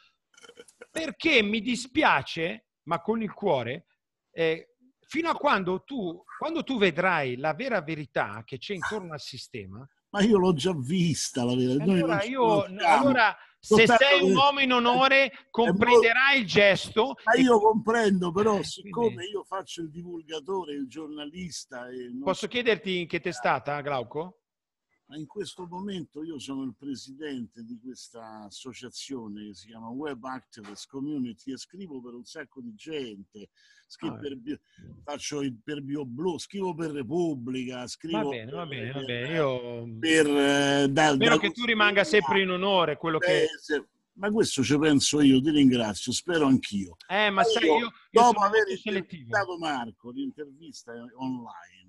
Perché mi dispiace, ma con il cuore, eh, fino a quando tu, quando tu vedrai la vera verità che c'è intorno al sistema. Ma io l'ho già vista la verità. Allora, io, allora se sei un uomo in onore, eh, eh, comprenderai il gesto. Ma io comprendo, però, eh, siccome io faccio il divulgatore, il giornalista. Il Posso chiederti in che testata, Glauco? Ah, in questo momento io sono il presidente di questa associazione che si chiama Web Activist Community e scrivo per un sacco di gente, scrivo ah, per, eh. faccio il, per BioBlu, scrivo per Repubblica, scrivo va bene, per, va bene, va eh, bene. Io... Per, eh, da, Spero da che tu rimanga sempre in onore quello beh, che... Se, ma questo ci penso io, ti ringrazio, spero anch'io. Eh, ma io, sai, io, io dopo aver intervistato Marco, l'intervista online,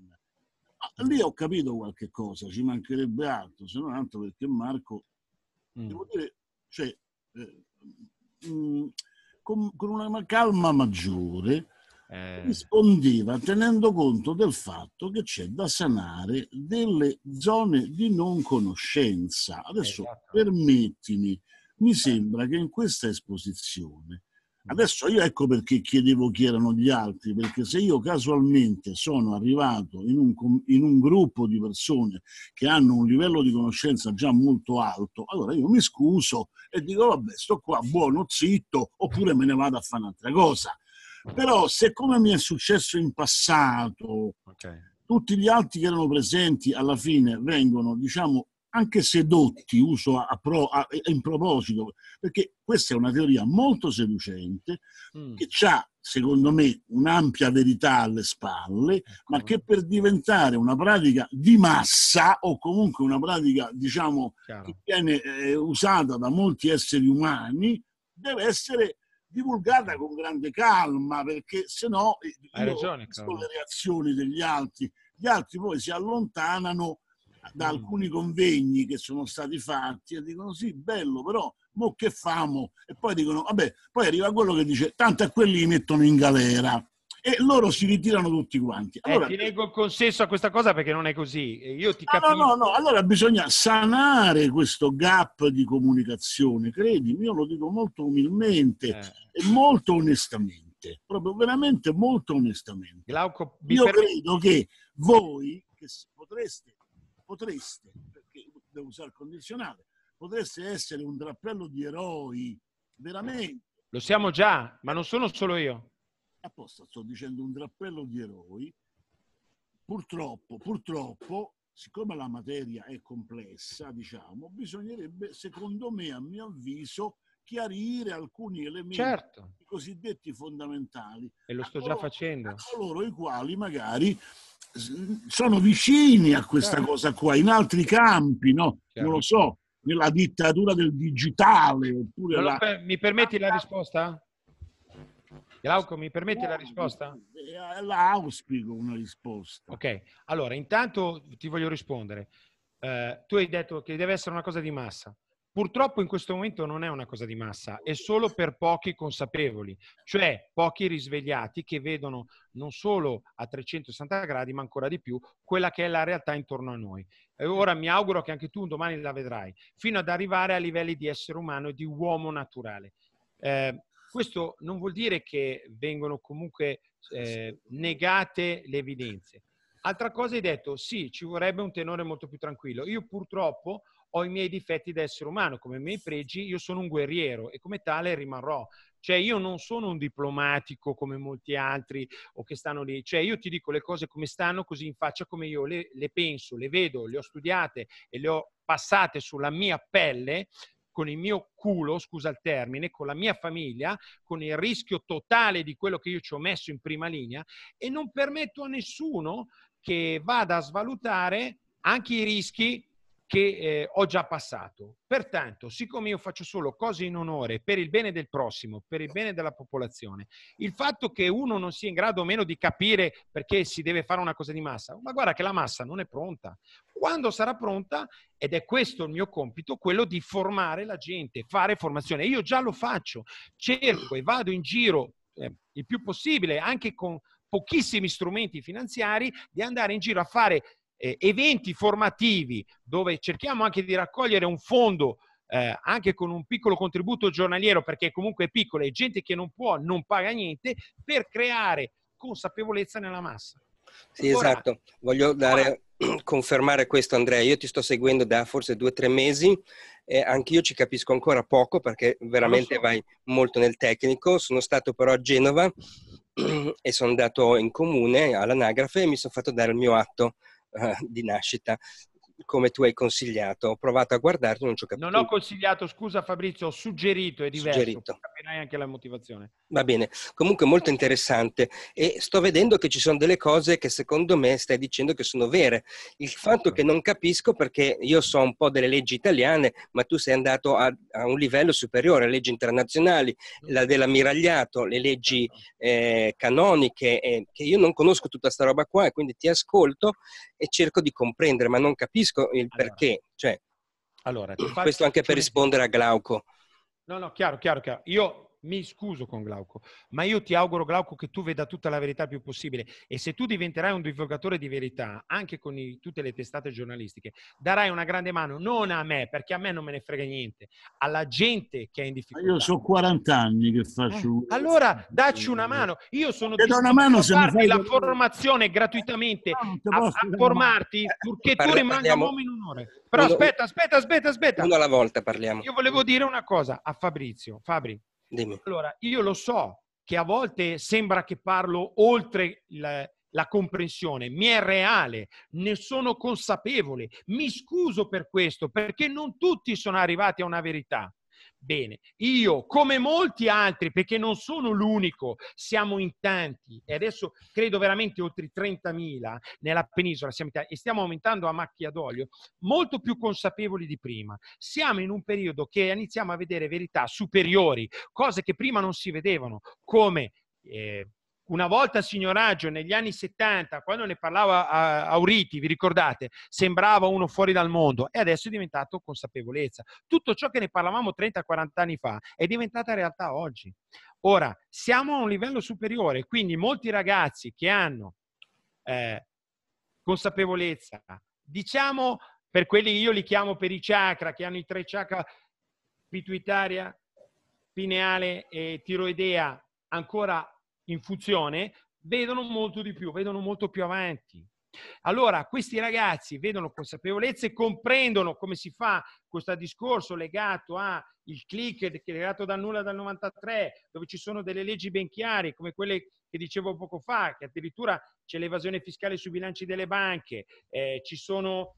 lì ho capito qualche cosa, ci mancherebbe altro, se non altro perché Marco, mm. devo dire, cioè, eh, mh, mm, con, con, una calma maggiore eh. rispondeva tenendo conto del fatto che c'è da sanare delle zone di non conoscenza. Adesso esatto. permettimi, mi eh. sembra che in questa esposizione Adesso io ecco perché chiedevo chi erano gli altri, perché se io casualmente sono arrivato in un, in un gruppo di persone che hanno un livello di conoscenza già molto alto, allora io mi scuso e dico vabbè sto qua buono, zitto, oppure me ne vado a fare un'altra cosa. Però se come mi è successo in passato, okay. tutti gli altri che erano presenti alla fine vengono, diciamo, anche sedotti, uso a pro, a, in proposito, perché questa è una teoria molto seducente mm. che ha, secondo me, un'ampia verità alle spalle, ecco. ma che per diventare una pratica di massa o comunque una pratica, diciamo, Chiaro. che viene eh, usata da molti esseri umani, deve essere divulgata con grande calma, perché se no, eh, io, le reazioni degli altri, gli altri poi si allontanano da mm. alcuni convegni che sono stati fatti e dicono sì, bello, però mo che famo? E poi dicono, vabbè, poi arriva quello che dice, tanto a quelli li mettono in galera. E loro si ritirano tutti quanti. Eh, allora, eh, ti leggo il consenso a questa cosa perché non è così. Io ti capisco. No, no, no, allora bisogna sanare questo gap di comunicazione, credimi, io lo dico molto umilmente eh. e molto onestamente, proprio veramente molto onestamente. Glauco, io per... credo che voi che potreste potreste, perché devo usare il condizionale, potreste essere un drappello di eroi, veramente. Lo siamo già, ma non sono solo io. Apposta, sto dicendo un drappello di eroi. Purtroppo, purtroppo, siccome la materia è complessa, diciamo, bisognerebbe, secondo me, a mio avviso, chiarire alcuni elementi certo. cosiddetti fondamentali. E lo sto coloro, già facendo. A coloro i quali magari sono vicini a questa Chiaro. cosa qua, in altri campi, no? Chiaro. Non lo so, nella dittatura del digitale. Oppure la... Mi permetti la ah, ah. risposta? Glauco, mi permetti no, la risposta? Eh, la auspico una risposta. Ok, allora intanto ti voglio rispondere. Eh, tu hai detto che deve essere una cosa di massa. Purtroppo in questo momento non è una cosa di massa, è solo per pochi consapevoli, cioè pochi risvegliati che vedono non solo a 360 gradi, ma ancora di più quella che è la realtà intorno a noi. E ora mi auguro che anche tu domani la vedrai, fino ad arrivare a livelli di essere umano e di uomo naturale. Eh, questo non vuol dire che vengono comunque eh, negate le evidenze. Altra cosa hai detto, sì, ci vorrebbe un tenore molto più tranquillo. Io purtroppo ho i miei difetti da essere umano, come i miei pregi, io sono un guerriero e come tale rimarrò. Cioè io non sono un diplomatico come molti altri o che stanno lì, cioè io ti dico le cose come stanno, così in faccia come io le, le penso, le vedo, le ho studiate e le ho passate sulla mia pelle, con il mio culo, scusa il termine, con la mia famiglia, con il rischio totale di quello che io ci ho messo in prima linea e non permetto a nessuno che vada a svalutare anche i rischi che eh, ho già passato. Pertanto, siccome io faccio solo cose in onore per il bene del prossimo, per il bene della popolazione, il fatto che uno non sia in grado o meno di capire perché si deve fare una cosa di massa, ma guarda che la massa non è pronta. Quando sarà pronta, ed è questo il mio compito, quello di formare la gente, fare formazione. Io già lo faccio, cerco e vado in giro eh, il più possibile, anche con pochissimi strumenti finanziari, di andare in giro a fare eh, eventi formativi dove cerchiamo anche di raccogliere un fondo eh, anche con un piccolo contributo giornaliero, perché comunque è piccolo, e gente che non può, non paga niente, per creare consapevolezza nella massa. Sì, Ora, esatto. Voglio dare, ora... confermare questo, Andrea. Io ti sto seguendo da forse due o tre mesi e anch'io ci capisco ancora poco perché veramente so. vai molto nel tecnico. Sono stato però a Genova e sono andato in comune all'anagrafe e mi sono fatto dare il mio atto di nascita come tu hai consigliato. Ho provato a guardarlo, non ci ho capito. Non ho consigliato, scusa Fabrizio, ho suggerito, è diverso. Suggerito. Capirai anche la motivazione. Va bene, comunque molto interessante e sto vedendo che ci sono delle cose che secondo me stai dicendo che sono vere. Il fatto che non capisco perché io so un po' delle leggi italiane, ma tu sei andato a, a un livello superiore, le leggi internazionali, certo. la dell'ammiragliato, le leggi certo. eh, canoniche, eh, che io non conosco tutta sta roba qua e quindi ti ascolto e cerco di comprendere, ma non capisco il allora, perché. Cioè, allora, questo anche per rispondere a Glauco. No, no, chiaro, chiaro, chiaro. Io mi scuso con Glauco, ma io ti auguro Glauco che tu veda tutta la verità il più possibile e se tu diventerai un divulgatore di verità, anche con i, tutte le testate giornalistiche, darai una grande mano non a me, perché a me non me ne frega niente, alla gente che è in difficoltà. Io sono 40 anni che faccio... Eh, allora dacci una mano, io sono disponibile mano a farti la da... formazione gratuitamente, a, a formarti eh, purché parla, tu rimanga parliamo... uomo in onore. Però uno, aspetta, aspetta, aspetta, aspetta. Uno alla volta parliamo. Io volevo dire una cosa a Fabrizio. Fabri, Dimmi. Allora, io lo so che a volte sembra che parlo oltre la, la comprensione, mi è reale, ne sono consapevole, mi scuso per questo, perché non tutti sono arrivati a una verità. Bene, io come molti altri, perché non sono l'unico, siamo in tanti e adesso credo veramente oltre 30.000 nella penisola siamo in tanti, e stiamo aumentando a macchia d'olio, molto più consapevoli di prima. Siamo in un periodo che iniziamo a vedere verità superiori, cose che prima non si vedevano, come eh, una volta signoraggio negli anni 70, quando ne parlava a Auriti, vi ricordate, sembrava uno fuori dal mondo e adesso è diventato consapevolezza. Tutto ciò che ne parlavamo 30-40 anni fa è diventata realtà oggi. Ora, siamo a un livello superiore, quindi molti ragazzi che hanno eh, consapevolezza, diciamo per quelli che io li chiamo per i chakra, che hanno i tre chakra pituitaria, pineale e tiroidea ancora in funzione vedono molto di più, vedono molto più avanti. Allora, questi ragazzi vedono consapevolezze, comprendono come si fa questo discorso legato al click che è legato dal nulla dal 93, dove ci sono delle leggi ben chiare, come quelle che dicevo poco fa, che addirittura c'è l'evasione fiscale sui bilanci delle banche, eh, ci sono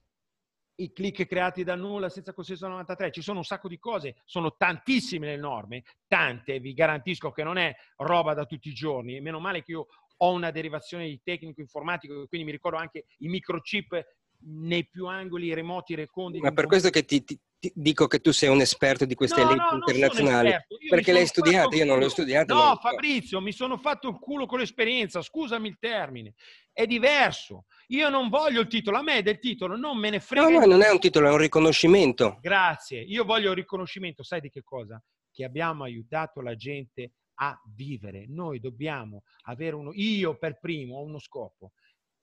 i click creati da nulla senza consenso 93, ci sono un sacco di cose, sono tantissime le norme, tante, vi garantisco che non è roba da tutti i giorni, e meno male che io ho una derivazione di tecnico informatico, quindi mi ricordo anche i microchip nei più angoli remoti reconditi. Ma per questo che ti, ti, ti, dico che tu sei un esperto di queste no, leggi no, internazionali perché l'hai studiata, io non l'ho studiata. No, Fabrizio, mi sono fatto il culo con l'esperienza, scusami il termine, è diverso. Io non voglio il titolo, a me del titolo non me ne frega. No, no, non è un titolo, è un riconoscimento. Grazie, io voglio il riconoscimento, sai di che cosa? Che abbiamo aiutato la gente a vivere. Noi dobbiamo avere uno, io per primo ho uno scopo,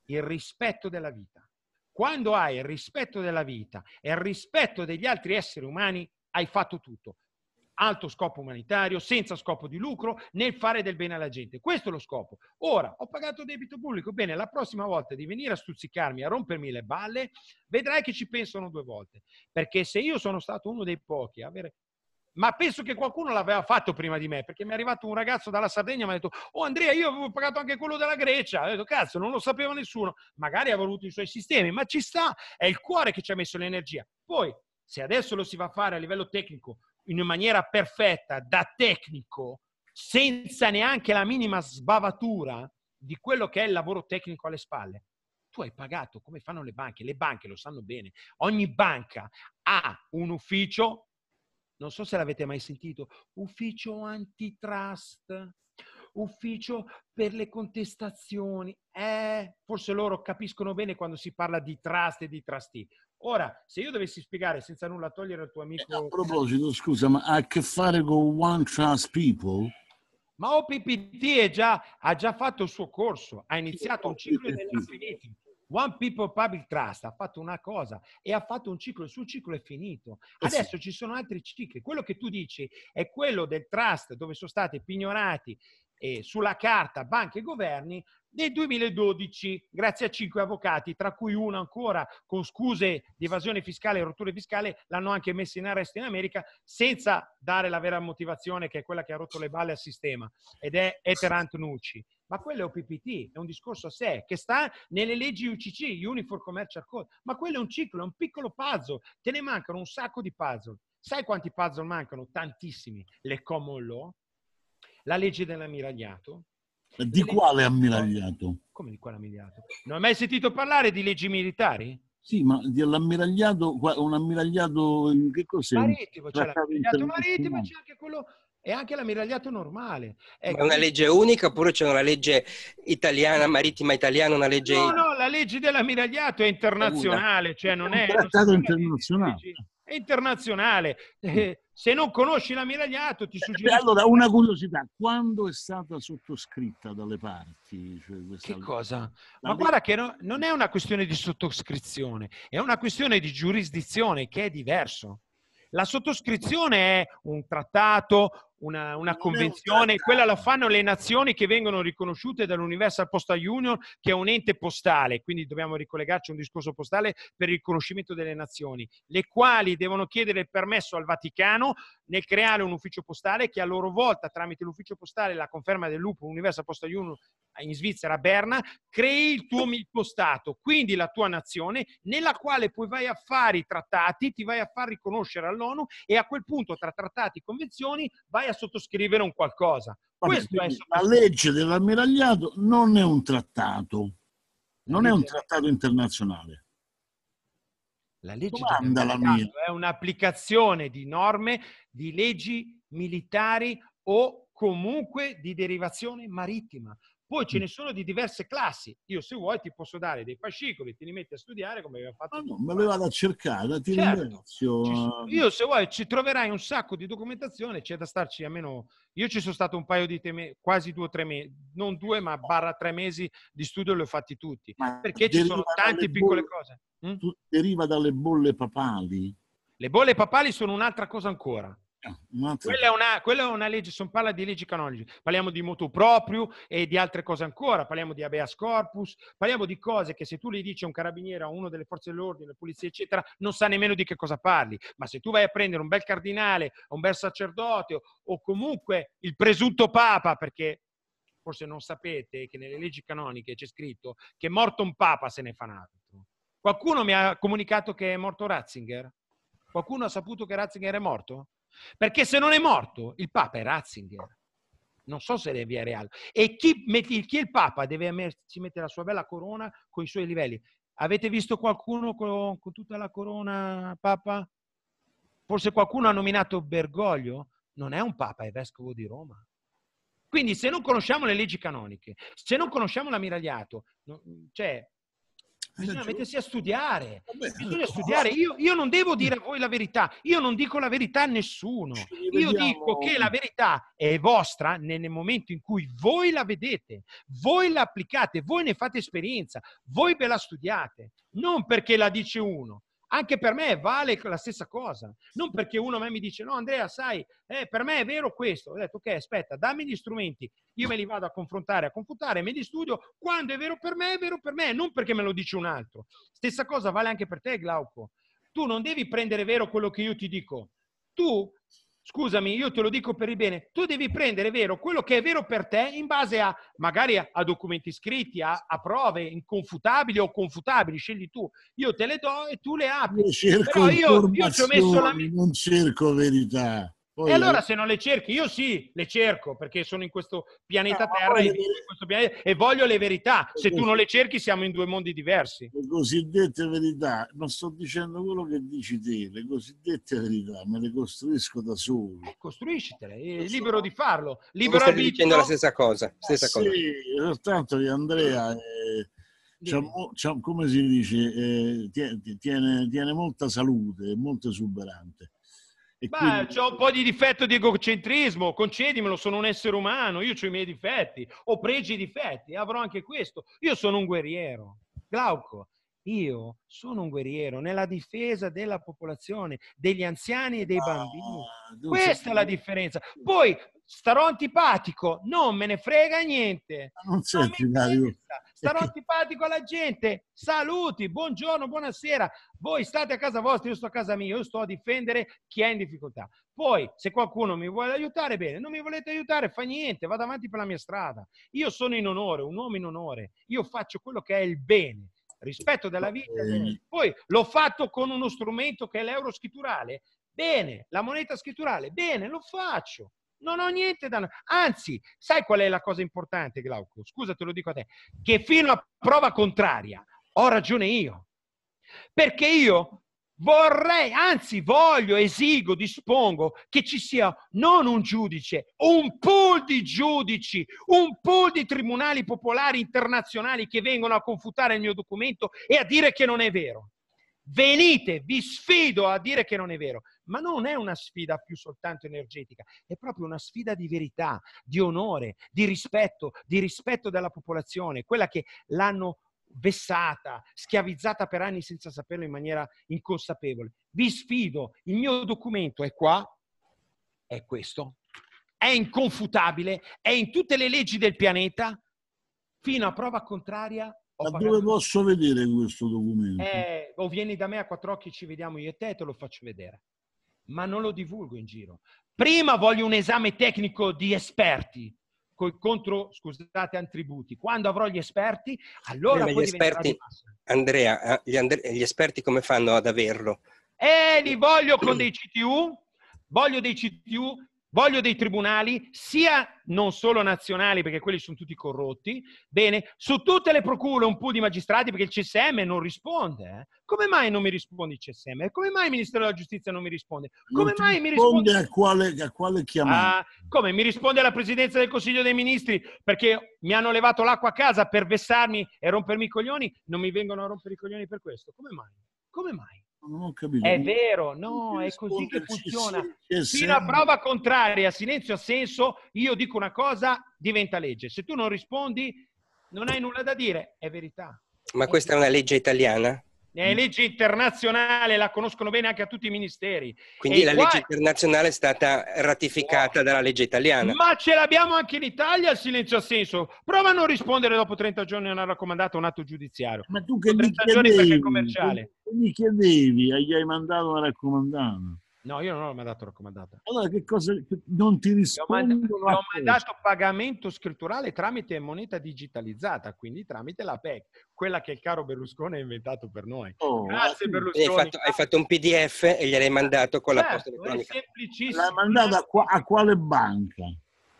il rispetto della vita. Quando hai il rispetto della vita e il rispetto degli altri esseri umani, hai fatto tutto. Alto scopo umanitario, senza scopo di lucro, nel fare del bene alla gente. Questo è lo scopo. Ora, ho pagato debito pubblico, bene, la prossima volta di venire a stuzzicarmi, a rompermi le balle, vedrai che ci pensano due volte. Perché se io sono stato uno dei pochi a avere ma penso che qualcuno l'aveva fatto prima di me, perché mi è arrivato un ragazzo dalla Sardegna e mi ha detto, oh Andrea, io avevo pagato anche quello della Grecia, ho detto, cazzo, non lo sapeva nessuno, magari ha voluto i suoi sistemi, ma ci sta, è il cuore che ci ha messo l'energia. Poi, se adesso lo si va a fare a livello tecnico, in maniera perfetta, da tecnico, senza neanche la minima sbavatura di quello che è il lavoro tecnico alle spalle, tu hai pagato, come fanno le banche, le banche lo sanno bene, ogni banca ha un ufficio non so se l'avete mai sentito, ufficio antitrust, ufficio per le contestazioni. Eh, forse loro capiscono bene quando si parla di trust e di trustee. Ora, se io dovessi spiegare senza nulla togliere al tuo eh, amico... Eh, a proposito, scusa, ma ha a che fare con One Trust People? Ma OPPT è già, ha già fatto il suo corso, ha iniziato un ciclo dell'infinito. One People Public Trust ha fatto una cosa e ha fatto un ciclo, il suo ciclo è finito. Eh Adesso sì. ci sono altri cicli. Quello che tu dici è quello del trust dove sono stati pignorati eh, sulla carta banche e governi nel 2012 grazie a cinque avvocati, tra cui uno ancora con scuse di evasione fiscale e rotture fiscale, l'hanno anche messo in arresto in America senza dare la vera motivazione che è quella che ha rotto le balle al sistema ed è Eterant Nucci ma quello è OPPT, è un discorso a sé, che sta nelle leggi UCC, Uniform Commercial Code, ma quello è un ciclo, è un piccolo puzzle, te ne mancano un sacco di puzzle. Sai quanti puzzle mancano? Tantissimi. Le common law, la legge dell'ammiragliato. Di quale ammiragliato? Come di quale ammiragliato? Non hai mai sentito parlare di leggi militari? Sì, ma dell'ammiragliato, un ammiragliato che cos'è? Marittimo, c'è l'ammiragliato marittimo, c'è anche quello e anche l'ammiragliato normale. Ecco. È una legge unica oppure c'è una legge italiana, marittima italiana, una legge... No, no, la legge dell'ammiragliato è internazionale, cioè non è... È un trattato internazionale. È internazionale. Eh, se non conosci l'ammiragliato ti eh, suggerisco... Allora, una curiosità, quando è stata sottoscritta dalle parti? Cioè questa... Che cosa? Ma la... guarda che no, non è una questione di sottoscrizione, è una questione di giurisdizione che è diverso. La sottoscrizione è un trattato, una, una convenzione, quella la fanno le nazioni che vengono riconosciute dall'Universal Postal Union, che è un ente postale, quindi dobbiamo ricollegarci a un discorso postale per il riconoscimento delle nazioni, le quali devono chiedere il permesso al Vaticano, nel creare un ufficio postale che a loro volta, tramite l'ufficio postale la conferma del lupo universa Posta Union in Svizzera, a Berna, crei il tuo, il tuo stato, quindi la tua nazione, nella quale poi vai a fare i trattati, ti vai a far riconoscere all'ONU e a quel punto tra trattati e convenzioni vai a sottoscrivere un qualcosa. Vabbè, la legge dell'ammiragliato non è un trattato, non è un trattato internazionale. La legge Domanda del mercato è un'applicazione di norme, di leggi militari o comunque di derivazione marittima. Poi ce ne sono di diverse classi. Io, se vuoi, ti posso dare dei fascicoli, ti li metti a studiare come abbiamo fatto. Ma ah, no, me lo vado a cercare, ti certo. ringrazio. Io, se vuoi, ci troverai un sacco di documentazione. C'è da starci almeno. Io ci sono stato un paio di temi, quasi due o tre mesi, non due, ma barra tre mesi di studio, li ho fatti tutti. Ma perché ci sono tante piccole bolle, cose. Mm? Deriva dalle bolle papali. Le bolle papali sono un'altra cosa ancora. Quella è, una, quella è una, legge, non parla di leggi canoniche, parliamo di motu proprio e di altre cose ancora, parliamo di habeas corpus, parliamo di cose che se tu le dici a un carabiniere, a uno delle forze dell'ordine, la polizia, eccetera, non sa nemmeno di che cosa parli. Ma se tu vai a prendere un bel cardinale, un bel sacerdote o comunque il presunto papa, perché forse non sapete che nelle leggi canoniche c'è scritto che morto un papa se ne fa un altro. Qualcuno mi ha comunicato che è morto Ratzinger? Qualcuno ha saputo che Ratzinger è morto? Perché se non è morto, il Papa è Ratzinger. Non so se è via reale. E chi, chi è il Papa deve amerci mettere la sua bella corona con i suoi livelli. Avete visto qualcuno con, con tutta la corona, Papa? Forse qualcuno ha nominato Bergoglio? Non è un Papa, è vescovo di Roma. Quindi se non conosciamo le leggi canoniche, se non conosciamo l'ammiragliato, cioè, bisogna mettersi a studiare. bisogna studiare. Io, io, non devo dire a voi la verità, io non dico la verità a nessuno. Io dico che la verità è vostra nel momento in cui voi la vedete, voi la applicate, voi ne fate esperienza, voi ve la studiate, non perché la dice uno, anche per me vale la stessa cosa. Non perché uno a me mi dice, no Andrea, sai, eh, per me è vero questo. Ho detto, ok, aspetta, dammi gli strumenti. Io me li vado a confrontare, a confutare, me li studio. Quando è vero per me, è vero per me, non perché me lo dice un altro. Stessa cosa vale anche per te, Glauco. Tu non devi prendere vero quello che io ti dico. Tu scusami, io te lo dico per il bene, tu devi prendere vero quello che è vero per te in base a magari a, a documenti scritti, a, a, prove inconfutabili o confutabili, scegli tu. Io te le do e tu le apri. Io cerco Però io, io ci ho messo la mia... non cerco verità. Poi, e allora se non le cerchi, io sì, le cerco perché sono in questo pianeta no, ah, Terra, in questo pianeta, e voglio le verità. Se tu non le cerchi siamo in due mondi diversi. Le cosiddette verità, non sto dicendo quello che dici te, le cosiddette verità me le costruisco da solo. Eh, costruiscitele, è libero di farlo. Libero stai abito. dicendo la stessa cosa. Stessa cosa. Sì, soltanto che Andrea... Eh, come si dice, eh, tiene, tiene molta salute, è molto esuberante e Beh, quindi... ho un po' di difetto di egocentrismo, concedimelo, sono un essere umano, io ho i miei difetti, ho pregi e difetti, avrò anche questo. Io sono un guerriero. Glauco, io sono un guerriero nella difesa della popolazione, degli anziani e dei ah, bambini. Ah, Questa è la eh. differenza. Poi starò antipatico, non me ne frega niente. Non c'è non starò Perché? antipatico alla gente. Saluti, buongiorno, buonasera. Voi state a casa vostra, io sto a casa mia, io sto a difendere chi è in difficoltà. Poi, se qualcuno mi vuole aiutare, bene, non mi volete aiutare, fa niente, vado avanti per la mia strada. Io sono in onore, un uomo in onore, io faccio quello che è il bene rispetto della vita. Bene. Poi l'ho fatto con uno strumento che è l'euro scritturale. Bene, la moneta scritturale, bene, lo faccio. Non ho niente da... Anzi, sai qual è la cosa importante, Glauco? Scusa, te lo dico a te. Che fino a prova contraria ho ragione io. Perché io vorrei, anzi voglio, esigo, dispongo che ci sia non un giudice, un pool di giudici, un pool di tribunali popolari internazionali che vengono a confutare il mio documento e a dire che non è vero. Venite, vi sfido a dire che non è vero ma non è una sfida più soltanto energetica, è proprio una sfida di verità, di onore, di rispetto, di rispetto della popolazione, quella che l'hanno vessata, schiavizzata per anni senza saperlo in maniera inconsapevole. Vi sfido, il mio documento è qua, è questo, è inconfutabile, è in tutte le leggi del pianeta, fino a prova contraria. Ma dove posso vedere questo documento? Eh, o vieni da me a quattro occhi, ci vediamo io e te, te lo faccio vedere ma non lo divulgo in giro. Prima voglio un esame tecnico di esperti, con contro, scusate, attributi. Quando avrò gli esperti, allora... Gli esperti, Andrea, eh, gli, andre, gli esperti come fanno ad averlo? Eh, li voglio con dei CTU, voglio dei CTU Voglio dei tribunali sia non solo nazionali, perché quelli sono tutti corrotti, bene, su tutte le procure un pool di magistrati, perché il CSM non risponde. Eh? Come mai non mi risponde il CSM? Come mai il Ministero della Giustizia non mi risponde? Come non mai mi risponde? A quale, a quale chiamata? Ah, come? Mi risponde la Presidenza del Consiglio dei Ministri, perché mi hanno levato l'acqua a casa per vessarmi e rompermi i coglioni? Non mi vengono a rompere i coglioni per questo. Come mai? Come mai? Non ho capito. È vero, no, è così che funziona. Sì, sì, Fino a prova contraria, silenzio a senso, io dico una cosa, diventa legge. Se tu non rispondi, non hai nulla da dire, è verità. Ma questa è una legge italiana? La legge internazionale la conoscono bene anche a tutti i ministeri. Quindi e la qua... legge internazionale è stata ratificata dalla legge italiana. Ma ce l'abbiamo anche in Italia il silenzio assenso. Prova a non rispondere dopo 30 giorni a una raccomandata un atto giudiziario. Ma tu che 30 mi chiedevi, giorni perché è commerciale. Che mi chiedevi, gli hai mandato una raccomandata. No, io non l'ho mandato raccomandata. Allora che cosa non ti rispondo? Ho, mand- mandato pagamento scritturale tramite moneta digitalizzata, quindi tramite la PEC, quella che il caro Berlusconi ha inventato per noi. Oh, Grazie Berlusconi. Hai fatto, hai fatto, un PDF e gliel'hai mandato con certo, la posta elettronica. È semplicissimo. L'hai mandato a, qua, a quale banca?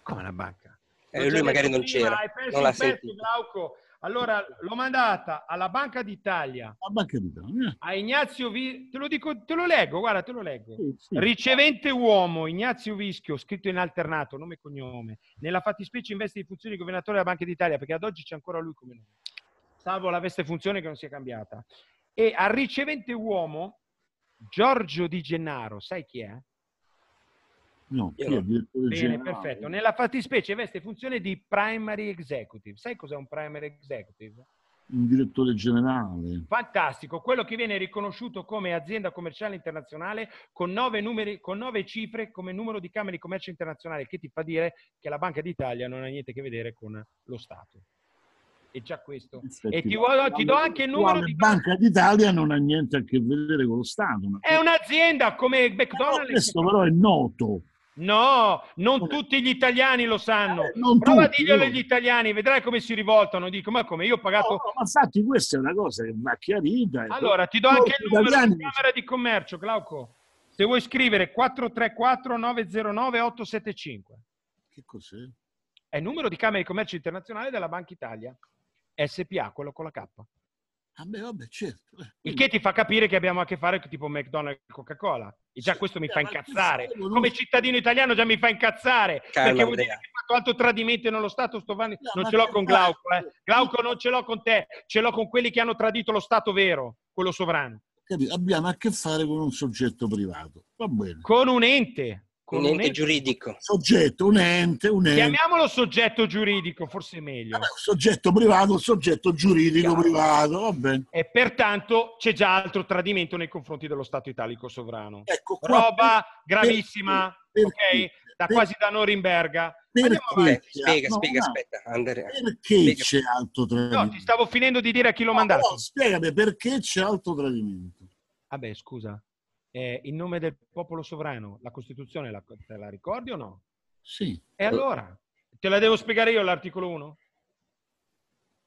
Come la banca? Eh, lui magari non c'era. Non l'ha sentito. Glauco allora l'ho mandata alla Banca d'Italia. Banca d'Italia. Eh. A Ignazio Vischio, te lo dico, te lo leggo, guarda, te lo leggo. Sì, sì. Ricevente uomo, Ignazio Vischio, scritto in alternato, nome e cognome. Nella fattispecie in veste di funzione di governatore della Banca d'Italia, perché ad oggi c'è ancora lui come nome. Salvo la veste funzione che non si è cambiata. E al ricevente uomo, Giorgio Di Gennaro, sai chi è? No, io, direttore Bene, generale. perfetto. Nella fattispecie veste funzione di primary executive. Sai cos'è un primary executive? Un direttore generale. Fantastico, quello che viene riconosciuto come azienda commerciale internazionale con nove, numeri, con nove cifre come numero di camere di commercio internazionale, che ti fa dire che la Banca d'Italia non ha niente a che vedere con lo Stato. E già questo. Effetti, e ti, ti, do anche il numero guarda, di... La Banca d'Italia non ha niente a che vedere con lo Stato. È un'azienda come eh McDonald's. No, questo però è noto No, non tutti gli italiani lo sanno. Eh, non Prova tutti, diglielo agli italiani, vedrai come si rivoltano. Dico, ma come? Io ho pagato... No, no, ma infatti questa è una cosa che va chiarita. Allora, ti do anche il numero italiani... della Camera di Commercio, Glauco. Se vuoi scrivere 434-909-875. Che cos'è? È il numero di Camera di Commercio Internazionale della Banca Italia. SPA, quello con la K. Vabbè, ah, vabbè, certo. Eh, Il che ti fa capire che abbiamo a che fare con tipo McDonald's e Coca-Cola. E già sì, questo mi fa incazzare. Come cittadino italiano già mi fa incazzare. Cala, perché vuol dire che ho fatto altro tradimento nello Stato Stovani. No, non ce l'ho con Glauco. Eh. Glauco non ce l'ho con te, ce l'ho con quelli che hanno tradito lo Stato vero, quello sovrano. Capito? Abbiamo a che fare con un soggetto privato. Va bene. Con un ente con un ente, un ente giuridico. Soggetto, un ente, un ente. Chiamiamolo soggetto giuridico, forse è meglio. Vabbè, soggetto privato, soggetto giuridico Chiaro. privato, va E pertanto c'è già altro tradimento nei confronti dello Stato italico sovrano. Ecco, qua Roba per, gravissima, per, okay? da per, quasi da Norimberga. Perché spiega, no, spiega, no, aspetta, Andrea. Perché spiega. c'è altro tradimento? No, ti stavo finendo di dire a chi lo no, mandava. No, spiegami perché c'è altro tradimento. Vabbè, scusa eh, in nome del popolo sovrano, la Costituzione la, te la ricordi o no? Sì. E allora? Te la devo spiegare io l'articolo 1?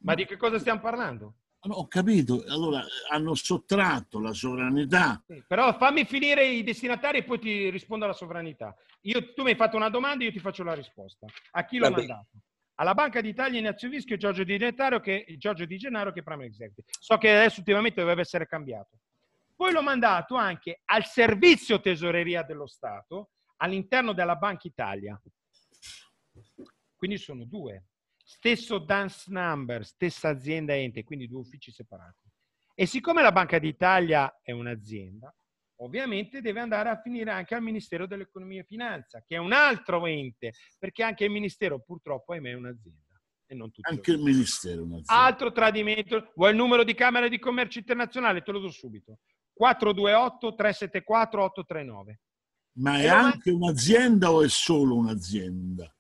Ma di che cosa stiamo parlando? No, ho capito, allora hanno sottratto la sovranità. Sì, però fammi finire i destinatari e poi ti rispondo alla sovranità. Io, tu mi hai fatto una domanda e io ti faccio la risposta. A chi l'ho mandato? Alla Banca d'Italia Ignazio Vischio, Giorgio Di, Gennaro che, Giorgio di Prime Executive. So che adesso ultimamente dovrebbe essere cambiato. Poi l'ho mandato anche al servizio tesoreria dello Stato all'interno della Banca Italia. Quindi sono due. Stesso dance number, stessa azienda ente, quindi due uffici separati. E siccome la Banca d'Italia è un'azienda, ovviamente deve andare a finire anche al Ministero dell'Economia e Finanza, che è un altro ente, perché anche il Ministero purtroppo ahimè, è un'azienda. E non tutti anche il Ministero è un'azienda. Altro tradimento. Vuoi il numero di Camera di Commercio Internazionale? Te lo do subito. 428 374 839. Ma è e anche un'azienda o è solo un'azienda?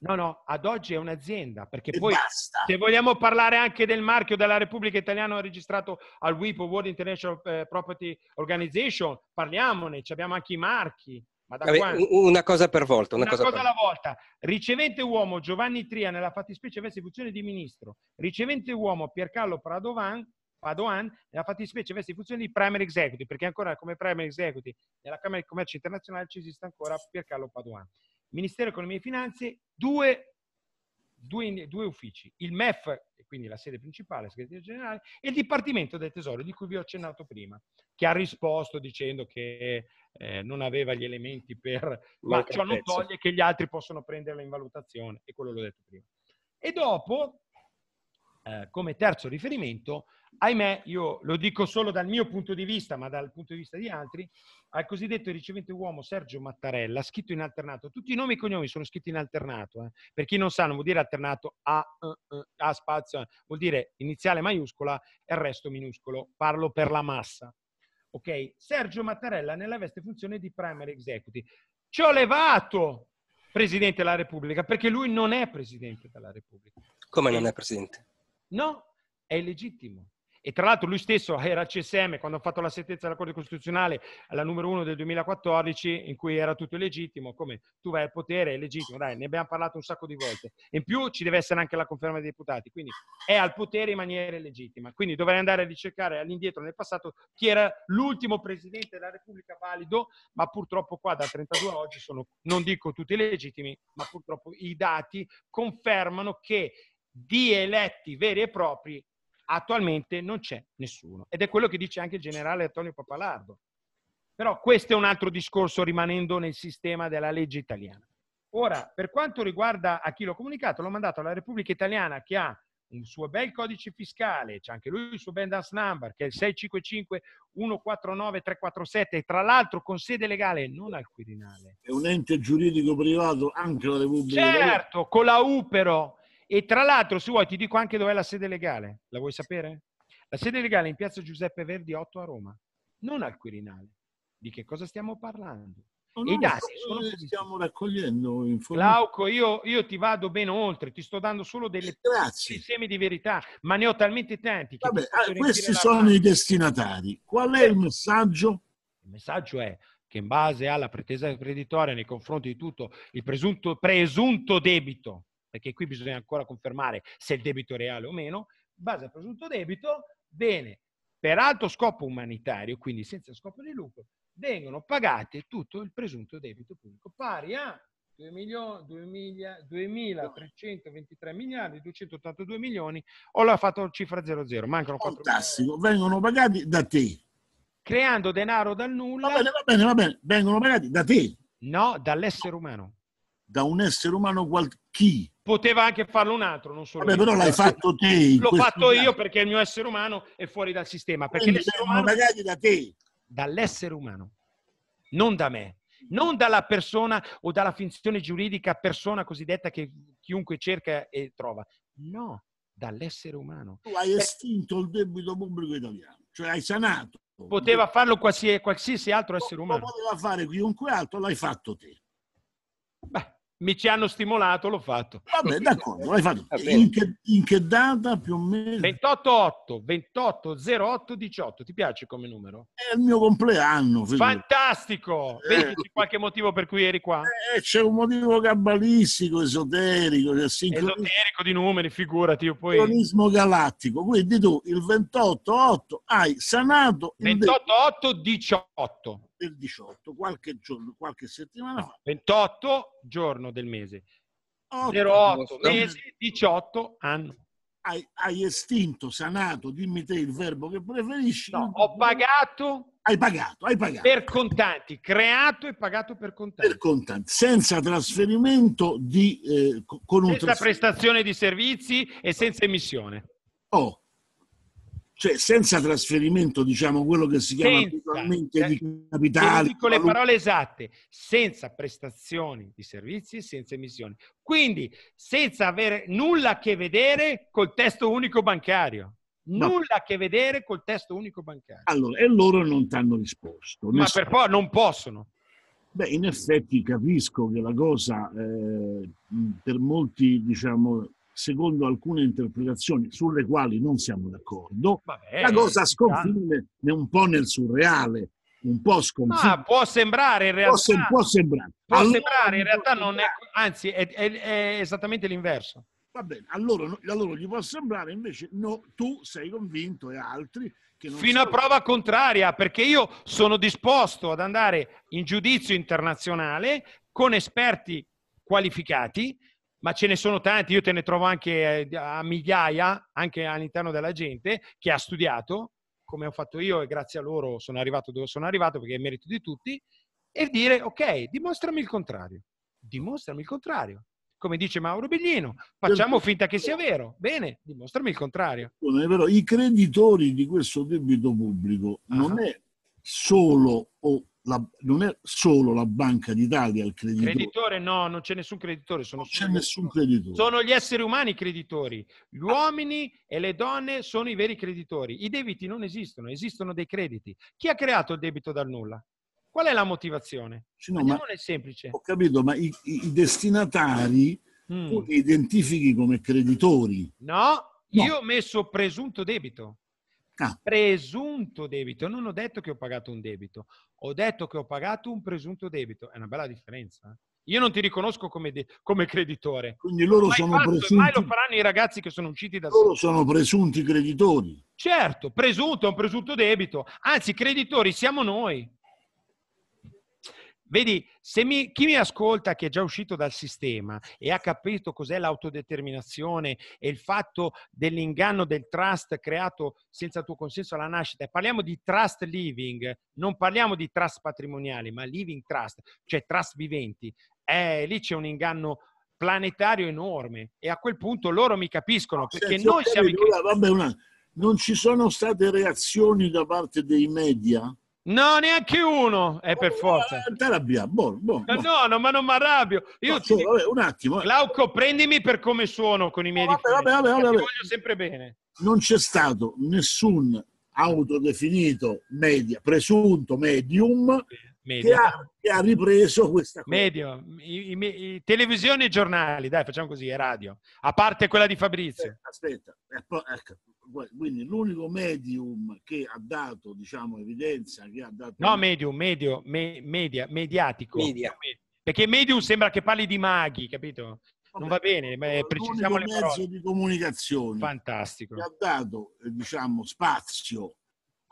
No, no, ad oggi è un'azienda, perché e poi basta. se vogliamo parlare anche del marchio della Repubblica Italiana registrato al WIPO, World International eh, Property Organization, parliamone, ci abbiamo anche i marchi. Ma Vabbè, una cosa per volta. Una, una cosa, cosa per... alla volta. Ricevente uomo Giovanni Tria, nella fattispecie avesse funzione di ministro. Ricevente uomo Piercarlo Pradovan, Padoan, nella fattispecie avesse funzioni di primary executive, perché ancora come primary executive nella Camera di Commercio Internazionale ci esiste ancora Piercarlo Padoan. Ministero Economia e Finanze, due, due, due uffici, il MEF, quindi la sede principale, la segreteria generale, e il Dipartimento del Tesoro, di cui vi ho accennato prima, che ha risposto dicendo che eh, non aveva gli elementi per... Ma ciò non toglie che gli altri possono prenderla in valutazione, e quello l'ho detto prima. E dopo eh, come terzo riferimento, ahimè, io lo dico solo dal mio punto di vista, ma dal punto di vista di altri, al cosiddetto ricevente uomo Sergio Mattarella, scritto in alternato. Tutti i nomi e cognomi sono scritti in alternato. Eh. Per chi non sa, non vuol dire alternato a, uh, a spazio, vuol dire iniziale maiuscola e il resto minuscolo. Parlo per la massa. Ok, Sergio Mattarella nella veste funzione di primary executive. Ci ho levato Presidente della Repubblica perché lui non è Presidente della Repubblica. Come non è Presidente? No, è illegittimo. E tra l'altro lui stesso era al CSM quando ha fatto la sentenza della Corte Costituzionale, la numero 1 del 2014, in cui era tutto illegittimo, come tu vai al potere è legittimo, dai, ne abbiamo parlato un sacco di volte. In più ci deve essere anche la conferma dei deputati, quindi è al potere in maniera illegittima. Quindi dovrei andare a ricercare all'indietro nel passato chi era l'ultimo presidente della Repubblica valido, ma purtroppo qua da 32 a oggi sono, non dico tutti legittimi, ma purtroppo i dati confermano che di eletti veri e propri attualmente non c'è nessuno. Ed è quello che dice anche il generale Antonio Papalardo. Però questo è un altro discorso rimanendo nel sistema della legge italiana. Ora, per quanto riguarda a chi l'ho comunicato, l'ho mandato alla Repubblica Italiana che ha un suo bel codice fiscale, c'è anche lui il suo band number che è il 655 149 347 e tra l'altro con sede legale non al Quirinale. È un ente giuridico privato anche la Repubblica certo, Italiana. Certo, con la Upero e tra l'altro, se vuoi, ti dico anche dov'è la sede legale. La vuoi sapere? La sede legale è in piazza Giuseppe Verdi 8 a Roma, non al Quirinale. Di che cosa stiamo parlando? Oh, no, I dati sono stiamo raccogliendo Glauco, io, io, ti vado ben oltre, ti sto dando solo delle eh, Grazie. semi di verità, ma ne ho talmente tanti. Vabbè, ah, questi sono i destinatari. Qual è il certo. messaggio? Il messaggio è che in base alla pretesa creditoria nei confronti di tutto il presunto, presunto debito perché qui bisogna ancora confermare se il debito è reale o meno, base al presunto debito, bene, per alto scopo umanitario, quindi senza scopo di lucro, vengono pagate tutto il presunto debito pubblico pari a 2 milioni, 2 2.323 miliardi 282 milioni o l'ha fatto cifra 00 mancano 4 fantastico vengono pagati da te creando denaro dal nulla va bene va bene va bene vengono pagati da te no dall'essere umano da un essere umano qual- chi Poteva anche farlo un altro, non solo Vabbè, però l'hai fatto te. L'ho fatto caso. io perché il mio essere umano è fuori dal sistema. Perché Quindi l'essere umano... Magari da te. Dall'essere umano, non da me non dalla persona o dalla finzione giuridica persona cosiddetta che chiunque cerca e trova, no, dall'essere umano. Tu hai estinto il debito pubblico italiano, cioè hai sanato. Poteva farlo qualsiasi, qualsiasi altro essere umano. Lo poteva fare chiunque altro, l'hai fatto te. Beh, mi ci hanno stimolato, l'ho fatto. Vabbè, d'accordo, l'hai fatto. In che, in che, data più o meno? 28 28 08 18, ti piace come numero? È il mio compleanno. Figlio. Fantastico! Eh. qualche motivo per cui eri qua? Eh, c'è un motivo cabalistico, esoterico. Cioè sincronismo... Esoterico di numeri, figurati. Io poi... Cronismo galattico, quindi tu il 28 8 hai sanato... 28 8 18 del 18, qualche giorno, qualche settimana no, 28 giorno del mese. 08 mese, 18 anno. Hai, hai, estinto, sanato, dimmi te il verbo che preferisci. No, ho pagato. Hai pagato, hai pagato. Per contanti, creato e pagato per contanti. Per contanti, senza trasferimento di... Eh, con senza prestazione di servizi e senza emissione. Oh, cioè senza trasferimento, diciamo quello che si chiama abitualmente eh, di capitale. Con le parole esatte, senza prestazioni di servizi e senza emissioni. Quindi senza avere nulla a che vedere col testo unico bancario. No. Nulla a che vedere col testo unico bancario. Allora, e loro non ti hanno risposto. Ma per poi non possono. Beh, in effetti capisco che la cosa eh, per molti, diciamo, secondo alcune interpretazioni sulle quali non siamo d'accordo. Vabbè, la cosa sconfine è un po' nel surreale, un po' sconfitto. Ah, può sembrare in realtà. Può, sem- può sembrare. Può allora, sembrare, in realtà non è, anzi è, è, è esattamente l'inverso. Va bene, allora, allora, gli può sembrare invece no, tu sei convinto e altri che non... Fino sono... a prova contraria, perché io sono disposto ad andare in giudizio internazionale con esperti qualificati ma ce ne sono tanti, io te ne trovo anche eh, a migliaia, anche all'interno della gente che ha studiato, come ho fatto io e grazie a loro sono arrivato dove sono arrivato perché è merito di tutti, e dire ok, dimostrami il contrario, dimostrami il contrario. Come dice Mauro Biglino, facciamo certo. finta che sia vero. Bene, dimostrami il contrario. I creditori di questo debito pubblico non ah. è solo o la, non è solo la Banca d'Italia il creditore. Creditore no, non c'è nessun creditore. Sono non c'è nessun creditore. Sono gli esseri umani i creditori. Gli uomini e le donne sono i veri creditori. I debiti non esistono, esistono dei crediti. Chi ha creato il debito dal nulla? Qual è la motivazione? Sì, no, ma, non è semplice. Ho capito, ma i, i destinatari mm. tu li identifichi come creditori. No, no, io ho messo presunto debito. Ah. Presunto debito, non ho detto che ho pagato un debito, ho detto che ho pagato un presunto debito, è una bella differenza. Eh. Io non ti riconosco come, de- come creditore. Quindi loro mai sono fatto, presunti. Mai lo faranno i ragazzi che sono usciti da Loro sono presunti creditori. Certo, presunto è un presunto debito. Anzi, creditori siamo noi. Vedi, mi, chi mi ascolta che è già uscito dal sistema e ha capito cos'è l'autodeterminazione e il fatto dell'inganno del trust creato senza tuo consenso alla nascita, parliamo di trust living, non parliamo di trust patrimoniale, ma living trust, cioè trust viventi. Eh, lì c'è un inganno planetario enorme e a quel punto loro mi capiscono perché Senza noi siamo... Allora, vabbè, una... Non ci sono state reazioni da parte dei media? No, neanche uno, è eh, per forza. Boh, boh, boh. No, boh. no, ma non mi arrabbio. Io ti... solo, vabbè, un attimo. Eh. Glauco, prendimi per come sono con i miei no, difetti. Vabbè, vabbè, vabbè, vabbè. voglio sempre bene. Non c'è stato nessun autodefinito media, presunto medium Media. Che, ha, che ha ripreso questa cosa. Medio, I, i, i, televisione e giornali, dai, facciamo così, e radio, a parte quella di Fabrizio. Eh, aspetta, aspetta. Ecco, quindi l'unico medium che ha dato, diciamo, evidenza, che ha dato... No, medium, medio, me, media, mediatico. Media. Perché medium sembra che parli di maghi, capito? non va bene, ma precisiamo le parole. mezzo di comunicazione Fantastico. che ha dato eh, diciamo, spazio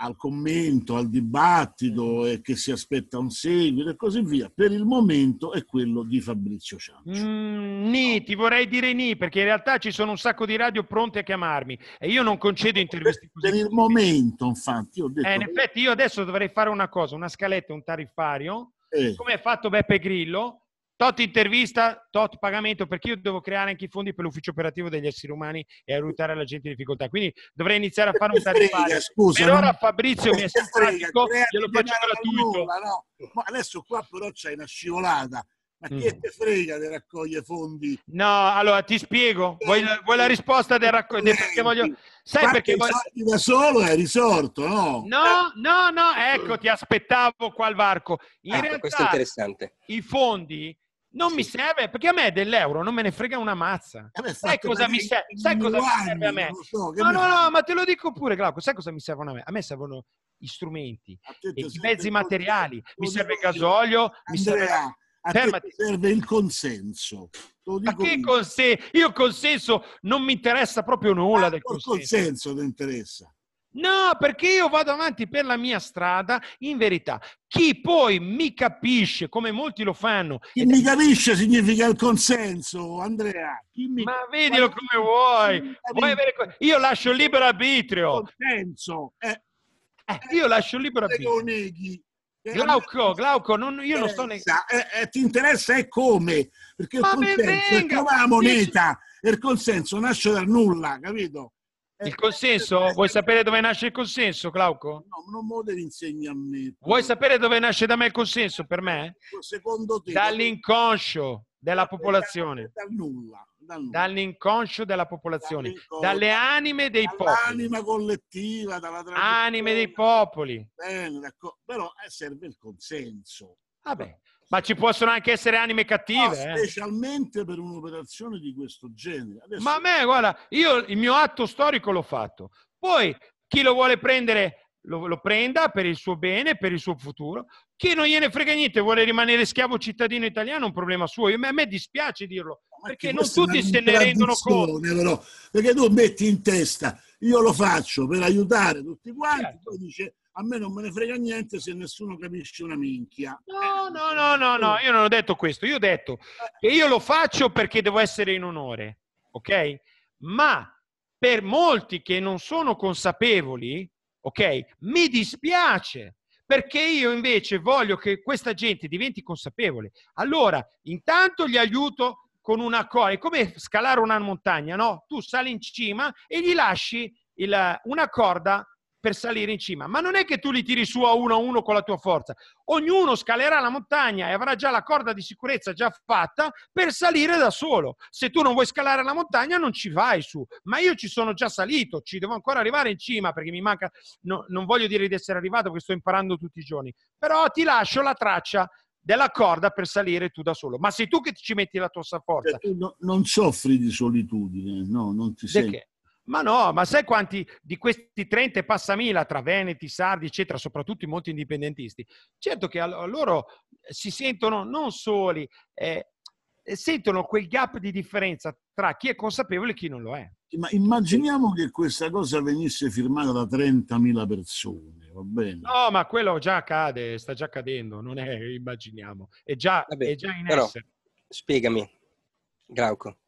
al commento, al dibattito mm. e che si aspetta un seguito e così via, per il momento è quello di Fabrizio Ciancio. Mm, ni, ti vorrei dire ni, perché in realtà ci sono un sacco di radio pronte a chiamarmi e io non concedo interviste per, per il momento, infatti, ho detto... Eh, in effetti io adesso dovrei fare una cosa, una scaletta, un tariffario, eh. come ha fatto Beppe Grillo, Tot intervista, tot pagamento, perché io devo creare anche i fondi per l'ufficio operativo degli esseri umani e aiutare la gente in difficoltà. Quindi dovrei iniziare a fare un tariffario. Scusa, per ora non... Fabrizio mi è simpatico, glielo faccio gratuito. Nulla, no? Ma adesso qua però c'è una scivolata. Ma chi mm. te frega di raccogliere fondi? No, allora ti spiego. Vuoi, vuoi la risposta del raccogliere? Perché voglio... Sai Quanti perché voglio... da solo è risorto, no? No, no, no, ecco, ti aspettavo qua al varco. In ah, realtà, questo è interessante. I fondi non sì. mi serve perché a me dell'euro non me ne frega una mazza. Eh beh, sai cosa mi serve? Sai cosa mi serve a me? So, no, no, no, ma te lo dico pure, Glauco. Sai cosa mi servono a me? A me servono gli strumenti, Attento, i mezzi materiali. Mi serve il gasolio, Andrea, mi serve. A Fermati. serve il consenso. Ma che io. consenso? Io consenso non mi interessa proprio nulla ah, del consenso. Il consenso ti interessa. No, perché io vado avanti per la mia strada in verità. Chi poi mi capisce, come molti lo fanno... Chi mi capisce significa il consenso, Andrea. Mi... Ma vedilo Quando come vuoi. vuoi avere... Io lascio libero arbitrio. Consenso. Eh, eh, io lascio libero arbitrio. Lo neghi. Eh, Glauco, Glauco, non, io non sto negando. Eh, eh, ti interessa è come? Perché il Ma consenso è come la moneta. Il consenso nasce dal nulla, capito? Eh, il eh, consenso? Eh, Vuoi sapere dove nasce il consenso, Clauco? No, non me lo insegni a me. Vuoi sapere dove nasce da me il consenso, per me? Ecco, secondo te? Dall'inconscio della popolazione. Dal nulla. Dall'inconscio della popolazione. Dalle anime dei popoli. Anima collettiva, dalla Anime dei popoli. Bene, d'accordo. Però serve il consenso. Vabbè. Ma ci possono anche essere anime cattive. No, ah, eh. specialmente eh. per un'operazione di questo genere. Adesso... Ma a me, guarda, io il mio atto storico l'ho fatto. Poi chi lo vuole prendere lo, lo prenda per il suo bene, per il suo futuro. Chi non gliene frega niente, vuole rimanere schiavo cittadino italiano, è un problema suo. Io, a me dispiace dirlo, Ma perché non tutti se ne rendono conto. Però, perché tu metti in testa, io lo faccio per aiutare tutti quanti, certo. poi dice a me non me ne frega niente se nessuno capisce una minchia. No, eh, no, no, no, no, io non ho detto questo, io ho detto che io lo faccio perché devo essere in onore, ok? Ma per molti che non sono consapevoli, ok, mi dispiace perché io invece voglio che questa gente diventi consapevole. Allora, intanto gli aiuto con una corda, è come scalare una montagna, no? Tu sali in cima e gli lasci il, una corda per salire in cima. Ma non è che tu li tiri su a uno a uno con la tua forza. Ognuno scalerà la montagna e avrà già la corda di sicurezza già fatta per salire da solo. Se tu non vuoi scalare la montagna non ci vai su. Ma io ci sono già salito, ci devo ancora arrivare in cima perché mi manca, no, non voglio dire di essere arrivato perché sto imparando tutti i giorni. Però ti lascio la traccia della corda per salire tu da solo. Ma sei tu che ci metti la tua forza. Cioè, non, non soffri di solitudine, no, non ti senti. Ma no, ma sai quanti di questi 30 passamila tra Veneti, Sardi, eccetera, soprattutto i molti indipendentisti, certo che loro si sentono non soli, eh, eh, sentono quel gap di differenza tra chi è consapevole e chi non lo è. Ma immaginiamo che questa cosa venisse firmata da 30.000 persone, va bene? No, ma quello già accade, sta già accadendo, non è immaginiamo, è già, Vabbè, è già in però, essere. Spiegami, Glauco,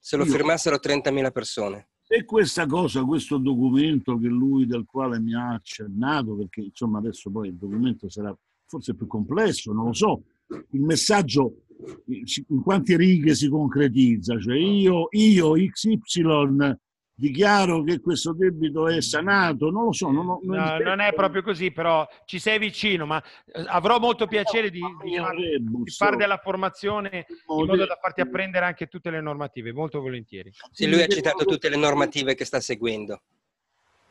se lo Io. firmassero 30.000 persone, e questa cosa, questo documento che lui, del quale mi ha accennato, perché insomma adesso poi il documento sarà forse più complesso, non lo so, il messaggio eh, in quante righe si concretizza, cioè io, io XY dichiaro che questo debito è sanato, non lo so. Non, non, no, non è proprio così, però ci sei vicino, ma eh, avrò molto piacere di, di, di fare della formazione in modo da farti apprendere anche tutte le normative, molto volentieri. Sì, lui ha citato tutte le normative che sta seguendo.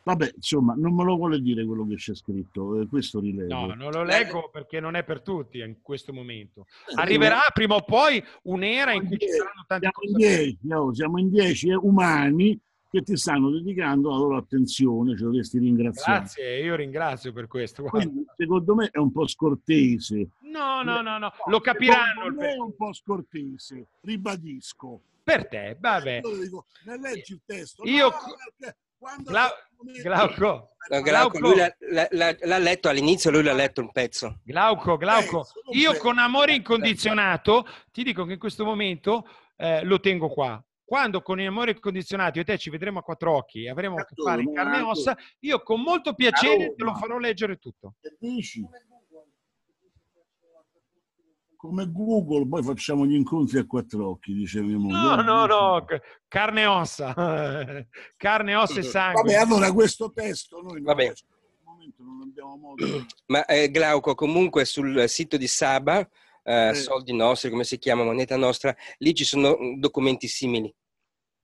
Vabbè, insomma, non me lo vuole dire quello che c'è scritto, eh, questo rilevo. No, non lo leggo perché non è per tutti eh, in questo momento. Arriverà prima o poi un'era in cui ci saranno tanti... Siamo in dieci, no, oh, siamo in 10 umani che ti stanno dedicando la loro attenzione, ci dovresti ringraziare. Grazie, io ringrazio per questo. Quindi, secondo me è un po' scortese. No, no, no, no. lo capiranno. Secondo me è un po' scortese, ribadisco. Per te, vabbè. Io leggi il testo. Io... No, perché Glauco, Glauco, lui l'ha, l'ha, l'ha, letto all'inizio, lui l'ha letto un pezzo. Glauco, Glauco, io con amore incondizionato ti dico che in questo momento eh, lo tengo qua quando con amore incondizionato io e te ci vedremo a quattro occhi e avremo a che fare in carne e ossa, io con molto piacere te lo farò leggere tutto. dici? Come Google, poi facciamo gli incontri a quattro occhi, dice mia moglie. No, no, no, carne e ossa, carne, ossa e sangue. Vabbè, allora questo testo noi Vabbè. al momento non abbiamo modo. Ma eh, Glauco, comunque sul sito di Saba eh, soldi nostri, come si chiama, moneta nostra, lì ci sono mm, documenti simili.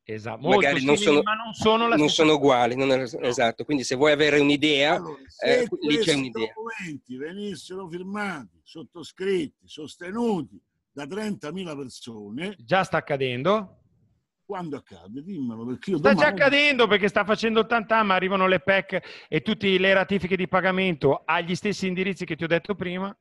Esatto, magari simili, non, sono, ma non, sono, non sono, uguali. Non è, esatto, quindi se vuoi avere un'idea, allora, eh, lì c'è un'idea. Se documenti venissero firmati, sottoscritti, sostenuti da 30.000 persone... Già sta accadendo? Quando accade? Dimmelo perché io Sta domani... già accadendo perché sta facendo il tantam, arrivano le PEC e tutte le ratifiche di pagamento agli stessi indirizzi che ti ho detto prima.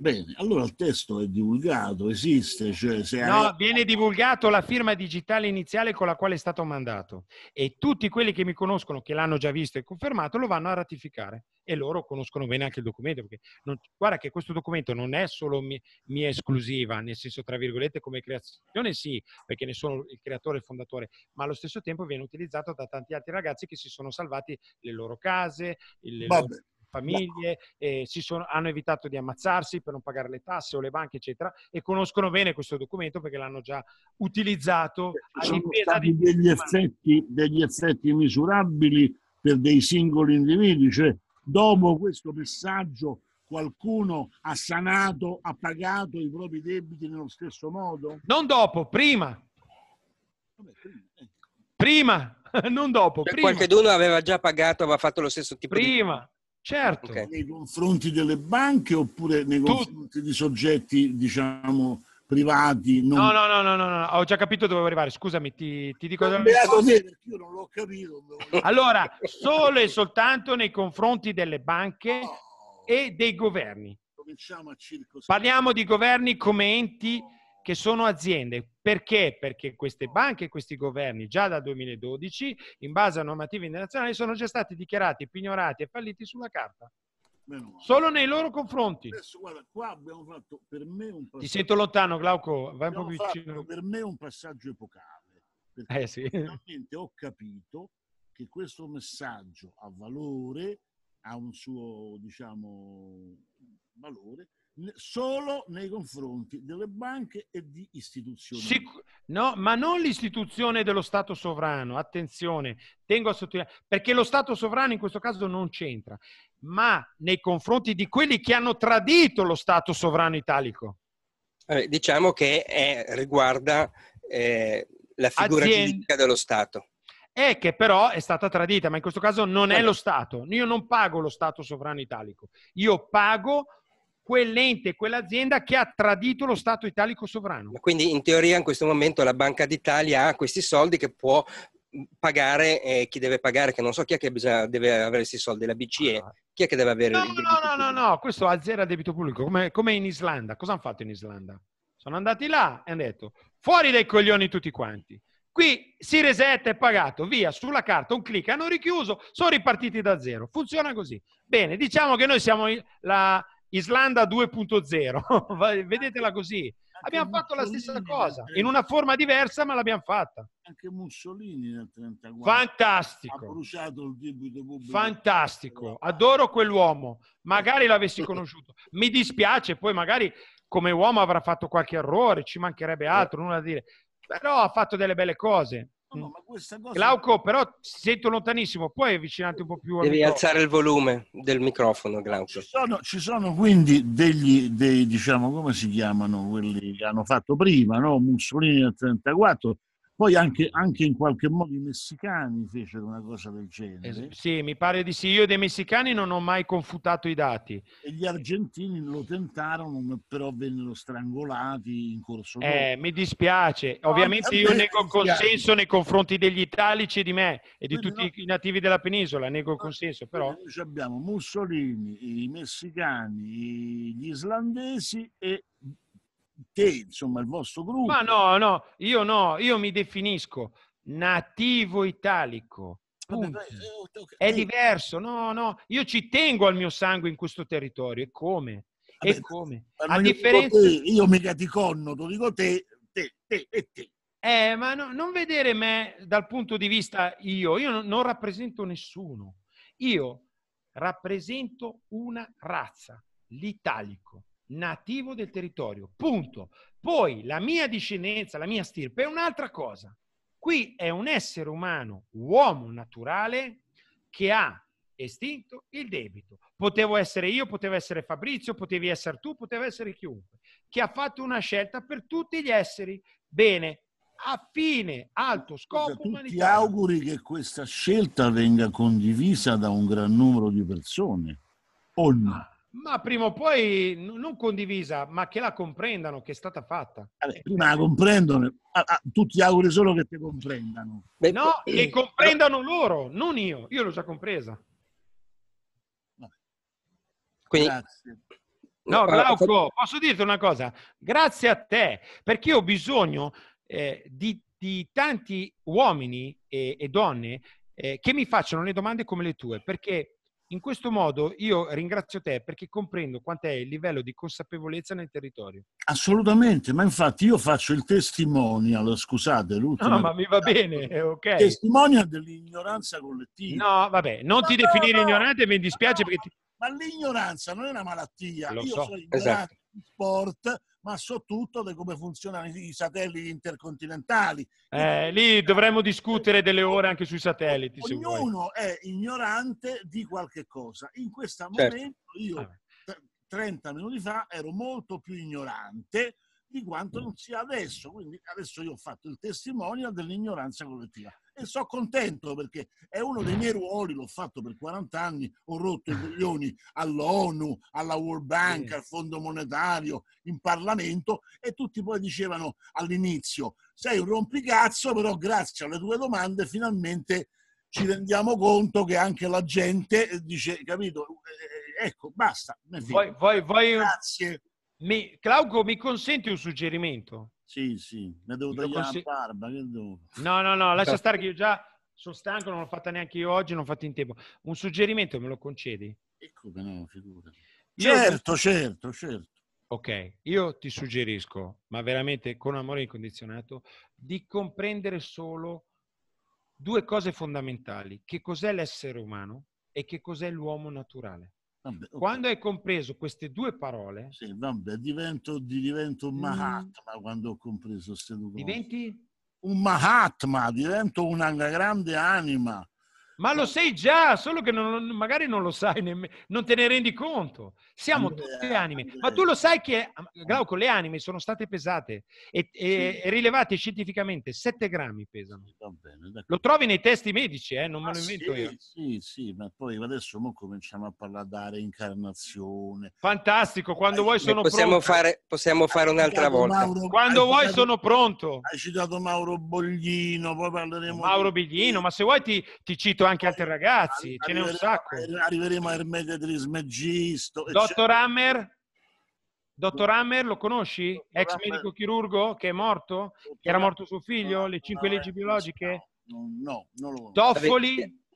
Bene, allora il testo è divulgato, esiste. Cioè se no, hai... viene divulgato la firma digitale iniziale con la quale è stato mandato e tutti quelli che mi conoscono, che l'hanno già visto e confermato, lo vanno a ratificare e loro conoscono bene anche il documento. Perché non... guarda che questo documento non è solo mia, mia esclusiva, nel senso tra virgolette come creazione sì, perché ne sono il creatore e il fondatore, ma allo stesso tempo viene utilizzato da tanti altri ragazzi che si sono salvati le loro case, le Vabbè. loro famiglie, eh, sono, hanno evitato di ammazzarsi per non pagare le tasse o le banche, eccetera, e conoscono bene questo documento perché l'hanno già utilizzato a sono difesa degli effetti, degli effetti misurabili per dei singoli individui, cioè dopo questo messaggio qualcuno ha sanato, ha pagato i propri debiti nello stesso modo? Non dopo, prima. prima. Ecco. non dopo. Cioè, prima. Qualcheduno aveva già pagato, aveva fatto lo stesso tipo prima. di... Prima. Certo. Okay. Nei confronti delle banche oppure nei confronti tu... di soggetti, diciamo, privati. Non... No, no, no, no, no, no, ho già capito dove arrivare. Scusami, ti, ti dico. Non beato te, io non l'ho capito. Allora, solo e soltanto nei confronti delle banche oh. e dei governi. Cominciamo a circoscrivere. Parliamo di governi come enti che sono aziende. Perché? Perché queste banche e questi governi già dal 2012, in base a normative internazionali, sono già stati dichiarati pignorati e falliti sulla carta. Solo nei loro confronti. Adesso, guarda, qua abbiamo fatto per me un passaggio... Ti sento lontano, Glauco, vai abbiamo un po' vicino. Per me un passaggio epocale, perché eh, sì. finalmente ho capito che questo messaggio ha valore, ha un suo, diciamo, valore, solo nei confronti delle banche e di istituzioni. Sic- no, ma non l'istituzione dello Stato sovrano, attenzione, tengo a sottolineare, perché lo Stato sovrano in questo caso non c'entra, ma nei confronti di quelli che hanno tradito lo Stato sovrano italico. Eh, diciamo che è, riguarda eh, la figura Azienda. giuridica dello Stato è che però è stata tradita, ma in questo caso non è lo Stato. Io non pago lo Stato sovrano italico, io pago quell'ente, quell'azienda che ha tradito lo Stato italico sovrano. Quindi in teoria in questo momento la Banca d'Italia ha questi soldi che può mm, pagare eh, chi deve pagare, che non so chi è che bisogna, deve avere questi soldi, la BCE, ah. chi è che deve avere no, il No, no, no, no, questo azzera il debito pubblico, come, come in Islanda. Cosa hanno fatto in Islanda? Sono andati là e hanno detto fuori dai coglioni tutti quanti. Qui si resetta, e pagato, via, sulla carta, un clic, hanno richiuso, sono ripartiti da zero. Funziona così. Bene, diciamo che noi siamo la, Islanda 2.0, vedetela così. Abbiamo fatto la stessa cosa, in una forma diversa, ma l'abbiamo fatta. Anche Mussolini nel 34. Fantastico. Ha bruciato il debito pubblico. Fantastico. Adoro quell'uomo. Magari l'avessi conosciuto. Mi dispiace, poi magari come uomo avrà fatto qualche errore, ci mancherebbe altro, nulla da dire. Però ha fatto delle belle cose. No, no, mm. cosa... Glauco, però ti sento lontanissimo, puoi avvicinarti un po' più. Devi alzare il volume del microfono, Glauco. Ci sono, ci sono quindi degli, dei, diciamo, come si chiamano quelli che hanno fatto prima, no? Mussolini nel 34, poi anche, anche, in qualche modo i messicani fecero una cosa del genere. Es- sì, mi pare di sì. Io dei messicani non ho mai confutato i dati. E gli argentini lo tentarono, però vennero strangolati in corso Eh, mi dispiace. No, Ovviamente io nego il consenso nei confronti degli italici e di me e di Quindi tutti no, i nativi della penisola. Nego il consenso, però. Noi abbiamo Mussolini, i messicani, gli islandesi e te, insomma, il vostro gruppo. Ma no, no, io no, io mi definisco nativo italico. È diverso, no, no, io ci tengo al mio sangue in questo territorio e come? e come? A differenza... io mica ti connoto, dico te, te, te e te. Eh, ma no, non vedere me dal punto di vista io, io non rappresento nessuno, io rappresento una razza, l'italico nativo del territorio. Punto. Poi la mia discendenza, la mia stirpe è un'altra cosa. Qui è un essere umano, uomo naturale, che ha estinto il debito. Potevo essere io, poteva essere Fabrizio, potevi essere tu, poteva essere chiunque, che ha fatto una scelta per tutti gli esseri. Bene, a fine alto scopo Scusa, Ti auguri che questa scelta venga condivisa da un gran numero di persone? O no? Ah, ma prima o poi, non condivisa, ma che la comprendano, che è stata fatta. Vabbè, prima la comprendono, tu ti auguri solo che ti comprendano. No, eh, che comprendano loro, non io, io l'ho già compresa. Quindi... Grazie. No, Glauco, posso dirti una cosa? Grazie a te, perché ho bisogno eh, di, di, tanti uomini e, e donne eh, che mi facciano le domande come le tue, perché in questo modo io ringrazio te perché comprendo quant'è il livello di consapevolezza nel territorio. Assolutamente, ma infatti io faccio il testimonial, scusate, l'ultimo. No, ma mi va bene, ok. Testimonial dell'ignoranza collettiva. No, vabbè, non ma ti no, definire no, ignorante, mi dispiace no, perché... Ti... Ma l'ignoranza non è una malattia, Lo io so. sono esatto. ignorante esatto. sport, ma so tutto di come funzionano i satelliti intercontinentali. Eh, lì dovremmo discutere delle ore anche sui satelliti. Ognuno è ignorante di qualche cosa. In questo certo. momento io, 30 minuti fa, ero molto più ignorante di quanto mm. non sia adesso. Quindi adesso io ho fatto il testimonial dell'ignoranza collettiva e sono contento perché è uno dei miei ruoli, l'ho fatto per 40 anni, ho rotto i coglioni all'ONU, alla World Bank, al Fondo Monetario, in Parlamento e tutti poi dicevano all'inizio sei un rompicazzo, però grazie alle tue domande finalmente ci rendiamo conto che anche la gente dice, capito, eh, eh, ecco, basta. Voi, voi, voi, Grazie. Mi, Claudio, mi consenti un suggerimento? Sì, sì, la devo tagliare conse- la barba. Devo... No, no, no, lascia stare che io già sono stanco, non l'ho fatta neanche io oggi, non ho fatto in tempo. Un suggerimento me lo concedi? Ecco che no, figura. Certo, ti... certo, certo. Ok, io ti suggerisco, ma veramente con amore incondizionato, di comprendere solo due cose fondamentali, che cos'è l'essere umano e che cos'è l'uomo naturale. Vabbè, okay. Quando hai compreso queste due parole... Sì, vabbè, divento, divento un mm. Mahatma mm. quando ho compreso queste due parole. Diventi? Un Mahatma, divento una grande anima ma lo sai già, solo che non, magari non lo sai, nemmeno, non te ne rendi conto. Siamo tutte anime. Ma tu lo sai che, ah, Glauco, le anime sono state pesate e, e sì. rilevate scientificamente, 7 grammi pesano. Bene, lo trovi nei testi medici, eh? non me ah, lo invento sì, io. Sì, sì, ma poi adesso cominciamo a parlare di reincarnazione. Fantastico, quando hai, vuoi sono possiamo pronto. Fare, possiamo fare un'altra volta. quando vuoi citato, sono pronto. Hai citato Mauro Boglino, poi parleremo... Mauro Biglino, ma se vuoi ti, ti cito anche altri ragazzi, ce n'è un sacco. Arriveremo a Ermede Trismegisto. Dottor Hammer? Dottor Hammer, lo conosci? Dottor Ex Hammer. medico chirurgo che è morto? Dottor che era morto suo figlio? Le cinque leggi biologiche? No, no non lo conosco. Toffoli?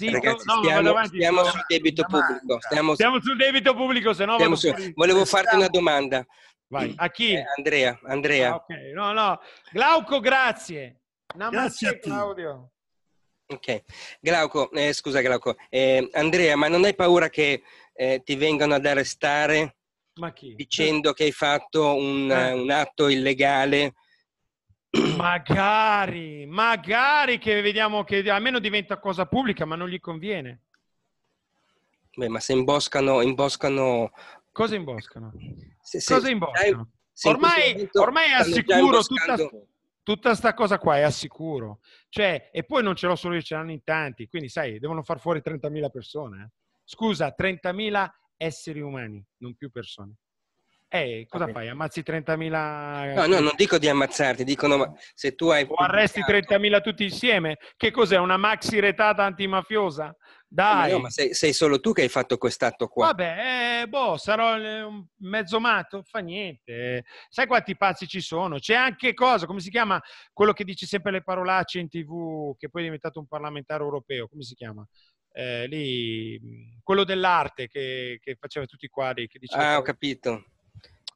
Zitto. Ragazzi, no, stiamo, stiamo sul debito pubblico. Stiamo, stiamo, sul debito pubblico, se no... Su... Volevo farti una domanda. Vai. A chi? Eh, Andrea. Andrea. Ah, okay. No, no. Glauco, grazie. Namaste, grazie a te. Claudio. Ok, Glauco, eh, scusa Glauco, eh, Andrea, ma non hai paura che eh, ti vengano ad arrestare dicendo che hai fatto un, eh. un atto illegale? Magari, magari che vediamo che almeno diventa cosa pubblica, ma non gli conviene. Beh, ma se imboscano, imboscano... Cosa imboscano? Se, se, cosa imboscano? Dai, se ormai, ormai è assicuro tutta tutta questa cosa qua è assicuro. Cioè, e poi non ce l'ho solo io, ce l'hanno in tanti, quindi sai, devono far fuori 30.000 persone. Eh. Scusa, 30.000 esseri umani, non più persone. Eh, cosa fai? Ammazzi 30.000... No, no, non dico di ammazzarti, dicono ma se tu hai... O arresti 30.000 tutti insieme? Che cos'è? Una maxi retata antimafiosa? Eh, Dai. No, ma sei, sei, solo tu che hai fatto quest'atto qua. Vabbè, eh, boh, sarò eh, un mezzo matto, fa niente. Sai quanti pazzi ci sono? C'è anche cosa, come si chiama quello che dice sempre le parolacce in tv, che poi è diventato un parlamentare europeo, come si chiama? Eh, lì, quello dell'arte che, che faceva tutti i quadri. Che diceva ah, ho capito.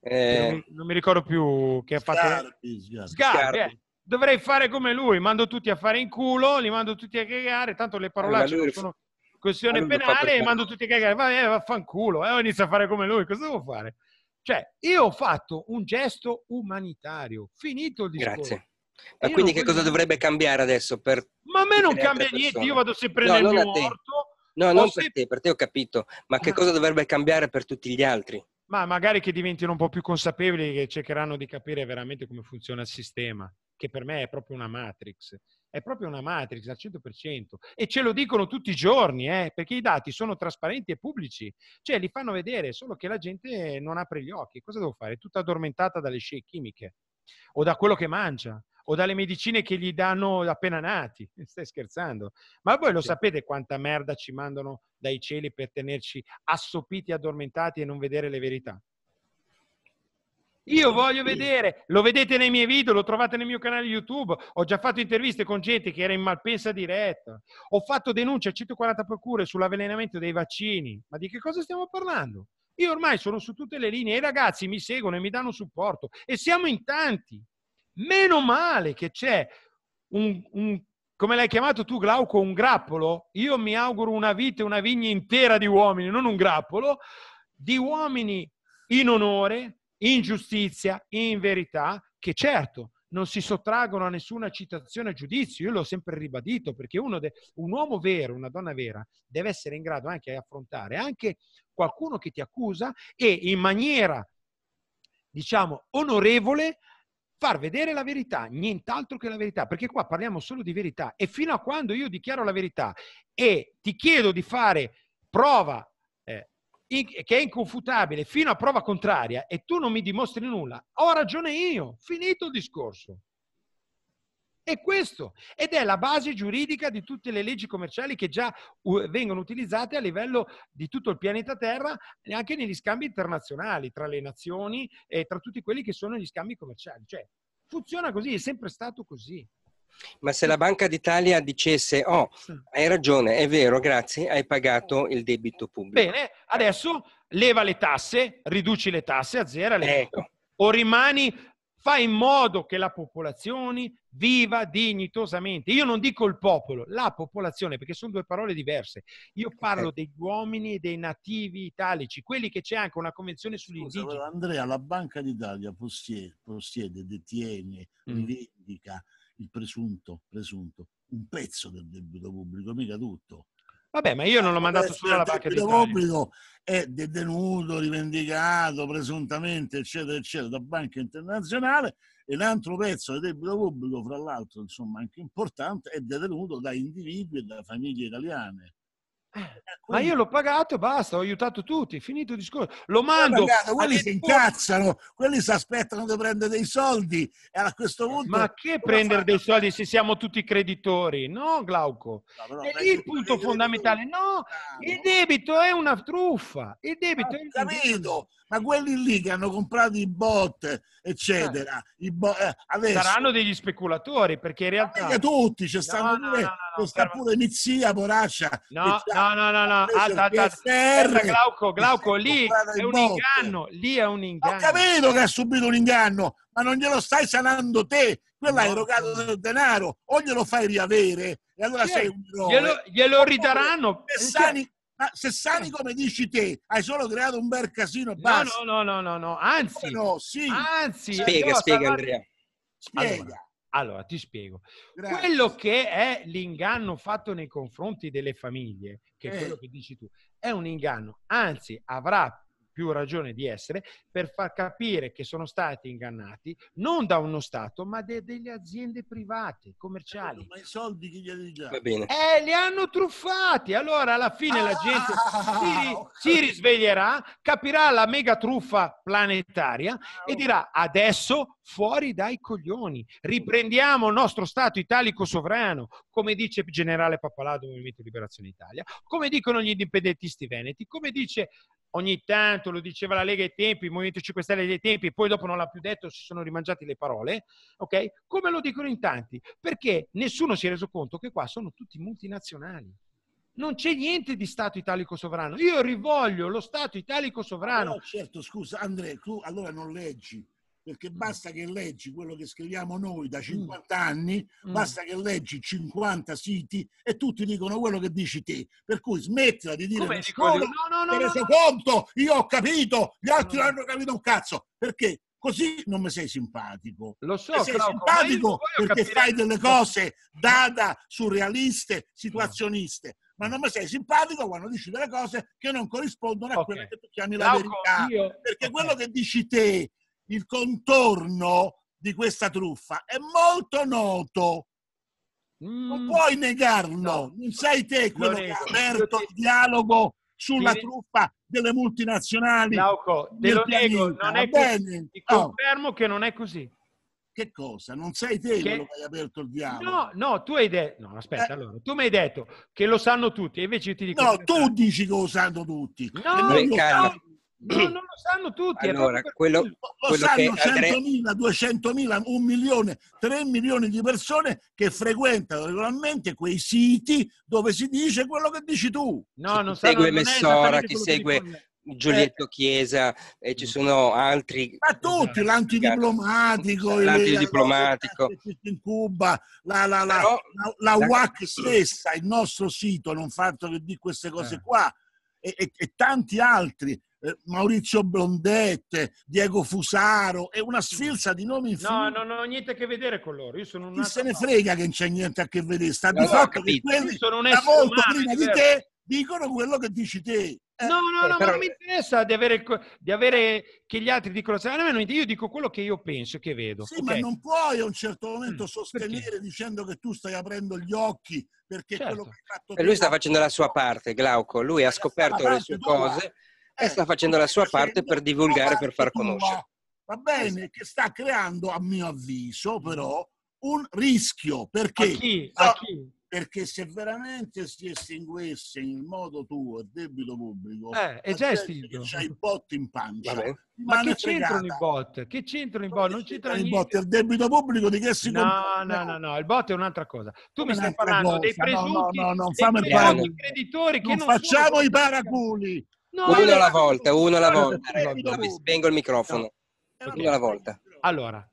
Eh... Non, non, mi ricordo più che ha fatto. Sgarbi, Sgarbi eh. dovrei fare come lui, mando tutti a fare in culo, li mando tutti a cagare, tanto le parolacce allora, lui... sono questione allora, penale e mando tutti a cagare, va bene, eh, vaffanculo, eh, inizio a fare come lui, cosa devo fare? Cioè, io ho fatto un gesto umanitario, finito il discorso. Grazie. Ma quindi che cosa dovrebbe cambiare adesso? Per ma a me non cambia niente, io vado sempre no, nel mio orto. No, non se... per te, per te ho capito, ma che ah. cosa dovrebbe cambiare per tutti gli altri? Ma magari che diventino un po' più consapevoli, che cercheranno di capire veramente come funziona il sistema, che per me è proprio una matrix è proprio una matrix al 100% e ce lo dicono tutti i giorni, eh, perché i dati sono trasparenti e pubblici, cioè li fanno vedere, solo che la gente non apre gli occhi. Cosa devo fare? tutta addormentata dalle scie chimiche o da quello che mangia o dalle medicine che gli danno appena nati. Stai scherzando? Ma voi lo sì. sapete quanta merda ci mandano dai cieli per tenerci assopiti, addormentati e non vedere le verità? Io voglio vedere, lo vedete nei miei video, lo trovate nel mio canale YouTube, ho già fatto interviste con gente che era in Malpensa diretta, ho fatto denunce a 140 procure sull'avvelenamento dei vaccini, ma di che cosa stiamo parlando? Io ormai sono su tutte le linee, e i ragazzi mi seguono e mi danno supporto e siamo in tanti. Meno male che c'è un, un come l'hai chiamato tu Glauco, un grappolo. Io mi auguro una vita, e una vigna intera di uomini, non un grappolo, di uomini in onore in giustizia, in verità, che certo non si sottraggono a nessuna citazione a giudizio, io l'ho sempre ribadito, perché de- un uomo vero, una donna vera, deve essere in grado anche di affrontare anche qualcuno che ti accusa e in maniera, diciamo, onorevole far vedere la verità, nient'altro che la verità, perché qua parliamo solo di verità e fino a quando io dichiaro la verità e ti chiedo di fare prova che è inconfutabile fino a prova contraria e tu non mi dimostri nulla, ho ragione io, finito il discorso. È questo ed è la base giuridica di tutte le leggi commerciali che già vengono utilizzate a livello di tutto il pianeta Terra e anche negli scambi internazionali tra le nazioni e tra tutti quelli che sono gli scambi commerciali. Cioè, funziona così, è sempre stato così. Ma se la Banca d'Italia dicesse, oh, hai ragione, è vero, grazie, hai pagato il debito pubblico. Bene, adesso leva le tasse, riduci le tasse a zero, ecco. o rimani, fai in modo che la popolazione viva dignitosamente. Io non dico il popolo, la popolazione, perché sono due parole diverse. Io parlo eh. degli uomini e dei nativi italici, quelli che c'è anche una convenzione sugli Scusa, indigeni. Andrea, la Banca d'Italia possiede, possiede detiene, mm. rivendica il presunto, presunto, un pezzo del debito pubblico, mica tutto. Vabbè, ma io non l'ho mandato solo alla Banca d'Italia. Il pubblico è detenuto, rivendicato presuntamente, eccetera, eccetera, da Banca Internazionale e l'altro pezzo del debito pubblico, fra l'altro, insomma, anche importante, è detenuto da individui e da famiglie italiane. Eh, ah, ma io l'ho pagato e basta, ho aiutato tutti, finito il discorso. Lo mando. Pagato, quelli si incazzano, quelli si aspettano di prendere dei soldi. E a questo punto. Ma che prendere dei soldi se siamo tutti creditori? No, Glauco. No, è lì il punto fondamentale. No, ah, il debito è una truffa. Il debito ah, è un ah, capito ma quelli lì che hanno comprato i bot, eccetera, i bot, eh, adesso, saranno degli speculatori perché in realtà... Tutti, c'è no, no, pure, no, no, no pure Nizia, poraccia. No, no, no, no, no. Alta, alta, alta. Glauco, Glauco, lì è un bot. inganno, lì è un inganno. Ho capito che ha subito un inganno, ma non glielo stai sanando te, quello ha erogato del denaro, o glielo fai riavere e allora sì, sei un eroe. Glielo, glielo ridaranno. Messani, Ah, se sani come dici te, hai solo creato un bel casino. Basta. No, no, no, no, no, anzi, eh, no, sì. anzi spiega, spiega, Andrea. Spiega. Allora, allora ti spiego. Grazie. Quello che è l'inganno fatto nei confronti delle famiglie, che è eh. quello che dici tu, è un inganno, anzi avrà più ragione di essere, per far capire che sono stati ingannati non da uno Stato, ma da de- delle aziende private, commerciali. Ma i soldi che gli hanno dato? Eh, li hanno truffati. Allora alla fine ah, la gente ah, si, okay. si, risveglierà, capirà la mega truffa planetaria ah, e dirà adesso fuori dai coglioni, riprendiamo il nostro Stato italico sovrano, come dice il generale Pappalato Movimento Liberazione Italia, come dicono gli indipendentisti veneti, come dice ogni tanto, lo diceva la Lega ai tempi, il Movimento 5 Stelle ai tempi, poi dopo non l'ha più detto, si sono rimangiati le parole, ok? Come lo dicono in tanti, perché nessuno si è reso conto che qua sono tutti multinazionali. Non c'è niente di Stato italico sovrano. Io rivoglio lo Stato italico sovrano. No, certo, scusa, Andrea, tu allora non leggi perché mm. basta che leggi quello che scriviamo noi da 50 mm. anni, mm. basta che leggi 50 siti e tutti dicono quello che dici te. Per cui smettila di dire Come scuola, no, no, no, reso no, conto, io ho capito, gli altri non hanno capito un cazzo, perché così non mi sei simpatico. Lo so, sei Claudio, simpatico perché capire... fai delle cose data, surrealiste, situazioniste ma non mi sei simpatico quando dici delle cose che non corrispondono a okay. quella che tu chiami la verità. Io... Perché okay. quello che dici te il contorno di questa truffa è molto noto. Mm. Non puoi negarlo, no. non sei te quello che ha aperto il dialogo sulla ti... truffa delle multinazionali. Lauco, te lo nego, non è così. Ti oh. confermo oh. che non è così. Che cosa? Non sei te che... quello che hai aperto il dialogo. No, no, tu hai detto... No, aspetta, eh. allora. Tu mi hai detto che lo sanno tutti, invece io ti dico... No, tu dici che lo sanno tutti. No, no, No, non lo sanno tutti. Allora, quello, quello, lo quello sanno 100.000, 200.000, un milione, 3 milioni di persone che frequentano regolarmente quei siti dove si dice quello che dici tu. No, non sanno, segue Messora, chi segue Giulietto Chiesa e ci mm. sono altri. Ma tutti, esatto. l'antidiplomatico, l'antidiplomatico. in Cuba, la, la, la, Però, la, la UAC stessa, il nostro sito, non fatto che di queste cose eh. qua, e, e, e tanti altri. Eh, Maurizio Blondette, Diego Fusaro, è una sfilza di nomi infiniti. No, non ho niente a che vedere con loro. Io sono un Chi se ne frega che non c'è niente a che vedere, sta no, di fatto che quelli sono molto umano, prima di te dicono quello che dici te. Eh, no, no, eh, no, però... ma non mi interessa di avere, di avere, che gli altri dicono, io dico quello che io penso e che vedo. Sì, okay. ma non puoi a un certo momento mm, sostenere perché? dicendo che tu stai aprendo gli occhi perché certo. quello che hai fatto... E lui sta facendo la sua parte, Glauco, lui ha scoperto le sue cose e sta facendo la sua parte per divulgare, per far conoscere. Va bene, esatto. che sta creando, a mio avviso, però, un rischio. Perché? A chi? A chi? perché se veramente si estinguesse in modo tuo il debito pubblico eh, è già estinto c'è i bot in pancia Vabbè. ma, che c'entrano i bot? che c'entrano i bot? non c'entrano i bot il debito pubblico di che si no, no no no il bot è un'altra cosa tu non mi stai parlando cosa. dei presunti, no, no, no, non dei creditori non che non facciamo sono... i paraculi No, uno alla volta, uno alla volta. Vi spengo il microfono. Okay. Uno alla volta. Allora,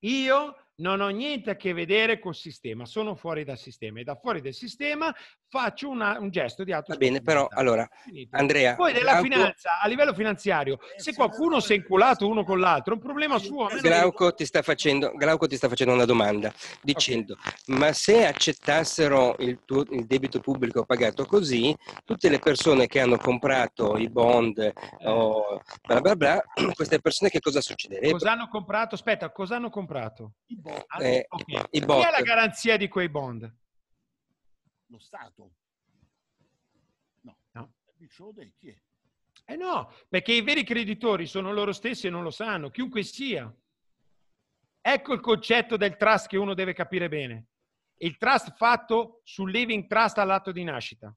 io non ho niente a che vedere col sistema, sono fuori dal sistema e da fuori del sistema faccio una, un gesto di altro. Va bene, però allora, Finito. Andrea. Poi nella Glauco... finanza, a livello finanziario, se qualcuno si è inculato uno con l'altro, è un problema suo. Glauco, che... ti sta facendo, Glauco ti sta facendo una domanda dicendo, okay. ma se accettassero il, tuo, il, debito pubblico pagato così, tutte le persone che hanno comprato i bond eh. o bla bla bla, queste persone che cosa succederebbe? Cosa hanno comprato? Aspetta, cosa hanno comprato? I bond. Ah, eh, okay. i bond. Chi è la garanzia di quei bond? lo Stato. No. no. Big chi è? Eh no, perché i veri creditori sono loro stessi e non lo sanno, chiunque sia. Ecco il concetto del trust che uno deve capire bene. Il trust fatto sul living trust all'atto di nascita.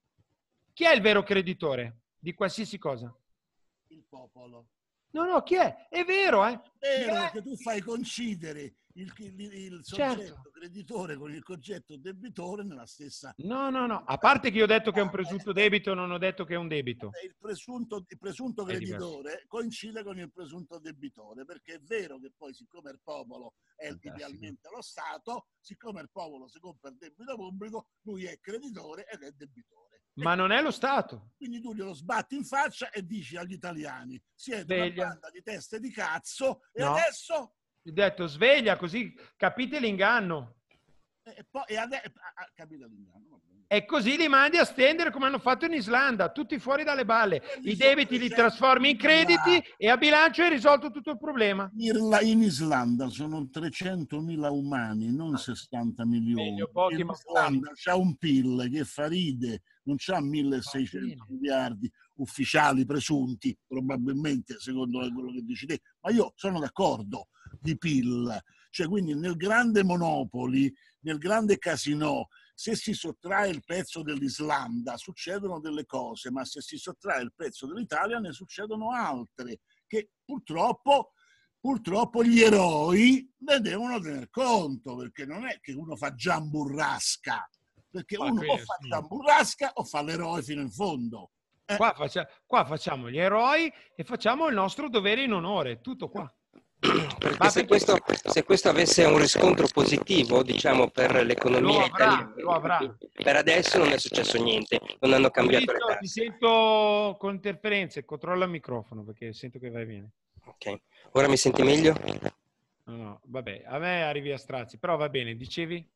Chi è il vero creditore di qualsiasi cosa? Il popolo. No, no, chi è? È vero, eh? È vero che tu fai concidere il, il, il certo. soggetto certo. creditore con il concetto debitore nella stessa... No, no, no, a parte che io ho detto che è un ah, presunto eh, eh. debito, non ho detto che è un debito. Il presunto, il presunto creditore coincide con il presunto debitore, perché è vero che poi siccome il popolo è Fantastico. idealmente lo Stato, siccome il popolo si compra il debito pubblico, lui è creditore ed è debitore. Ma ecco. non è lo Stato. Quindi tu glielo sbatti in faccia e dici agli italiani, siete Sveglia. una banda di teste di cazzo e no. adesso gli ho detto sveglia così capite l'inganno. E, poi, e, ade- ah, ah, l'inganno e così li mandi a stendere come hanno fatto in Islanda, tutti fuori dalle balle. I debiti li trasformi in crediti e a bilancio hai risolto tutto il problema. In Islanda sono 300.000 umani, non 60 ah. milioni. pochi, in Islanda c'è un PIL che fa ride, non c'ha 1.600 miliardi, ufficiali presunti, probabilmente secondo quello che dici te, ma io sono d'accordo di PIL, cioè quindi nel grande monopoli, nel grande casino, se si sottrae il pezzo dell'Islanda succedono delle cose, ma se si sottrae il pezzo dell'Italia ne succedono altre, che purtroppo purtroppo gli eroi ne devono tener conto, perché non è che uno fa giamburrasca, perché Ma uno o fa sì. giamburrasca o fa l'eroe fino in fondo. Eh. Qua, faccia, qua, facciamo gli eroi e facciamo il nostro dovere in onore, tutto qua. Perché se questo, se questo avesse un riscontro positivo, diciamo, per l'economia lo italiana, per adesso non è successo niente, non hanno cambiato Ti, ti sento con interferenze, controlla il microfono perché sento che vai bene. Ok, ora mi senti meglio? No, no, vabbè, a me arrivi a strazi, però va bene, dicevi?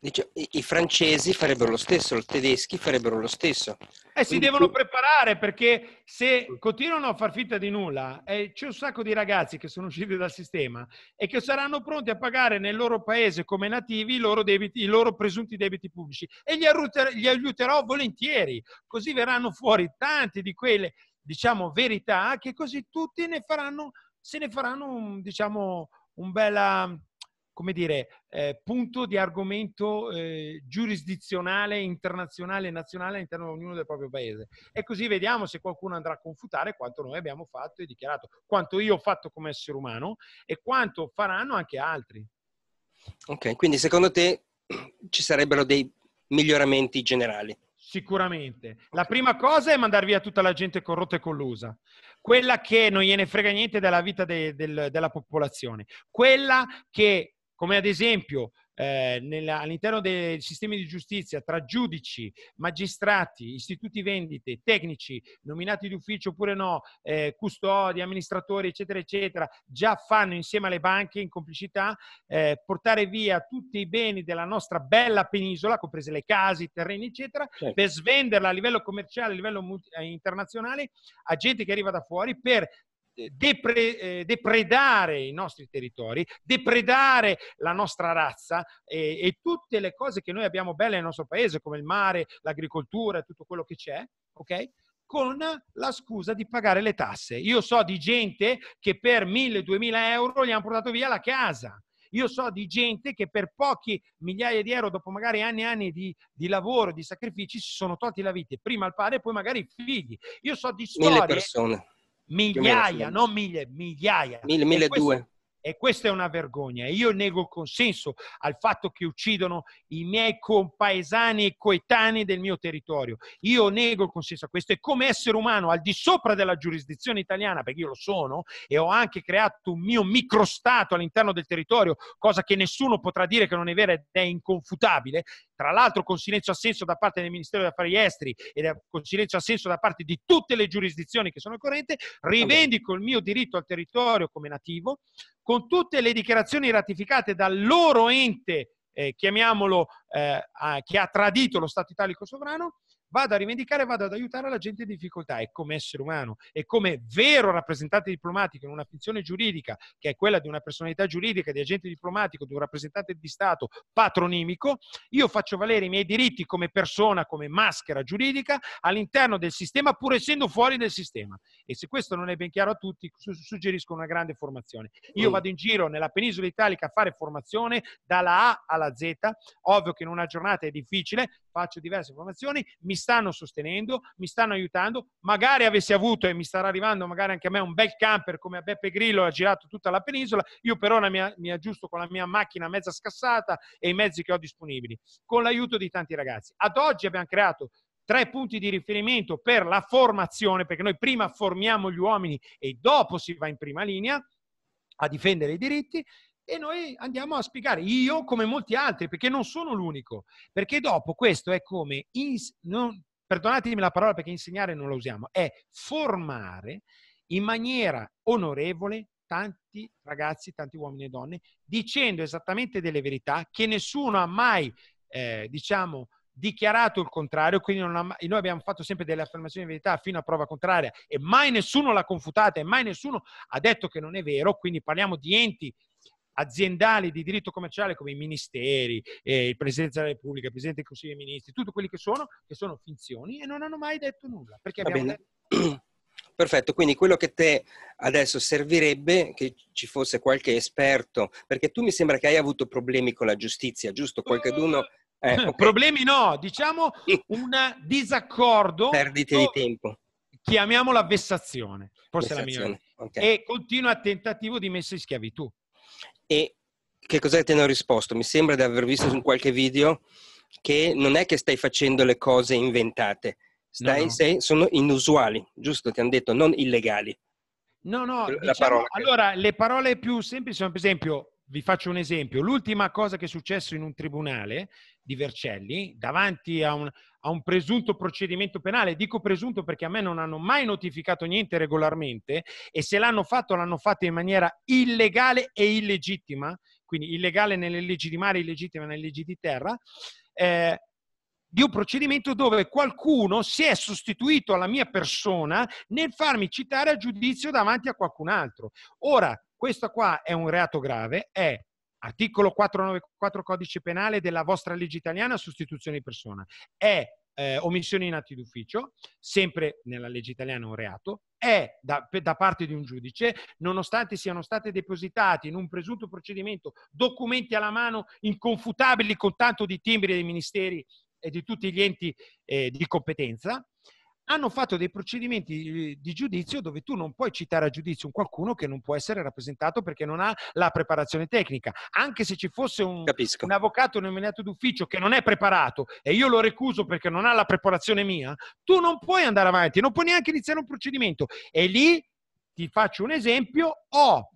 Dice, i, francesi farebbero lo stesso, i tedeschi farebbero lo stesso. Eh, si Quindi... devono preparare perché se continuano a far finta di nulla, eh, c'è un sacco di ragazzi che sono usciti dal sistema e che saranno pronti a pagare nel loro paese come nativi i loro, debiti, i loro presunti debiti pubblici e li, arruterò, li aiuterò volentieri, così verranno fuori tanti di quelle, diciamo, verità che così tutti ne faranno, se ne faranno, un, diciamo, un bella, um, come dire, eh, punto di argomento eh, giurisdizionale, internazionale e nazionale all'interno di ognuno del proprio paese. E così vediamo se qualcuno andrà a confutare quanto noi abbiamo fatto e dichiarato, quanto io ho fatto come essere umano e quanto faranno anche altri. Ok, quindi secondo te ci sarebbero dei miglioramenti generali? Sicuramente. La prima cosa è mandar via tutta la gente corrotta e collusa, quella che non gliene frega niente della vita de, del, della popolazione, quella che come ad esempio eh, nella, all'interno dei sistemi di giustizia tra giudici, magistrati, istituti vendite, tecnici, nominati d'ufficio oppure no, eh, custodi, amministratori, eccetera, eccetera, già fanno insieme alle banche in complicità eh, portare via tutti i beni della nostra bella penisola, comprese le case, i terreni, eccetera, certo. per svenderla a livello commerciale, a livello eh, internazionale, a gente che arriva da fuori per depre, eh, depredare i nostri territori, depredare la nostra razza e, e tutte le cose che noi abbiamo belle nel nostro paese, come il mare, l'agricoltura, tutto quello che c'è, ok? con la scusa di pagare le tasse. Io so di gente che per 1000-2000 euro gli hanno portato via la casa. Io so di gente che per pochi migliaia di euro, dopo magari anni e anni di, di lavoro, di sacrifici, si sono tolti la vita, prima il padre e poi magari i figli. Io so di storie... Mille persone migliaia, non mille, migliaia. Mille, mille due. E questa è una vergogna. Io nego il consenso al fatto che uccidono i miei compaesani e coetanei del mio territorio. Io nego il consenso a questo e come essere umano al di sopra della giurisdizione italiana, perché io lo sono e ho anche creato un mio microstato all'interno del territorio, cosa che nessuno potrà dire che non è vera ed è inconfutabile, tra l'altro con silenzio assenso da parte del Ministero degli Affari Esteri e con silenzio assenso da parte di tutte le giurisdizioni che sono corrente, rivendico il mio diritto al territorio come nativo, con tutte le dichiarazioni ratificate dal loro ente, eh, chiamiamolo, eh, a, che ha tradito lo Stato italico sovrano, vado a rivendicare, vado ad aiutare la gente in difficoltà e come essere umano e come vero rappresentante diplomatico in una funzione giuridica che è quella di una personalità giuridica, di agente diplomatico, di un rappresentante di Stato patronimico, io faccio valere i miei diritti come persona, come maschera giuridica all'interno del sistema pur essendo fuori del sistema. E se questo non è ben chiaro a tutti, suggerisco una grande formazione. Io mm. vado in giro nella penisola italica a fare formazione dalla A alla Z, ovvio che in una giornata è difficile, faccio diverse formazioni, mi stanno sostenendo, mi stanno aiutando. Magari avessi avuto, e mi starà arrivando magari anche a me, un bel camper come a Beppe Grillo, ha girato tutta la penisola. Io per ora mi aggiusto con la mia macchina mezza scassata e i mezzi che ho disponibili, con l'aiuto di tanti ragazzi. Ad oggi abbiamo creato tre punti di riferimento per la formazione, perché noi prima formiamo gli uomini e dopo si va in prima linea a difendere i diritti e noi andiamo a spiegare, io come molti altri, perché non sono l'unico, perché dopo questo è come, ins- non, perdonatemi la parola perché insegnare non la usiamo, è formare in maniera onorevole tanti ragazzi, tanti uomini e donne, dicendo esattamente delle verità che nessuno ha mai, eh, diciamo, dichiarato il contrario, quindi ha, noi abbiamo fatto sempre delle affermazioni di verità fino a prova contraria e mai nessuno l'ha confutata e mai nessuno ha detto che non è vero, quindi parliamo di enti aziendali di diritto commerciale come i ministeri, eh, il Presidente della Repubblica, il Presidente del Consiglio dei Ministri, tutti quelli che sono, che sono finzioni e non hanno mai detto nulla. Perché Va abbiamo bene. detto... Perfetto, quindi quello che te adesso servirebbe che ci fosse qualche esperto, perché tu mi sembra che hai avuto problemi con la giustizia, giusto? Qualcuno... Eh, okay. Problemi no, diciamo un disaccordo. Perdite di tempo. Chiamiamola vessazione, forse vessazione. la mia. Okay. E continua tentativo di messa in schiavitù. E che cosa ti hanno risposto? Mi sembra di aver visto in qualche video che non è che stai facendo le cose inventate, stai, no, no. Sei, sono inusuali, giusto? Ti hanno detto, non illegali. No, no, diciamo, allora le parole più semplici sono per esempio vi faccio un esempio. L'ultima cosa che è successo in un tribunale di Vercelli, davanti a un, a un, presunto procedimento penale, dico presunto perché a me non hanno mai notificato niente regolarmente e se l'hanno fatto l'hanno fatto in maniera illegale e illegittima, quindi illegale nelle leggi di mare, illegittima nelle leggi di terra, eh, di un procedimento dove qualcuno si è sostituito alla mia persona nel farmi citare a giudizio davanti a qualcun altro. Ora, questo qua è un reato grave, è articolo 494 codice penale della vostra legge italiana sostituzione di persona, è eh, omissione in atti d'ufficio, sempre nella legge italiana un reato, è da, da, parte di un giudice, nonostante siano state depositati in un presunto procedimento documenti alla mano inconfutabili con tanto di timbri dei ministeri e di tutti gli enti eh, di competenza, hanno fatto dei procedimenti eh, di giudizio dove tu non puoi citare a giudizio un qualcuno che non può essere rappresentato perché non ha la preparazione tecnica. Anche se ci fosse un, un avvocato nominato d'ufficio che non è preparato e io lo recuso perché non ha la preparazione mia, tu non puoi andare avanti, non puoi neanche iniziare un procedimento. E lì, ti faccio un esempio, ho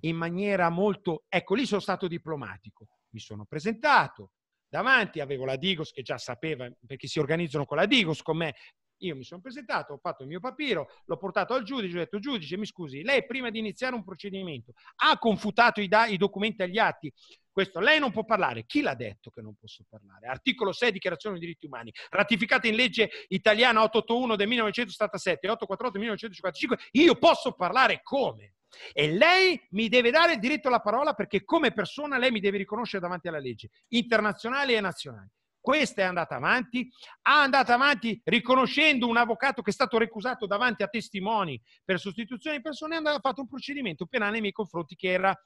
in maniera molto... Ecco, lì sono stato diplomatico. Mi sono presentato, davanti, avevo la Digos che già sapeva, perché si organizzano con la Digos, con me io mi sono presentato, ho fatto il mio papiro, l'ho portato al giudice, ho detto giudice, mi scusi, lei prima di iniziare un procedimento ha confutato i, da- i documenti agli atti? Questo lei non può parlare. Chi l'ha detto che non posso parlare? Articolo 6 Dichiarazione dei diritti umani, ratificata in legge italiana 881 del 1977 e 848 del 1955. Io posso parlare come? E lei mi deve dare il diritto alla parola perché come persona lei mi deve riconoscere davanti alla legge, internazionale e nazionale. Questa è andata avanti, ha andato avanti riconoscendo un avvocato che è stato recusato davanti a testimoni per sostituzione di persone e ha fatto un procedimento penale nei miei confronti che era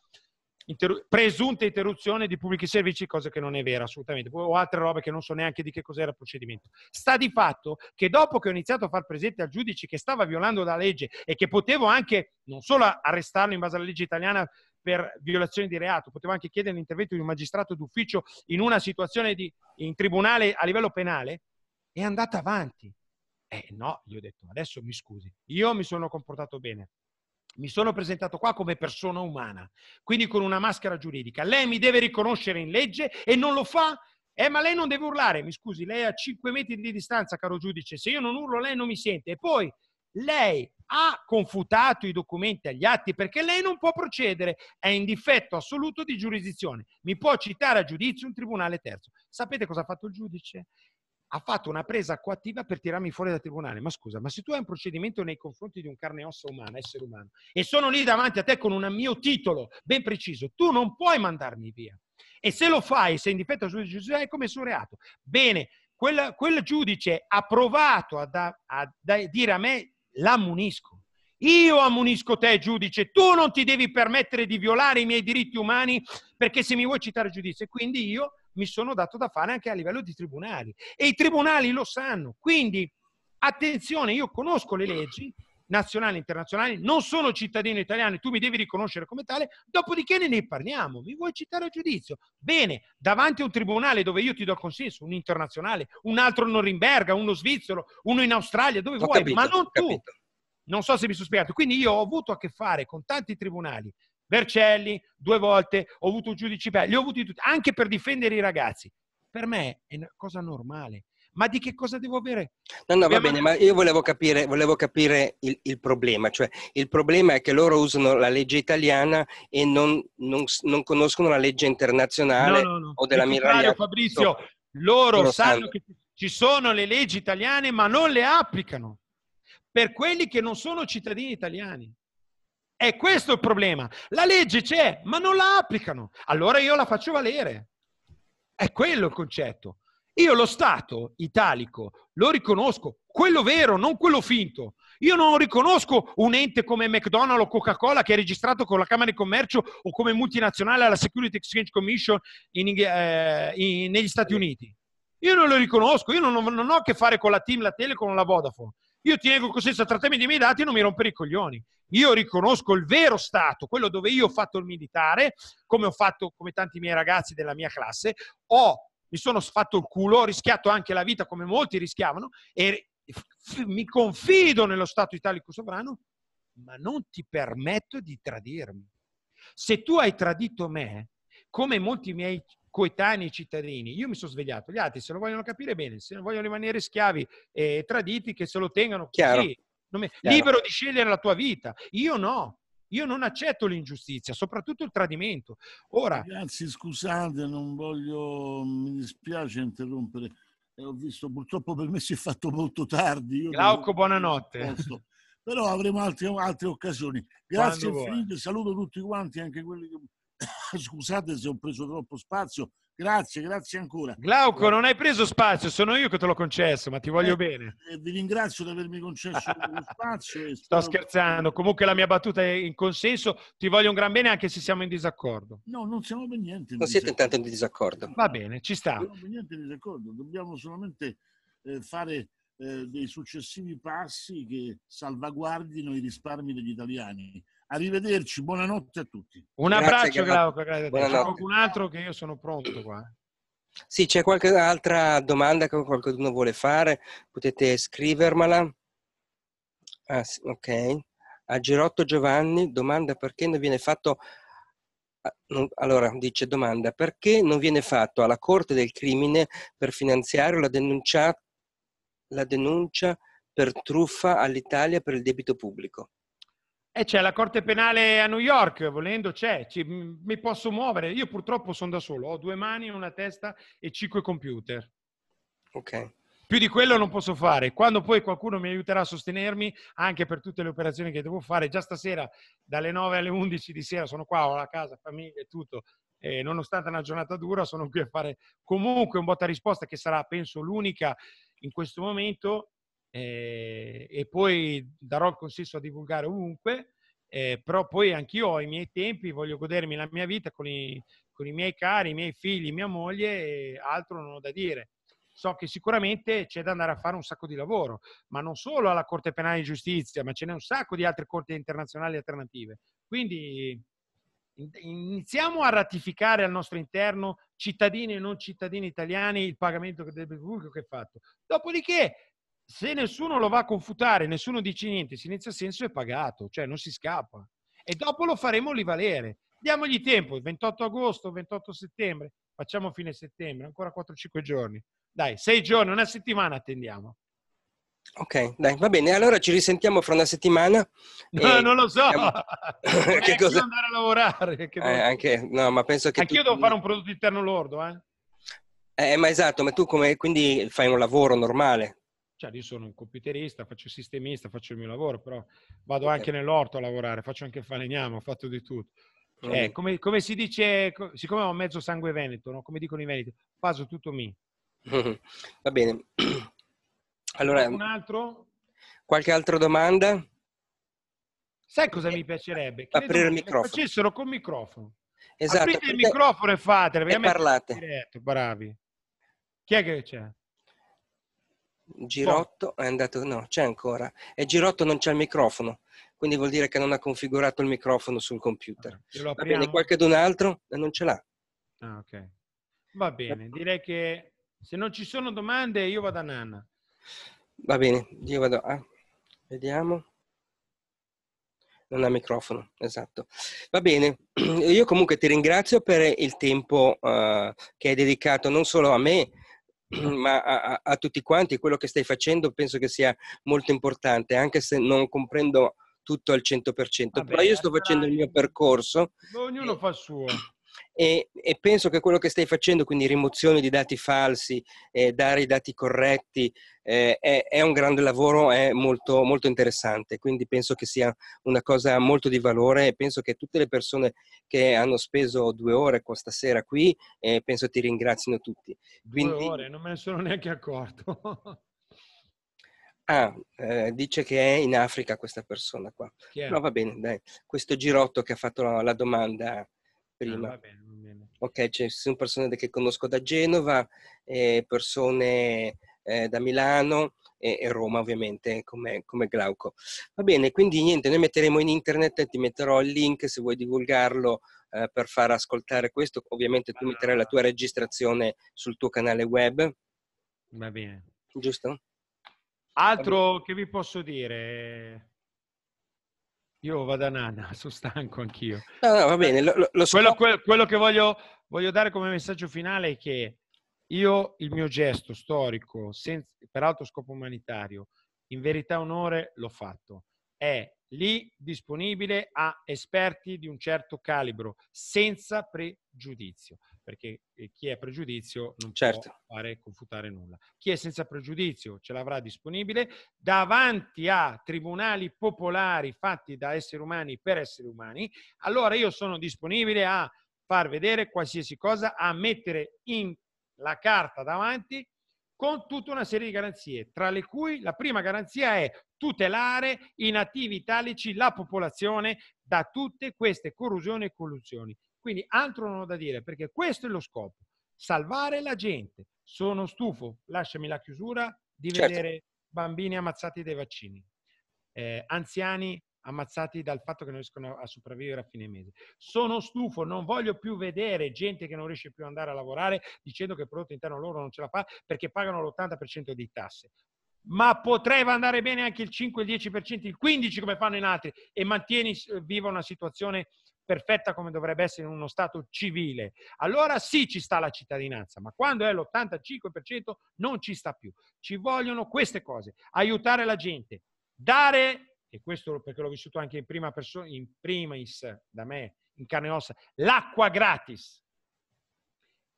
Interu- presunta interruzione di pubblici servizi, cosa che non è vera assolutamente, o altre robe che non so neanche di che cos'era il procedimento. Sta di fatto che dopo che ho iniziato a far presente al giudice che stava violando la legge e che potevo anche non solo arrestarlo in base alla legge italiana per violazione di reato, poteva anche chiedere l'intervento di un magistrato d'ufficio in una situazione di, in tribunale a livello penale, è andata avanti. Eh no, gli ho detto, adesso mi scusi, io mi sono comportato bene, mi sono presentato qua come persona umana, quindi con una maschera giuridica. Lei mi deve riconoscere in legge e non lo fa. Eh, ma lei non deve urlare, mi scusi, lei è a 5 metri di distanza, caro giudice, se io non urlo lei non mi sente. E poi lei ha confutato i documenti agli atti perché lei non può procedere, è in difetto assoluto di giurisdizione. Mi può citare a giudizio un tribunale terzo. Sapete cosa ha fatto il giudice? Ha fatto una presa coattiva per tirarmi fuori dal tribunale. Ma scusa, ma se tu hai un procedimento nei confronti di un carne e ossa umana, essere umano, e sono lì davanti a te con un mio titolo ben preciso, tu non puoi mandarmi via. E se lo fai, sei in difetto assoluto di giurisdizione, è come su reato. Bene, quel, quel giudice ha provato a, da, a, a dire a me l'ammunisco. Io ammunisco te, giudice, tu non ti devi permettere di violare i miei diritti umani perché se mi vuoi citare giudice, quindi io mi sono dato da fare anche a livello di tribunali e i tribunali lo sanno. Quindi attenzione, io conosco le leggi nazionali e internazionali, non sono cittadino italiano e tu mi devi riconoscere come tale, dopodiché ne, ne parliamo, mi vuoi citare a giudizio? Bene, davanti a un tribunale dove io ti do consenso, un internazionale, un altro Norimberga, uno svizzero, uno in Australia, dove ho vuoi, capito, ma non tu. Non so se mi sono spiegato. Quindi io ho avuto a che fare con tanti tribunali, Vercelli due volte, ho avuto giudici, li ho avuti tutti, anche per difendere i ragazzi. Per me è una cosa normale ma di che cosa devo avere? No, no, Abbiamo... va bene, ma io volevo capire, volevo capire il, il, problema, cioè il problema è che loro usano la legge italiana e non, non, non conoscono la legge internazionale no, no, no. o della Miraglia. Fabrizio, loro, loro sanno, sanno che ci sono le leggi italiane ma non le applicano per quelli che non sono cittadini italiani. È questo il problema. La legge c'è, ma non la applicano. Allora io la faccio valere. È quello il concetto. Io lo Stato italico lo riconosco, quello vero, non quello finto. Io non riconosco un ente come McDonald's o Coca-Cola che è registrato con la Camera di Commercio o come multinazionale alla Security Exchange Commission in, eh, in, negli Stati Uniti. Io non lo riconosco, io non, non, ho a che fare con la Team, la Telecom o la Vodafone. Io ti nego senza trattamento dei miei dati e non mi rompere i coglioni. Io riconosco il vero Stato, quello dove io ho fatto il militare, come ho fatto come tanti miei ragazzi della mia classe, ho mi sono sfatto il culo, ho rischiato anche la vita come molti rischiavano e mi confido nello Stato italico sovrano, ma non ti permetto di tradirmi. Se tu hai tradito me, come molti miei coetanei cittadini, io mi sono svegliato, gli altri se lo vogliono capire bene, se non vogliono rimanere schiavi e traditi, che se lo tengano Chiaro. così. Mi... Libero di scegliere la tua vita. Io no, io non accetto l'ingiustizia, soprattutto il tradimento. Ora, Ragazzi, scusate, non voglio, mi dispiace interrompere. Eh, ho visto, purtroppo per me si è fatto molto tardi. Io Glauco, devo... buonanotte. Però avremo altre, altre occasioni. Grazie, Frido, saluto tutti quanti, anche quelli che Scusate se ho preso troppo spazio. Grazie, grazie ancora. Glauco, eh, non hai preso spazio, sono io che te l'ho concesso, ma ti voglio eh, bene. Eh, vi ringrazio di avermi concesso lo spazio. Sto scherzando, comunque la mia battuta è in consenso, ti voglio un gran bene anche se siamo in disaccordo. No, non siamo per niente. Non siete tanto in disaccordo. Va bene, ci sta. Non siamo per niente in disaccordo, dobbiamo solamente eh, fare eh, dei successivi passi che salvaguardino i risparmi degli italiani Arrivederci, buonanotte a tutti. Un abbraccio, Glauco. Grazie. C'è qualcun altro che io sono pronto qua. Eh? Sì, c'è qualche altra domanda che qualcuno vuole fare, potete scrivermela. Ah, sì, ok. A Girotto Giovanni domanda perché non viene fatto ah, allora, dice domanda, perché non viene fatto alla Corte del Crimine per finanziare la denuncia, la denuncia per truffa all'Italia per il debito pubblico? Eh, c'è la Corte Penale a New York, volendo c'è, ci, mi posso muovere. Io purtroppo sono da solo, ho due mani, una testa e cinque computer. Ok. Più di quello non posso fare. Quando poi qualcuno mi aiuterà a sostenermi, anche per tutte le operazioni che devo fare, già stasera dalle 9 alle 11 di sera sono qua, ho la casa, famiglia e tutto. E nonostante una giornata dura, sono qui a fare comunque un botta risposta che sarà, penso, l'unica in questo momento eh, e poi darò il consenso a divulgare ovunque, eh, però poi anch'io ho i miei tempi, voglio godermi la mia vita con i, con i miei cari, i miei figli, mia moglie e altro non ho da dire. So che sicuramente c'è da andare a fare un sacco di lavoro, ma non solo alla Corte Penale di Giustizia, ma ce n'è un sacco di altre corti internazionali alternative. Quindi iniziamo a ratificare al nostro interno cittadini e non cittadini italiani il pagamento del pubblico che è fatto. Dopodiché se nessuno lo va a confutare, nessuno dice niente, silenzio senso è pagato, cioè non si scappa. E dopo lo faremo lì valere. Diamogli tempo, 28 agosto, 28 settembre, facciamo fine settembre, ancora 4-5 giorni. Dai, 6 giorni, una settimana attendiamo. Ok, dai, va bene. Allora ci risentiamo fra una settimana. No, non lo so. che eh, cosa... andare a lavorare. Che eh, anche, no, ma penso che... Anch'io tu... devo fare un prodotto interno lordo, eh? Eh, eh ma esatto, ma tu come quindi fai un lavoro normale, cioè io sono un computerista, faccio sistemista, faccio il mio lavoro, però vado okay. anche nell'orto a lavorare, faccio anche il falegname, ho fatto di tutto. Eh, come, come, si dice, siccome ho mezzo sangue veneto, no? come dicono i veneti, faccio tutto mi. Va bene. Allora, un altro? Qualche altra domanda? Sai cosa mi piacerebbe? Che aprire il microfono. facessero col microfono. Esatto. Aprite il microfono e fatele. E parlate. Diretto, bravi. Chi è che c'è? Girotto oh. è andato, no, c'è ancora. E Girotto non c'è il microfono, quindi vuol dire che non ha configurato il microfono sul computer. Ah, Va bene, qualche d'un altro eh, non ce l'ha. Ah, ok. Va bene, direi che se non ci sono domande io vado a Nanna. Va bene, io vado a... Vediamo. Non ha microfono, esatto. Va bene, io comunque ti ringrazio per il tempo uh, che hai dedicato non solo a me, ma a, a, tutti quanti quello che stai facendo penso che sia molto importante, anche se non comprendo tutto al 100%, Vabbè, però io sto facendo il mio percorso. Ognuno fa il suo. E, e, penso che quello che stai facendo, quindi rimozione di dati falsi, eh, dare i dati corretti, eh, è, è, un grande lavoro, è molto, molto, interessante. Quindi penso che sia una cosa molto di valore e penso che tutte le persone che hanno speso due ore questa sera qui, eh, penso ti ringrazino tutti. Quindi... Due ore, non me ne sono neanche accorto. Ah, eh, dice che è in Africa questa persona qua. No, va bene, dai. Questo girotto che ha fatto la, la domanda Ah, prima. Ah, va bene, va bene. Ok, ci sono persone che conosco da Genova, eh, persone eh, da Milano e, e Roma ovviamente come, come, Glauco. Va bene, quindi niente, noi metteremo in internet, ti metterò il link se vuoi divulgarlo eh, per far ascoltare questo. Ovviamente tu ah, metterai la tua registrazione sul tuo canale web. Va bene. Giusto? Altro che vi posso dire? Io vado a nana, sono stanco anch'io. No, no, va bene, lo, lo scop- quello, quello, che voglio, voglio, dare come messaggio finale è che io il mio gesto storico, senza, peraltro scopo umanitario, in verità onore l'ho fatto è lì disponibile a esperti di un certo calibro, senza pregiudizio, perché eh, chi è pregiudizio non certo. può fare confutare nulla. Chi è senza pregiudizio ce l'avrà disponibile davanti a tribunali popolari fatti da esseri umani per esseri umani, allora io sono disponibile a far vedere qualsiasi cosa, a mettere in la carta davanti con tutta una serie di garanzie, tra le cui la prima garanzia è tutelare i nativi italici, la popolazione, da tutte queste corrusioni e collusioni. Quindi altro non ho da dire, perché questo è lo scopo, salvare la gente. Sono stufo, lasciami la chiusura, di certo. vedere bambini ammazzati dai vaccini, eh, anziani ammazzati dal fatto che non riescono a sopravvivere a fine mese. Sono stufo, non voglio più vedere gente che non riesce più ad andare a lavorare dicendo che il prodotto interno loro non ce la fa perché pagano l'80% di tasse. Ma potrebbe andare bene anche il 5, il 10%, il 15% come fanno in altri e mantieni viva una situazione perfetta come dovrebbe essere in uno Stato civile. Allora sì ci sta la cittadinanza, ma quando è l'85% non ci sta più. Ci vogliono queste cose, aiutare la gente, dare e questo perché l'ho vissuto anche in prima persona, in primis da me, in carne e ossa, l'acqua gratis,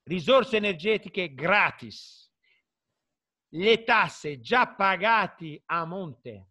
risorse energetiche gratis, le tasse già pagate a monte,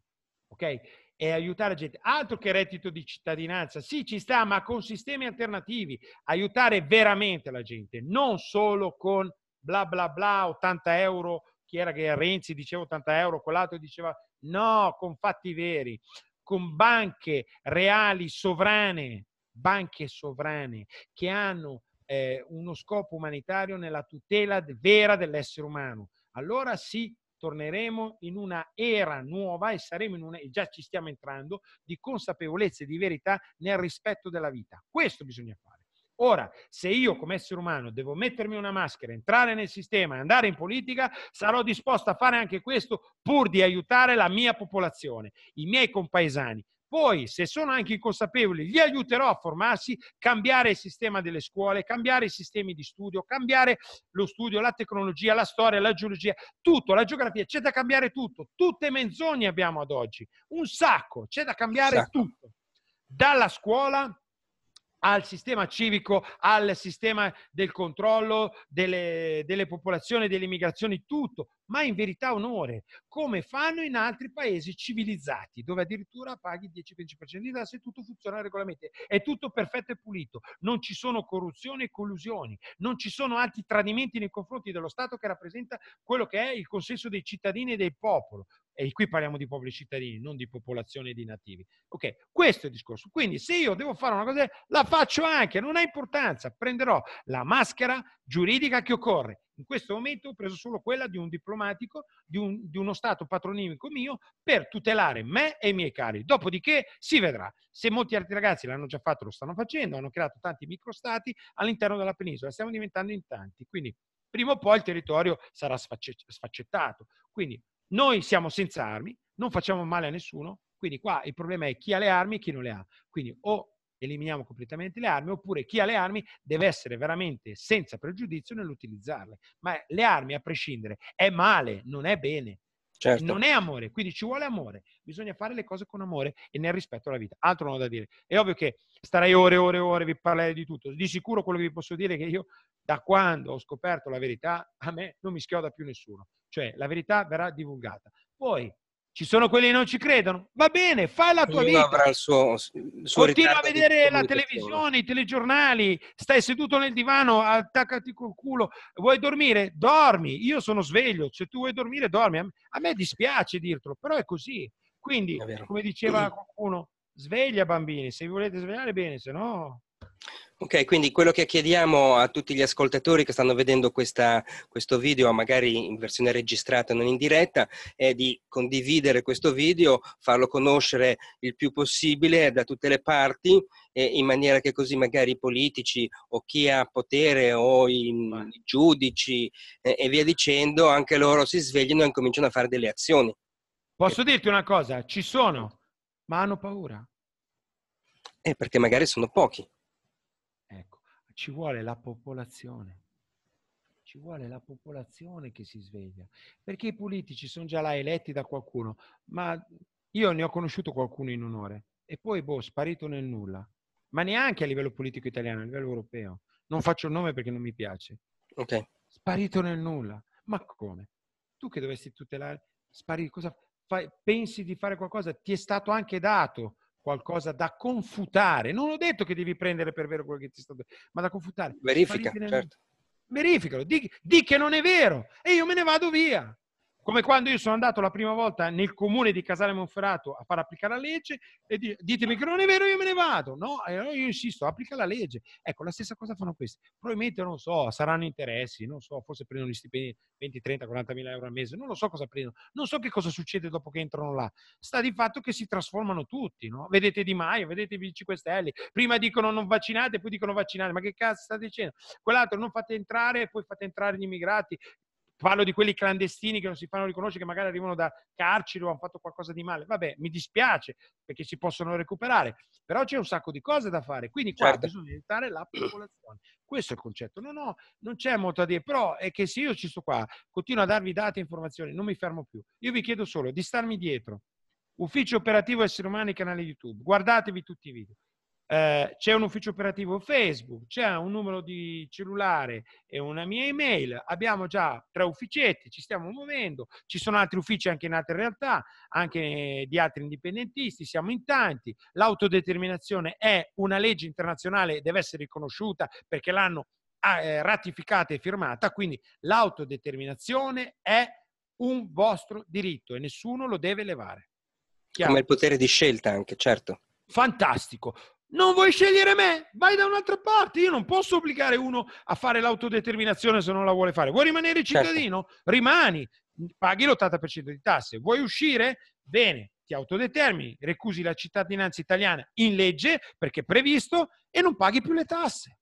ok? E aiutare la gente, altro che reddito di cittadinanza, sì ci sta, ma con sistemi alternativi, aiutare veramente la gente, non solo con bla bla bla 80 euro chi era che Renzi diceva 80 euro, quell'altro diceva no, con fatti veri, con banche reali sovrane, banche sovrane che hanno eh, uno scopo umanitario nella tutela vera dell'essere umano. Allora sì, torneremo in una era nuova e saremo in una, e già ci stiamo entrando, di consapevolezza e di verità nel rispetto della vita. Questo bisogna fare. Ora, se io come essere umano devo mettermi una maschera, entrare nel sistema e andare in politica, sarò disposto a fare anche questo pur di aiutare la mia popolazione, i miei compaesani. Poi, se sono anche inconsapevoli, li aiuterò a formarsi, cambiare il sistema delle scuole, cambiare i sistemi di studio, cambiare lo studio, la tecnologia, la storia, la geologia, tutto, la geografia, c'è da cambiare tutto. Tutte menzogne abbiamo ad oggi, un sacco, c'è da cambiare tutto. Dalla scuola al sistema civico, al sistema del controllo delle, delle popolazioni, delle migrazioni, tutto, ma in verità onore, come fanno in altri paesi civilizzati, dove addirittura paghi 10-15% di tasse e tutto funziona regolarmente, è tutto perfetto e pulito, non ci sono corruzioni e collusioni, non ci sono altri tradimenti nei confronti dello Stato che rappresenta quello che è il consenso dei cittadini e del popolo e qui parliamo di popoli cittadini, non di popolazione di nativi. Ok, questo è il discorso. Quindi se io devo fare una cosa, la faccio anche, non ha importanza, prenderò la maschera giuridica che occorre. In questo momento ho preso solo quella di un diplomatico, di, un, di uno stato patronimico mio, per tutelare me e i miei cari. Dopodiché si vedrà. Se molti altri ragazzi l'hanno già fatto, lo stanno facendo, hanno creato tanti microstati all'interno della penisola, stiamo diventando in tanti. Quindi prima o poi il territorio sarà sfaccettato. Quindi noi siamo senza armi, non facciamo male a nessuno, quindi qua il problema è chi ha le armi e chi non le ha. Quindi o eliminiamo completamente le armi, oppure chi ha le armi deve essere veramente senza pregiudizio nell'utilizzarle. Ma le armi, a prescindere, è male, non è bene. Certo. Non è amore, quindi ci vuole amore. Bisogna fare le cose con amore e nel rispetto alla vita. Altro non ho da dire. È ovvio che starei ore e ore e ore, vi parlerei di tutto. Di sicuro quello che vi posso dire è che io, da quando ho scoperto la verità, a me non mi schioda più nessuno cioè la verità verrà divulgata. Poi ci sono quelli che non ci credono, va bene, fai la tua Ognuno vita. Il suo, il suo Continua a vedere la televisione, i telegiornali, stai seduto nel divano, attaccati col culo, vuoi dormire? Dormi, io sono sveglio, se tu vuoi dormire dormi. A me dispiace dirtelo, però è così. Quindi, è come diceva qualcuno, sveglia bambini, se vi volete svegliare bene, se no Ok, quindi quello che chiediamo a tutti gli ascoltatori che stanno vedendo questa, questo video, magari in versione registrata non in diretta, è di condividere questo video, farlo conoscere il più possibile da tutte le parti, eh, in maniera che così magari i politici o chi ha potere o i, i giudici eh, e via dicendo, anche loro si svegliano e cominciano a fare delle azioni. Posso dirti una cosa? Ci sono, ma hanno paura. Eh, perché magari sono pochi ci vuole la popolazione. Ci vuole la popolazione che si sveglia, perché i politici sono già là eletti da qualcuno, ma io ne ho conosciuto qualcuno in onore e poi, boh, sparito nel nulla, ma neanche a livello politico italiano, a livello europeo. Non faccio il nome perché non mi piace. Ok. Sparito nel nulla. Ma come? Tu che dovresti tutelare, sparire, cosa fai? Pensi di fare qualcosa? Ti è stato anche dato qualcosa da confutare. Non ho detto che devi prendere per vero quello che ti sto dicendo, ma da confutare. Verifica, certo. Verificalo, di, di, che non è vero e io me ne vado via. Come quando io sono andato la prima volta nel comune di Casale Monferrato a far applicare la legge e di, ditemi che non è vero, io me ne vado. No, io insisto, applica la legge. Ecco, la stessa cosa fanno questi. Probabilmente, non so, saranno interessi, non so, forse prendono gli stipendi 20, 30, 40 mila euro al mese, non lo so cosa prendono, non so che cosa succede dopo che entrano là. Sta di fatto che si trasformano tutti, no? Vedete Di Maio, vedete i 5 Stelle, prima dicono non vaccinate, poi dicono vaccinate, ma che cazzo sta dicendo? Quell'altro non fate entrare, poi fate entrare gli immigrati, parlo di quelli clandestini che non si fanno riconoscere, che magari arrivano da carceri o hanno fatto qualcosa di male. Vabbè, mi dispiace perché si possono recuperare, però c'è un sacco di cose da fare, quindi qua certo. bisogna aiutare la popolazione. Questo è il concetto. No, no, non c'è molto da dire, però è che se io ci sto qua, continuo a darvi date e informazioni, non mi fermo più. Io vi chiedo solo di starmi dietro. Ufficio operativo esseri umani, canale YouTube. Guardatevi tutti i video. Eh, c'è un ufficio operativo Facebook, c'è un numero di cellulare e una mia email, abbiamo già tre ufficetti, ci stiamo muovendo, ci sono altri uffici anche in altre realtà, anche di altri indipendentisti, siamo in tanti, l'autodeterminazione è una legge internazionale, deve essere riconosciuta perché l'hanno ah, eh, ratificata e firmata, quindi l'autodeterminazione è un vostro diritto e nessuno lo deve levare. Chiaro? Come il potere di scelta anche, certo. Fantastico. Non vuoi scegliere me? Vai da un'altra parte. Io non posso obbligare uno a fare l'autodeterminazione se non la vuole fare. Vuoi rimanere certo. cittadino? Certo. Rimani, paghi l'80% di tasse. Vuoi uscire? Bene, ti autodetermini, recusi la cittadinanza italiana in legge perché è previsto e non paghi più le tasse.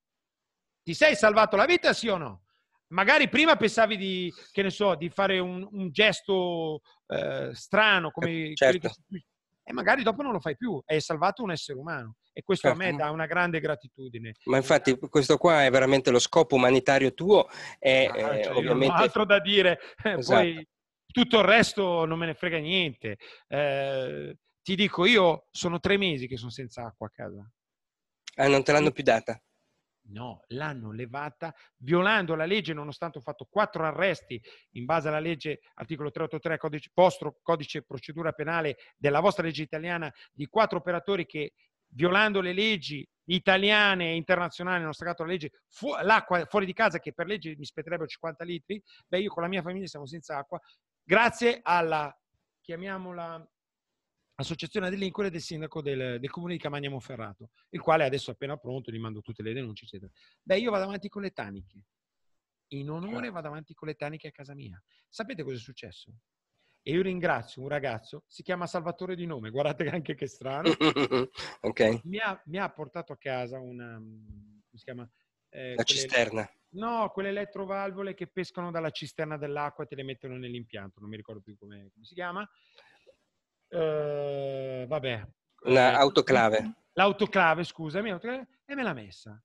Ti sei salvato la vita, sì o no? Magari prima pensavi di, che ne so, di fare un, un gesto eh, strano come certo. che, e magari dopo non lo fai più, hai salvato un essere umano e questo certo. a me certo. dà una grande gratitudine. Ma infatti questo qua è veramente lo scopo umanitario tuo, è ah, eh, cioè, ovviamente... altro da dire, esatto. poi tutto il resto non me ne frega niente. Eh, ti dico, io sono tre mesi che sono senza acqua a casa. Ah, non te l'hanno più data? No, l'hanno levata violando la legge, nonostante ho fatto quattro arresti in base alla legge articolo 383 codice, vostro codice procedura penale della vostra legge italiana di quattro operatori che violando le leggi italiane e internazionali hanno staccato la legge fu- l'acqua fuori di casa che per legge mi spetterebbero 50 litri, beh io con la mia famiglia siamo senza acqua grazie alla chiamiamola associazione a delinquere del sindaco del, del comune di Camagna Monferrato, il quale adesso è appena pronto, gli mando tutte le denunce, eccetera. Beh, io vado avanti con le taniche. In onore certo. vado avanti con le taniche a casa mia. Sapete cosa è successo? E io ringrazio un ragazzo, si chiama Salvatore di nome, guardate anche che strano. okay. mi, ha, mi, ha, portato a casa una... Um, come si chiama? Eh, La cisterna. No, quelle elettrovalvole che pescano dalla cisterna dell'acqua e te le mettono nell'impianto, non mi ricordo più come si chiama eh, vabbè. L'autoclave. Ecco. L'autoclave, scusami, e me l'ha messa.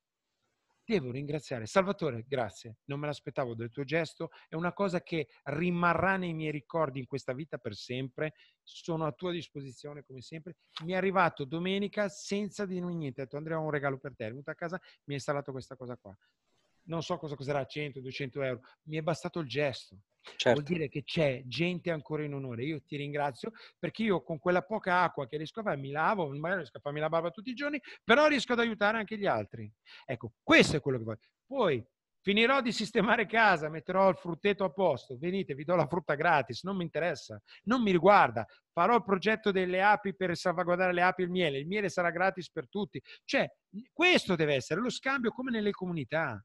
Devo ringraziare. Salvatore, grazie. Non me l'aspettavo del tuo gesto. È una cosa che rimarrà nei miei ricordi in questa vita per sempre. Sono a tua disposizione come sempre. Mi è arrivato domenica senza dirmi niente. Ho detto Andrea ho un regalo per te. È venuto a casa, mi ha installato questa cosa qua non so cosa costerà 100, 200 euro, mi è bastato il gesto. Certo. Vuol dire che c'è gente ancora in onore. Io ti ringrazio perché io con quella poca acqua che riesco a fare mi lavo, magari riesco a farmi la barba tutti i giorni, però riesco ad aiutare anche gli altri. Ecco, questo è quello che voglio. Poi finirò di sistemare casa, metterò il frutteto a posto, venite, vi do la frutta gratis, non mi interessa, non mi riguarda. Farò il progetto delle api per salvaguardare le api e il miele, il miele sarà gratis per tutti. Cioè, questo deve essere lo scambio come nelle comunità.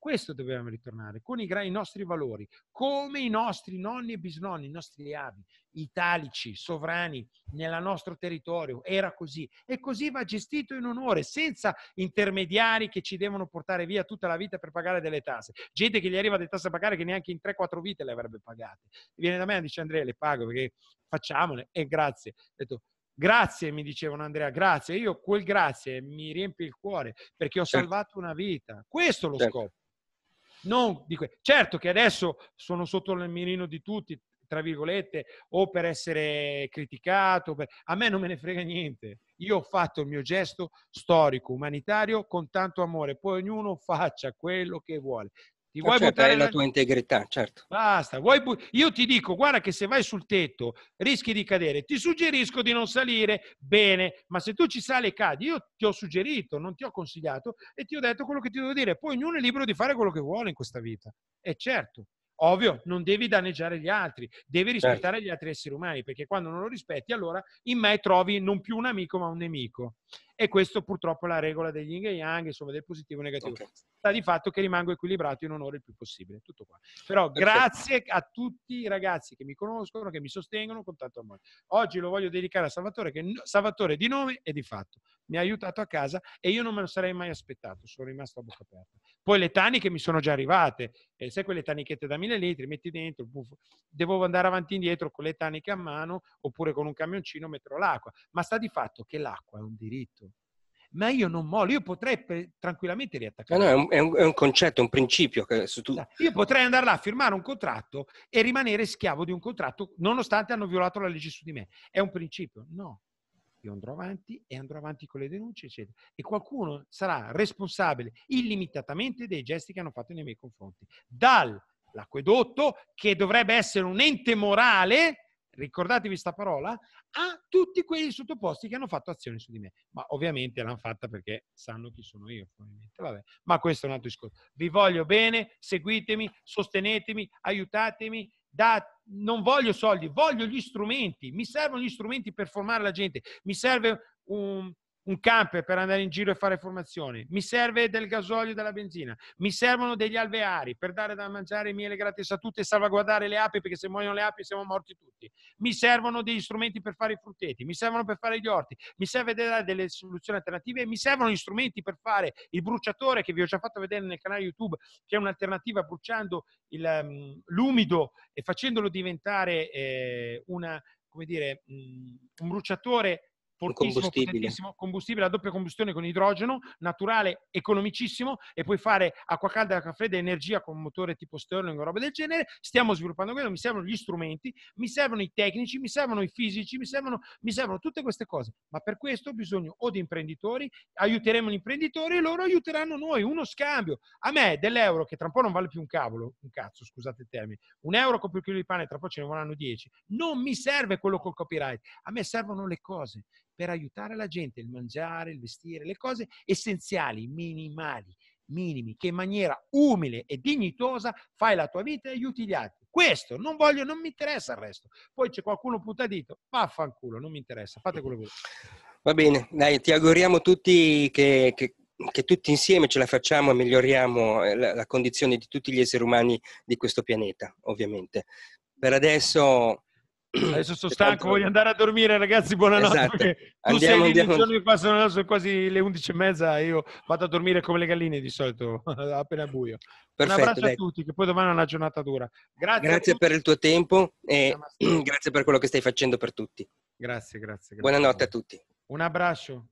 Questo dobbiamo ritornare, con i, i nostri valori, come i nostri nonni e bisnonni, i nostri avi, italici, sovrani, nel nostro territorio. Era così. E così va gestito in onore, senza intermediari che ci devono portare via tutta la vita per pagare delle tasse. Gente che gli arriva delle tasse a pagare che neanche in 3-4 vite le avrebbe pagate. Viene da me e dice Andrea, le pago perché facciamole. E grazie. Ho detto, Grazie, mi dicevano Andrea, grazie. Io quel grazie mi riempie il cuore perché ho certo. salvato una vita. Questo è lo certo. scopo. Non di que- certo che adesso sono sotto il mirino di tutti, tra virgolette, o per essere criticato. Per... A me non me ne frega niente. Io ho fatto il mio gesto storico, umanitario, con tanto amore. Poi ognuno faccia quello che vuole. Ti eh, vuoi certo, buttare la tua integrità, certo. Basta, vuoi bu- io ti dico, guarda che se vai sul tetto rischi di cadere, ti suggerisco di non salire, bene, ma se tu ci sali e cadi, io ti ho suggerito, non ti ho consigliato e ti ho detto quello che ti devo dire, poi ognuno è libero di fare quello che vuole in questa vita. E certo, ovvio, non devi danneggiare gli altri, devi rispettare certo. gli altri esseri umani, perché quando non lo rispetti, allora in me trovi non più un amico, ma un nemico. E questo purtroppo è la regola degli yin e yang, insomma, del positivo e negativo. Okay. Sta di fatto che rimango equilibrato in un'ora il più possibile. Tutto qua. Però Perfetto. grazie a tutti i ragazzi che mi conoscono, che mi sostengono con tanto amore. Oggi lo voglio dedicare a Salvatore, che Salvatore di nome e di fatto mi ha aiutato a casa e io non me lo sarei mai aspettato, sono rimasto a bocca aperta. Poi le taniche mi sono già arrivate, eh, sai quelle tanichette da mille litri, metti dentro, buff, devo andare avanti e indietro con le taniche a mano oppure con un camioncino metterò l'acqua, ma sta di fatto che l'acqua è un diritto diritto. Ma io non mollo, io potrei per, tranquillamente riattaccare. No, no, è, un, è un, concetto, è un principio. Che se tu... Io potrei andare là a firmare un contratto e rimanere schiavo di un contratto nonostante hanno violato la legge su di me. È un principio? No. Io andrò avanti e andrò avanti con le denunce, eccetera. E qualcuno sarà responsabile illimitatamente dei gesti che hanno fatto nei miei confronti. Dall'acquedotto, che dovrebbe essere un ente morale, ricordatevi questa parola, a tutti quei sottoposti che hanno fatto azioni su di me. Ma ovviamente l'hanno fatta perché sanno chi sono io, Ma questo è un altro discorso. Vi voglio bene, seguitemi, sostenetemi, aiutatemi. Da, non voglio soldi, voglio gli strumenti. Mi servono gli strumenti per formare la gente. Mi serve un, un camper per andare in giro e fare formazione, mi serve del gasolio e della benzina, mi servono degli alveari per dare da mangiare miele gratis a tutti e salvaguardare le api perché se muoiono le api siamo morti tutti, mi servono degli strumenti per fare i frutteti, mi servono per fare gli orti, mi serve dare delle soluzioni alternative, mi servono gli strumenti per fare il bruciatore che vi ho già fatto vedere nel canale YouTube che è un'alternativa bruciando il, um, l'umido e facendolo diventare eh, una, come dire, um, un bruciatore fortissimo, combustibile. combustibile a doppia combustione con idrogeno, naturale, economicissimo e puoi fare acqua calda acqua fredda energia con motore tipo Stirling o roba del genere. Stiamo sviluppando quello, mi servono gli strumenti, mi servono i tecnici, mi servono i fisici, mi servono, mi servono tutte queste cose. Ma per questo ho bisogno o di imprenditori, aiuteremo gli imprenditori e loro aiuteranno noi, uno scambio. A me dell'euro, che tra un po' non vale più un cavolo, un cazzo, scusate il termine, un euro con più chilo di pane, tra un po' ce ne vorranno 10. Non mi serve quello col copyright, a me servono le cose per aiutare la gente, il mangiare, il vestire, le cose essenziali, minimali, minimi, che in maniera umile e dignitosa fai la tua vita e aiuti gli altri. Questo non voglio, non mi interessa il resto. Poi c'è qualcuno puntadito, vaffanculo, non mi interessa, fate quello che volete. Va bene, dai, ti auguriamo tutti che, che, che tutti insieme ce la facciamo e miglioriamo eh, la, la condizione di tutti gli esseri umani di questo pianeta, ovviamente. Per adesso Adesso sono stanco, voglio andare a dormire, ragazzi. Buonanotte. Esatto. Perché tu andiamo, sei andiamo. giorni che passano là, sono quasi le 11 e mezza. Io vado a dormire come le galline di solito, appena buio. Perfetto, Un abbraccio dai. a tutti, che poi domani è una giornata dura. Grazie, grazie per il tuo tempo e Namaste. grazie per quello che stai facendo per tutti. Grazie, grazie, grazie. Buonanotte a tutti. Un abbraccio.